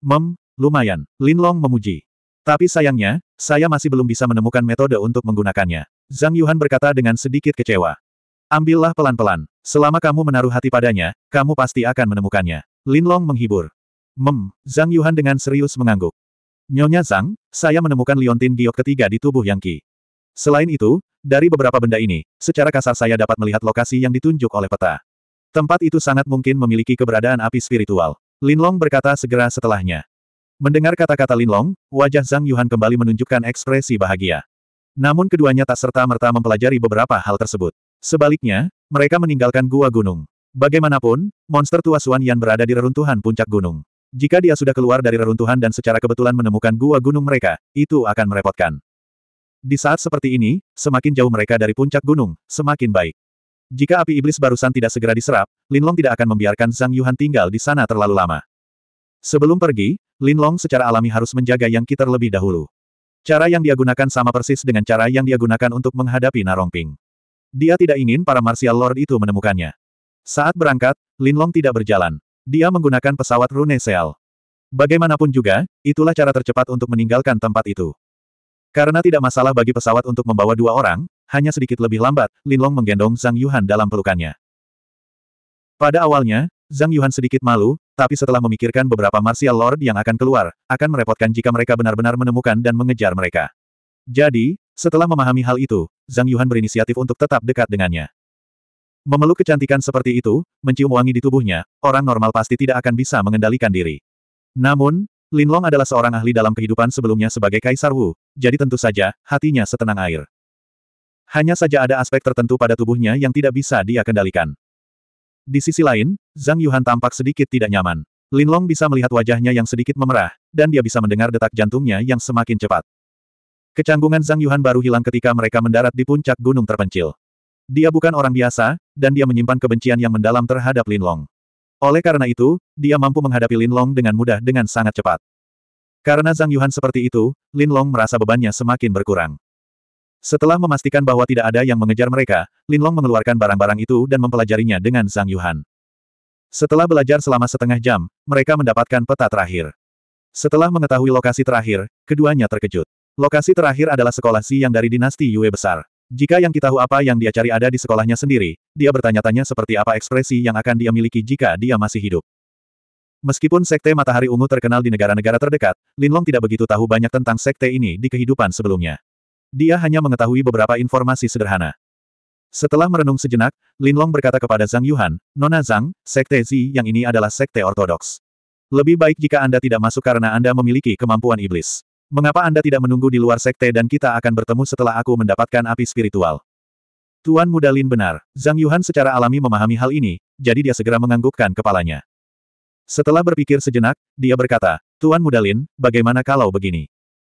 Mem, lumayan, Long memuji. Tapi sayangnya, saya masih belum bisa menemukan metode untuk menggunakannya. Zhang Yuhan berkata dengan sedikit kecewa. Ambillah pelan-pelan. Selama kamu menaruh hati padanya, kamu pasti akan menemukannya. Lin Long menghibur. Mem, Zhang Yuhan dengan serius mengangguk. Nyonya Zhang, saya menemukan liontin giok ketiga di tubuh Yang Qi. Selain itu, dari beberapa benda ini, secara kasar saya dapat melihat lokasi yang ditunjuk oleh peta. Tempat itu sangat mungkin memiliki keberadaan api spiritual. Lin Long berkata segera setelahnya. Mendengar kata-kata Lin Long, wajah Zhang Yuhan kembali menunjukkan ekspresi bahagia. Namun keduanya tak serta-merta mempelajari beberapa hal tersebut. Sebaliknya, mereka meninggalkan gua gunung. Bagaimanapun, monster tua Suan Yan berada di reruntuhan puncak gunung. Jika dia sudah keluar dari reruntuhan dan secara kebetulan menemukan gua gunung mereka, itu akan merepotkan. Di saat seperti ini, semakin jauh mereka dari puncak gunung, semakin baik. Jika api iblis barusan tidak segera diserap, Lin Long tidak akan membiarkan Zhang Yuhan tinggal di sana terlalu lama. Sebelum pergi, Lin Long secara alami harus menjaga yang kita lebih dahulu. Cara yang dia gunakan sama persis dengan cara yang dia gunakan untuk menghadapi Narongping. Dia tidak ingin para martial lord itu menemukannya. Saat berangkat, Lin Long tidak berjalan. Dia menggunakan pesawat Rune Seal. Bagaimanapun juga, itulah cara tercepat untuk meninggalkan tempat itu. Karena tidak masalah bagi pesawat untuk membawa dua orang, hanya sedikit lebih lambat, Lin Long menggendong Zhang Yuhan dalam pelukannya. Pada awalnya, Zhang Yuan sedikit malu, tapi setelah memikirkan beberapa martial lord yang akan keluar, akan merepotkan jika mereka benar-benar menemukan dan mengejar mereka. Jadi, setelah memahami hal itu, Zhang Yuan berinisiatif untuk tetap dekat dengannya. Memeluk kecantikan seperti itu, mencium wangi di tubuhnya, orang normal pasti tidak akan bisa mengendalikan diri. Namun, Lin Long adalah seorang ahli dalam kehidupan sebelumnya sebagai Kaisar Wu, jadi tentu saja, hatinya setenang air. Hanya saja ada aspek tertentu pada tubuhnya yang tidak bisa dia kendalikan. Di sisi lain, Zhang Yuhan tampak sedikit tidak nyaman. Lin Long bisa melihat wajahnya yang sedikit memerah, dan dia bisa mendengar detak jantungnya yang semakin cepat. Kecanggungan Zhang Yuhan baru hilang ketika mereka mendarat di puncak gunung terpencil. Dia bukan orang biasa, dan dia menyimpan kebencian yang mendalam terhadap Lin Long. Oleh karena itu, dia mampu menghadapi Lin Long dengan mudah dengan sangat cepat. Karena Zhang Yuhan seperti itu, Lin Long merasa bebannya semakin berkurang. Setelah memastikan bahwa tidak ada yang mengejar mereka, Linlong mengeluarkan barang-barang itu dan mempelajarinya dengan Zhang Yuhan. Setelah belajar selama setengah jam, mereka mendapatkan peta terakhir. Setelah mengetahui lokasi terakhir, keduanya terkejut. Lokasi terakhir adalah sekolah Si yang dari dinasti Yue besar. Jika yang kita tahu apa yang dia cari ada di sekolahnya sendiri, dia bertanya-tanya seperti apa ekspresi yang akan dia miliki jika dia masih hidup. Meskipun Sekte Matahari Ungu terkenal di negara-negara terdekat, Linlong tidak begitu tahu banyak tentang sekte ini di kehidupan sebelumnya. Dia hanya mengetahui beberapa informasi sederhana. Setelah merenung sejenak, Linlong berkata kepada Zhang Yuhan, Nona Zhang, Sekte Zi yang ini adalah Sekte Ortodoks. Lebih baik jika Anda tidak masuk karena Anda memiliki kemampuan iblis. Mengapa Anda tidak menunggu di luar Sekte dan kita akan bertemu setelah aku mendapatkan api spiritual? Tuan Muda Lin benar, Zhang Yuhan secara alami memahami hal ini, jadi dia segera menganggukkan kepalanya. Setelah berpikir sejenak, dia berkata, Tuan Muda Lin, bagaimana kalau begini?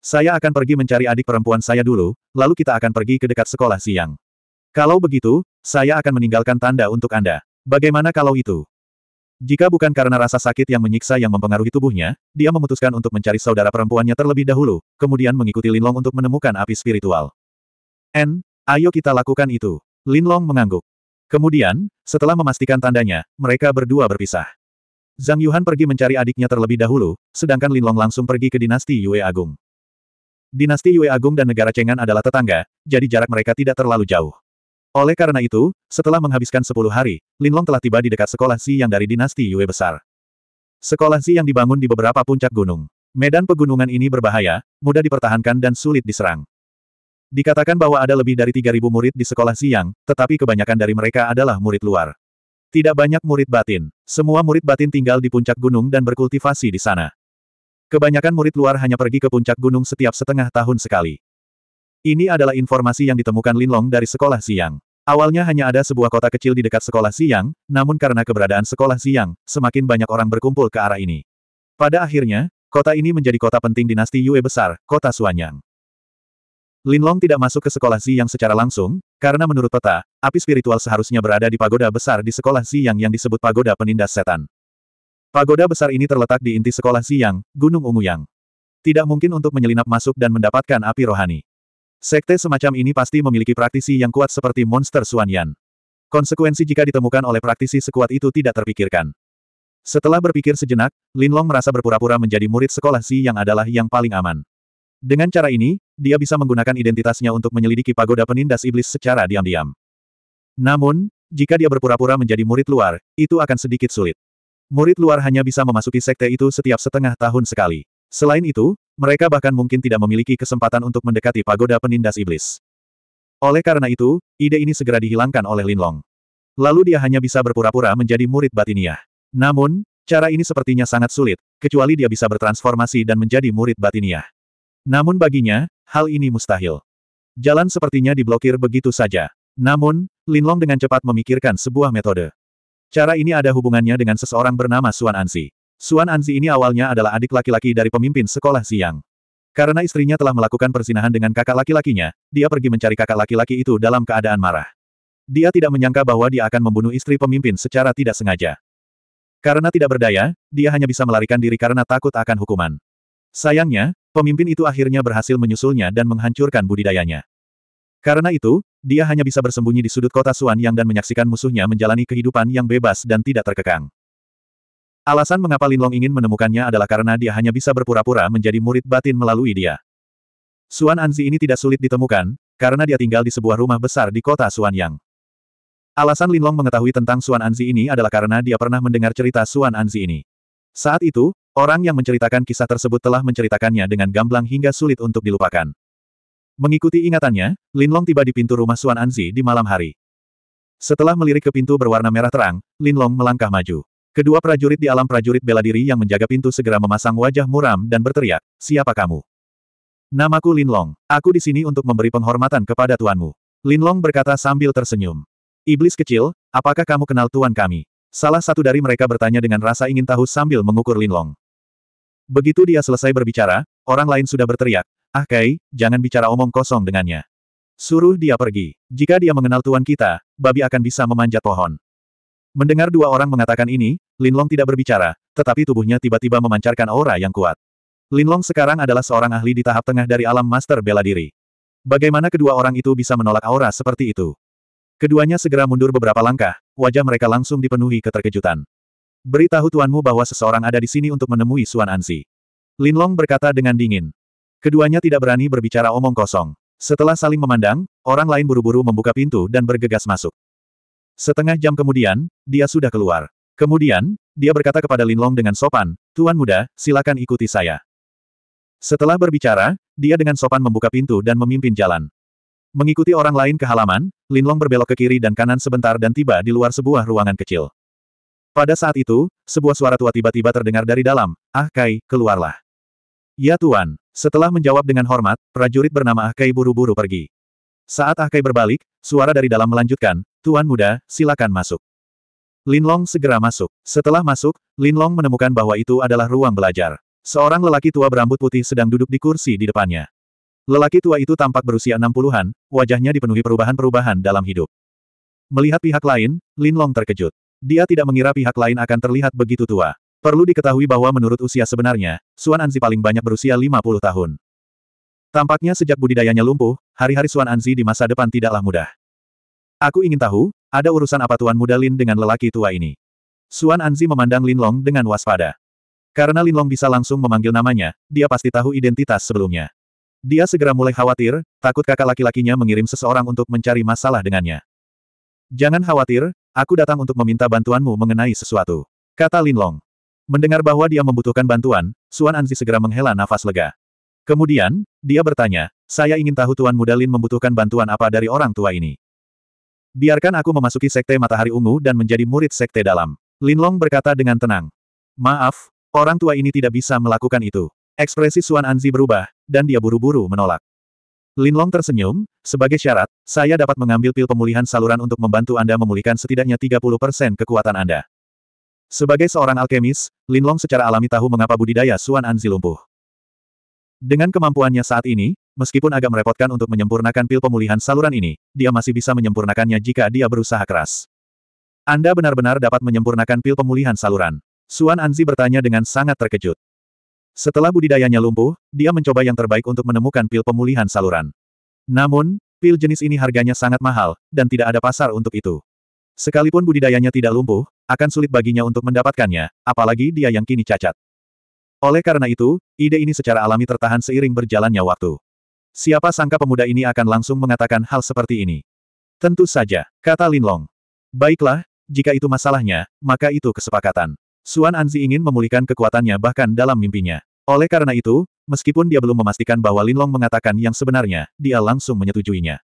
Saya akan pergi mencari adik perempuan saya dulu, lalu kita akan pergi ke dekat sekolah siang. Kalau begitu, saya akan meninggalkan tanda untuk Anda. Bagaimana kalau itu? Jika bukan karena rasa sakit yang menyiksa yang mempengaruhi tubuhnya, dia memutuskan untuk mencari saudara perempuannya terlebih dahulu, kemudian mengikuti Linlong untuk menemukan api spiritual. N, ayo kita lakukan itu. Linlong mengangguk. Kemudian, setelah memastikan tandanya, mereka berdua berpisah. Zhang Yuhan pergi mencari adiknya terlebih dahulu, sedangkan Linlong langsung pergi ke dinasti Yue Agung. Dinasti Yue Agung dan negara Ceng'an adalah tetangga, jadi jarak mereka tidak terlalu jauh. Oleh karena itu, setelah menghabiskan 10 hari, Linlong telah tiba di dekat sekolah Xi yang dari dinasti Yue besar. Sekolah Xi yang dibangun di beberapa puncak gunung. Medan pegunungan ini berbahaya, mudah dipertahankan dan sulit diserang. Dikatakan bahwa ada lebih dari 3.000 murid di sekolah siang, tetapi kebanyakan dari mereka adalah murid luar. Tidak banyak murid batin. Semua murid batin tinggal di puncak gunung dan berkultivasi di sana. Kebanyakan murid luar hanya pergi ke puncak gunung setiap setengah tahun sekali. Ini adalah informasi yang ditemukan Linlong dari sekolah siang. Awalnya hanya ada sebuah kota kecil di dekat sekolah siang, namun karena keberadaan sekolah siang, semakin banyak orang berkumpul ke arah ini. Pada akhirnya, kota ini menjadi kota penting dinasti Yue besar, kota Suanyang. Linlong tidak masuk ke sekolah siang secara langsung, karena menurut peta, api spiritual seharusnya berada di pagoda besar di sekolah siang yang disebut pagoda penindas setan. Pagoda besar ini terletak di inti sekolah Siang, Gunung Ungu Yang. Tidak mungkin untuk menyelinap masuk dan mendapatkan api rohani. Sekte semacam ini pasti memiliki praktisi yang kuat seperti monster Suanyan. Konsekuensi jika ditemukan oleh praktisi sekuat itu tidak terpikirkan. Setelah berpikir sejenak, Lin Long merasa berpura-pura menjadi murid sekolah Si yang adalah yang paling aman. Dengan cara ini, dia bisa menggunakan identitasnya untuk menyelidiki pagoda penindas iblis secara diam-diam. Namun, jika dia berpura-pura menjadi murid luar, itu akan sedikit sulit. Murid luar hanya bisa memasuki sekte itu setiap setengah tahun sekali. Selain itu, mereka bahkan mungkin tidak memiliki kesempatan untuk mendekati pagoda penindas iblis. Oleh karena itu, ide ini segera dihilangkan oleh Lin Long. Lalu dia hanya bisa berpura-pura menjadi murid batiniah. Namun, cara ini sepertinya sangat sulit, kecuali dia bisa bertransformasi dan menjadi murid batiniah. Namun baginya, hal ini mustahil. Jalan sepertinya diblokir begitu saja. Namun, Lin Long dengan cepat memikirkan sebuah metode. Cara ini ada hubungannya dengan seseorang bernama Suan Anzi. Suan Anzi ini awalnya adalah adik laki-laki dari pemimpin sekolah siang. Karena istrinya telah melakukan persinahan dengan kakak laki-lakinya, dia pergi mencari kakak laki-laki itu dalam keadaan marah. Dia tidak menyangka bahwa dia akan membunuh istri pemimpin secara tidak sengaja. Karena tidak berdaya, dia hanya bisa melarikan diri karena takut akan hukuman. Sayangnya, pemimpin itu akhirnya berhasil menyusulnya dan menghancurkan budidayanya. Karena itu, dia hanya bisa bersembunyi di sudut kota Suan Yang dan menyaksikan musuhnya menjalani kehidupan yang bebas dan tidak terkekang. Alasan mengapa Linlong ingin menemukannya adalah karena dia hanya bisa berpura-pura menjadi murid batin melalui dia. Suan Anzi ini tidak sulit ditemukan, karena dia tinggal di sebuah rumah besar di kota Suan Yang. Alasan Linlong mengetahui tentang Suan Anzi ini adalah karena dia pernah mendengar cerita Suan Anzi ini. Saat itu, orang yang menceritakan kisah tersebut telah menceritakannya dengan gamblang hingga sulit untuk dilupakan. Mengikuti ingatannya, Linlong tiba di pintu rumah Suan Anzi di malam hari. Setelah melirik ke pintu berwarna merah terang, Linlong melangkah maju. Kedua prajurit di alam prajurit bela diri yang menjaga pintu segera memasang wajah muram dan berteriak, Siapa kamu? Namaku Linlong, aku di sini untuk memberi penghormatan kepada tuanmu. Linlong berkata sambil tersenyum. Iblis kecil, apakah kamu kenal tuan kami? Salah satu dari mereka bertanya dengan rasa ingin tahu sambil mengukur Linlong. Begitu dia selesai berbicara, orang lain sudah berteriak, Ah Kai, jangan bicara omong kosong dengannya. Suruh dia pergi. Jika dia mengenal tuan kita, babi akan bisa memanjat pohon. Mendengar dua orang mengatakan ini, Linlong tidak berbicara, tetapi tubuhnya tiba-tiba memancarkan aura yang kuat. Linlong sekarang adalah seorang ahli di tahap tengah dari alam master bela diri. Bagaimana kedua orang itu bisa menolak aura seperti itu? Keduanya segera mundur beberapa langkah, wajah mereka langsung dipenuhi keterkejutan. Beritahu tuanmu bahwa seseorang ada di sini untuk menemui Suan Ansi. Linlong berkata dengan dingin. Keduanya tidak berani berbicara omong kosong. Setelah saling memandang, orang lain buru-buru membuka pintu dan bergegas masuk. Setengah jam kemudian, dia sudah keluar. Kemudian, dia berkata kepada Linlong dengan sopan, Tuan muda, silakan ikuti saya. Setelah berbicara, dia dengan sopan membuka pintu dan memimpin jalan. Mengikuti orang lain ke halaman, Linlong berbelok ke kiri dan kanan sebentar dan tiba di luar sebuah ruangan kecil. Pada saat itu, sebuah suara tua tiba-tiba terdengar dari dalam, Ah Kai, keluarlah. Ya Tuan, setelah menjawab dengan hormat, prajurit bernama Ahkai buru-buru pergi. Saat Ahkai berbalik, suara dari dalam melanjutkan, Tuan muda, silakan masuk. Linlong segera masuk. Setelah masuk, Linlong menemukan bahwa itu adalah ruang belajar. Seorang lelaki tua berambut putih sedang duduk di kursi di depannya. Lelaki tua itu tampak berusia 60-an, wajahnya dipenuhi perubahan-perubahan dalam hidup. Melihat pihak lain, Linlong terkejut. Dia tidak mengira pihak lain akan terlihat begitu tua. Perlu diketahui bahwa menurut usia sebenarnya, Suan Anzi paling banyak berusia 50 tahun. Tampaknya sejak budidayanya lumpuh, hari-hari Suan Anzi di masa depan tidaklah mudah. Aku ingin tahu, ada urusan apa Tuan Muda Lin dengan lelaki tua ini? Suan Anzi memandang Lin Long dengan waspada. Karena Lin Long bisa langsung memanggil namanya, dia pasti tahu identitas sebelumnya. Dia segera mulai khawatir, takut kakak laki-lakinya mengirim seseorang untuk mencari masalah dengannya. Jangan khawatir, aku datang untuk meminta bantuanmu mengenai sesuatu. Kata Lin Long. Mendengar bahwa dia membutuhkan bantuan, Suan Anzi segera menghela nafas lega. Kemudian, dia bertanya, saya ingin tahu Tuan Mudalin membutuhkan bantuan apa dari orang tua ini. Biarkan aku memasuki Sekte Matahari Ungu dan menjadi murid Sekte Dalam. Lin Long berkata dengan tenang. Maaf, orang tua ini tidak bisa melakukan itu. Ekspresi Suan Anzi berubah, dan dia buru-buru menolak. Lin Long tersenyum, sebagai syarat, saya dapat mengambil pil pemulihan saluran untuk membantu Anda memulihkan setidaknya 30% kekuatan Anda. Sebagai seorang alkemis, Linlong secara alami tahu mengapa budidaya Suan Anzi lumpuh. Dengan kemampuannya saat ini, meskipun agak merepotkan untuk menyempurnakan pil pemulihan saluran ini, dia masih bisa menyempurnakannya jika dia berusaha keras. Anda benar-benar dapat menyempurnakan pil pemulihan saluran. Suan Anzi bertanya dengan sangat terkejut. Setelah budidayanya lumpuh, dia mencoba yang terbaik untuk menemukan pil pemulihan saluran. Namun, pil jenis ini harganya sangat mahal, dan tidak ada pasar untuk itu. Sekalipun budidayanya tidak lumpuh, akan sulit baginya untuk mendapatkannya, apalagi dia yang kini cacat. Oleh karena itu, ide ini secara alami tertahan seiring berjalannya waktu. Siapa sangka pemuda ini akan langsung mengatakan hal seperti ini. Tentu saja, kata Linlong. Baiklah, jika itu masalahnya, maka itu kesepakatan. Suan Anzi ingin memulihkan kekuatannya bahkan dalam mimpinya. Oleh karena itu, meskipun dia belum memastikan bahwa Linlong mengatakan yang sebenarnya, dia langsung menyetujuinya.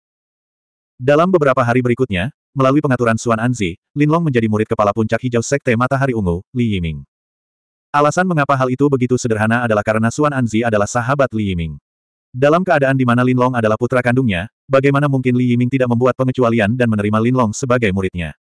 Dalam beberapa hari berikutnya, Melalui pengaturan Suan Anzi, Linlong menjadi murid kepala puncak hijau Sekte Matahari Ungu, Li Yiming. Alasan mengapa hal itu begitu sederhana adalah karena Suan Anzi adalah sahabat Li Yiming. Dalam keadaan di mana Linlong adalah putra kandungnya, bagaimana mungkin Li Yiming tidak membuat pengecualian dan menerima Linlong sebagai muridnya.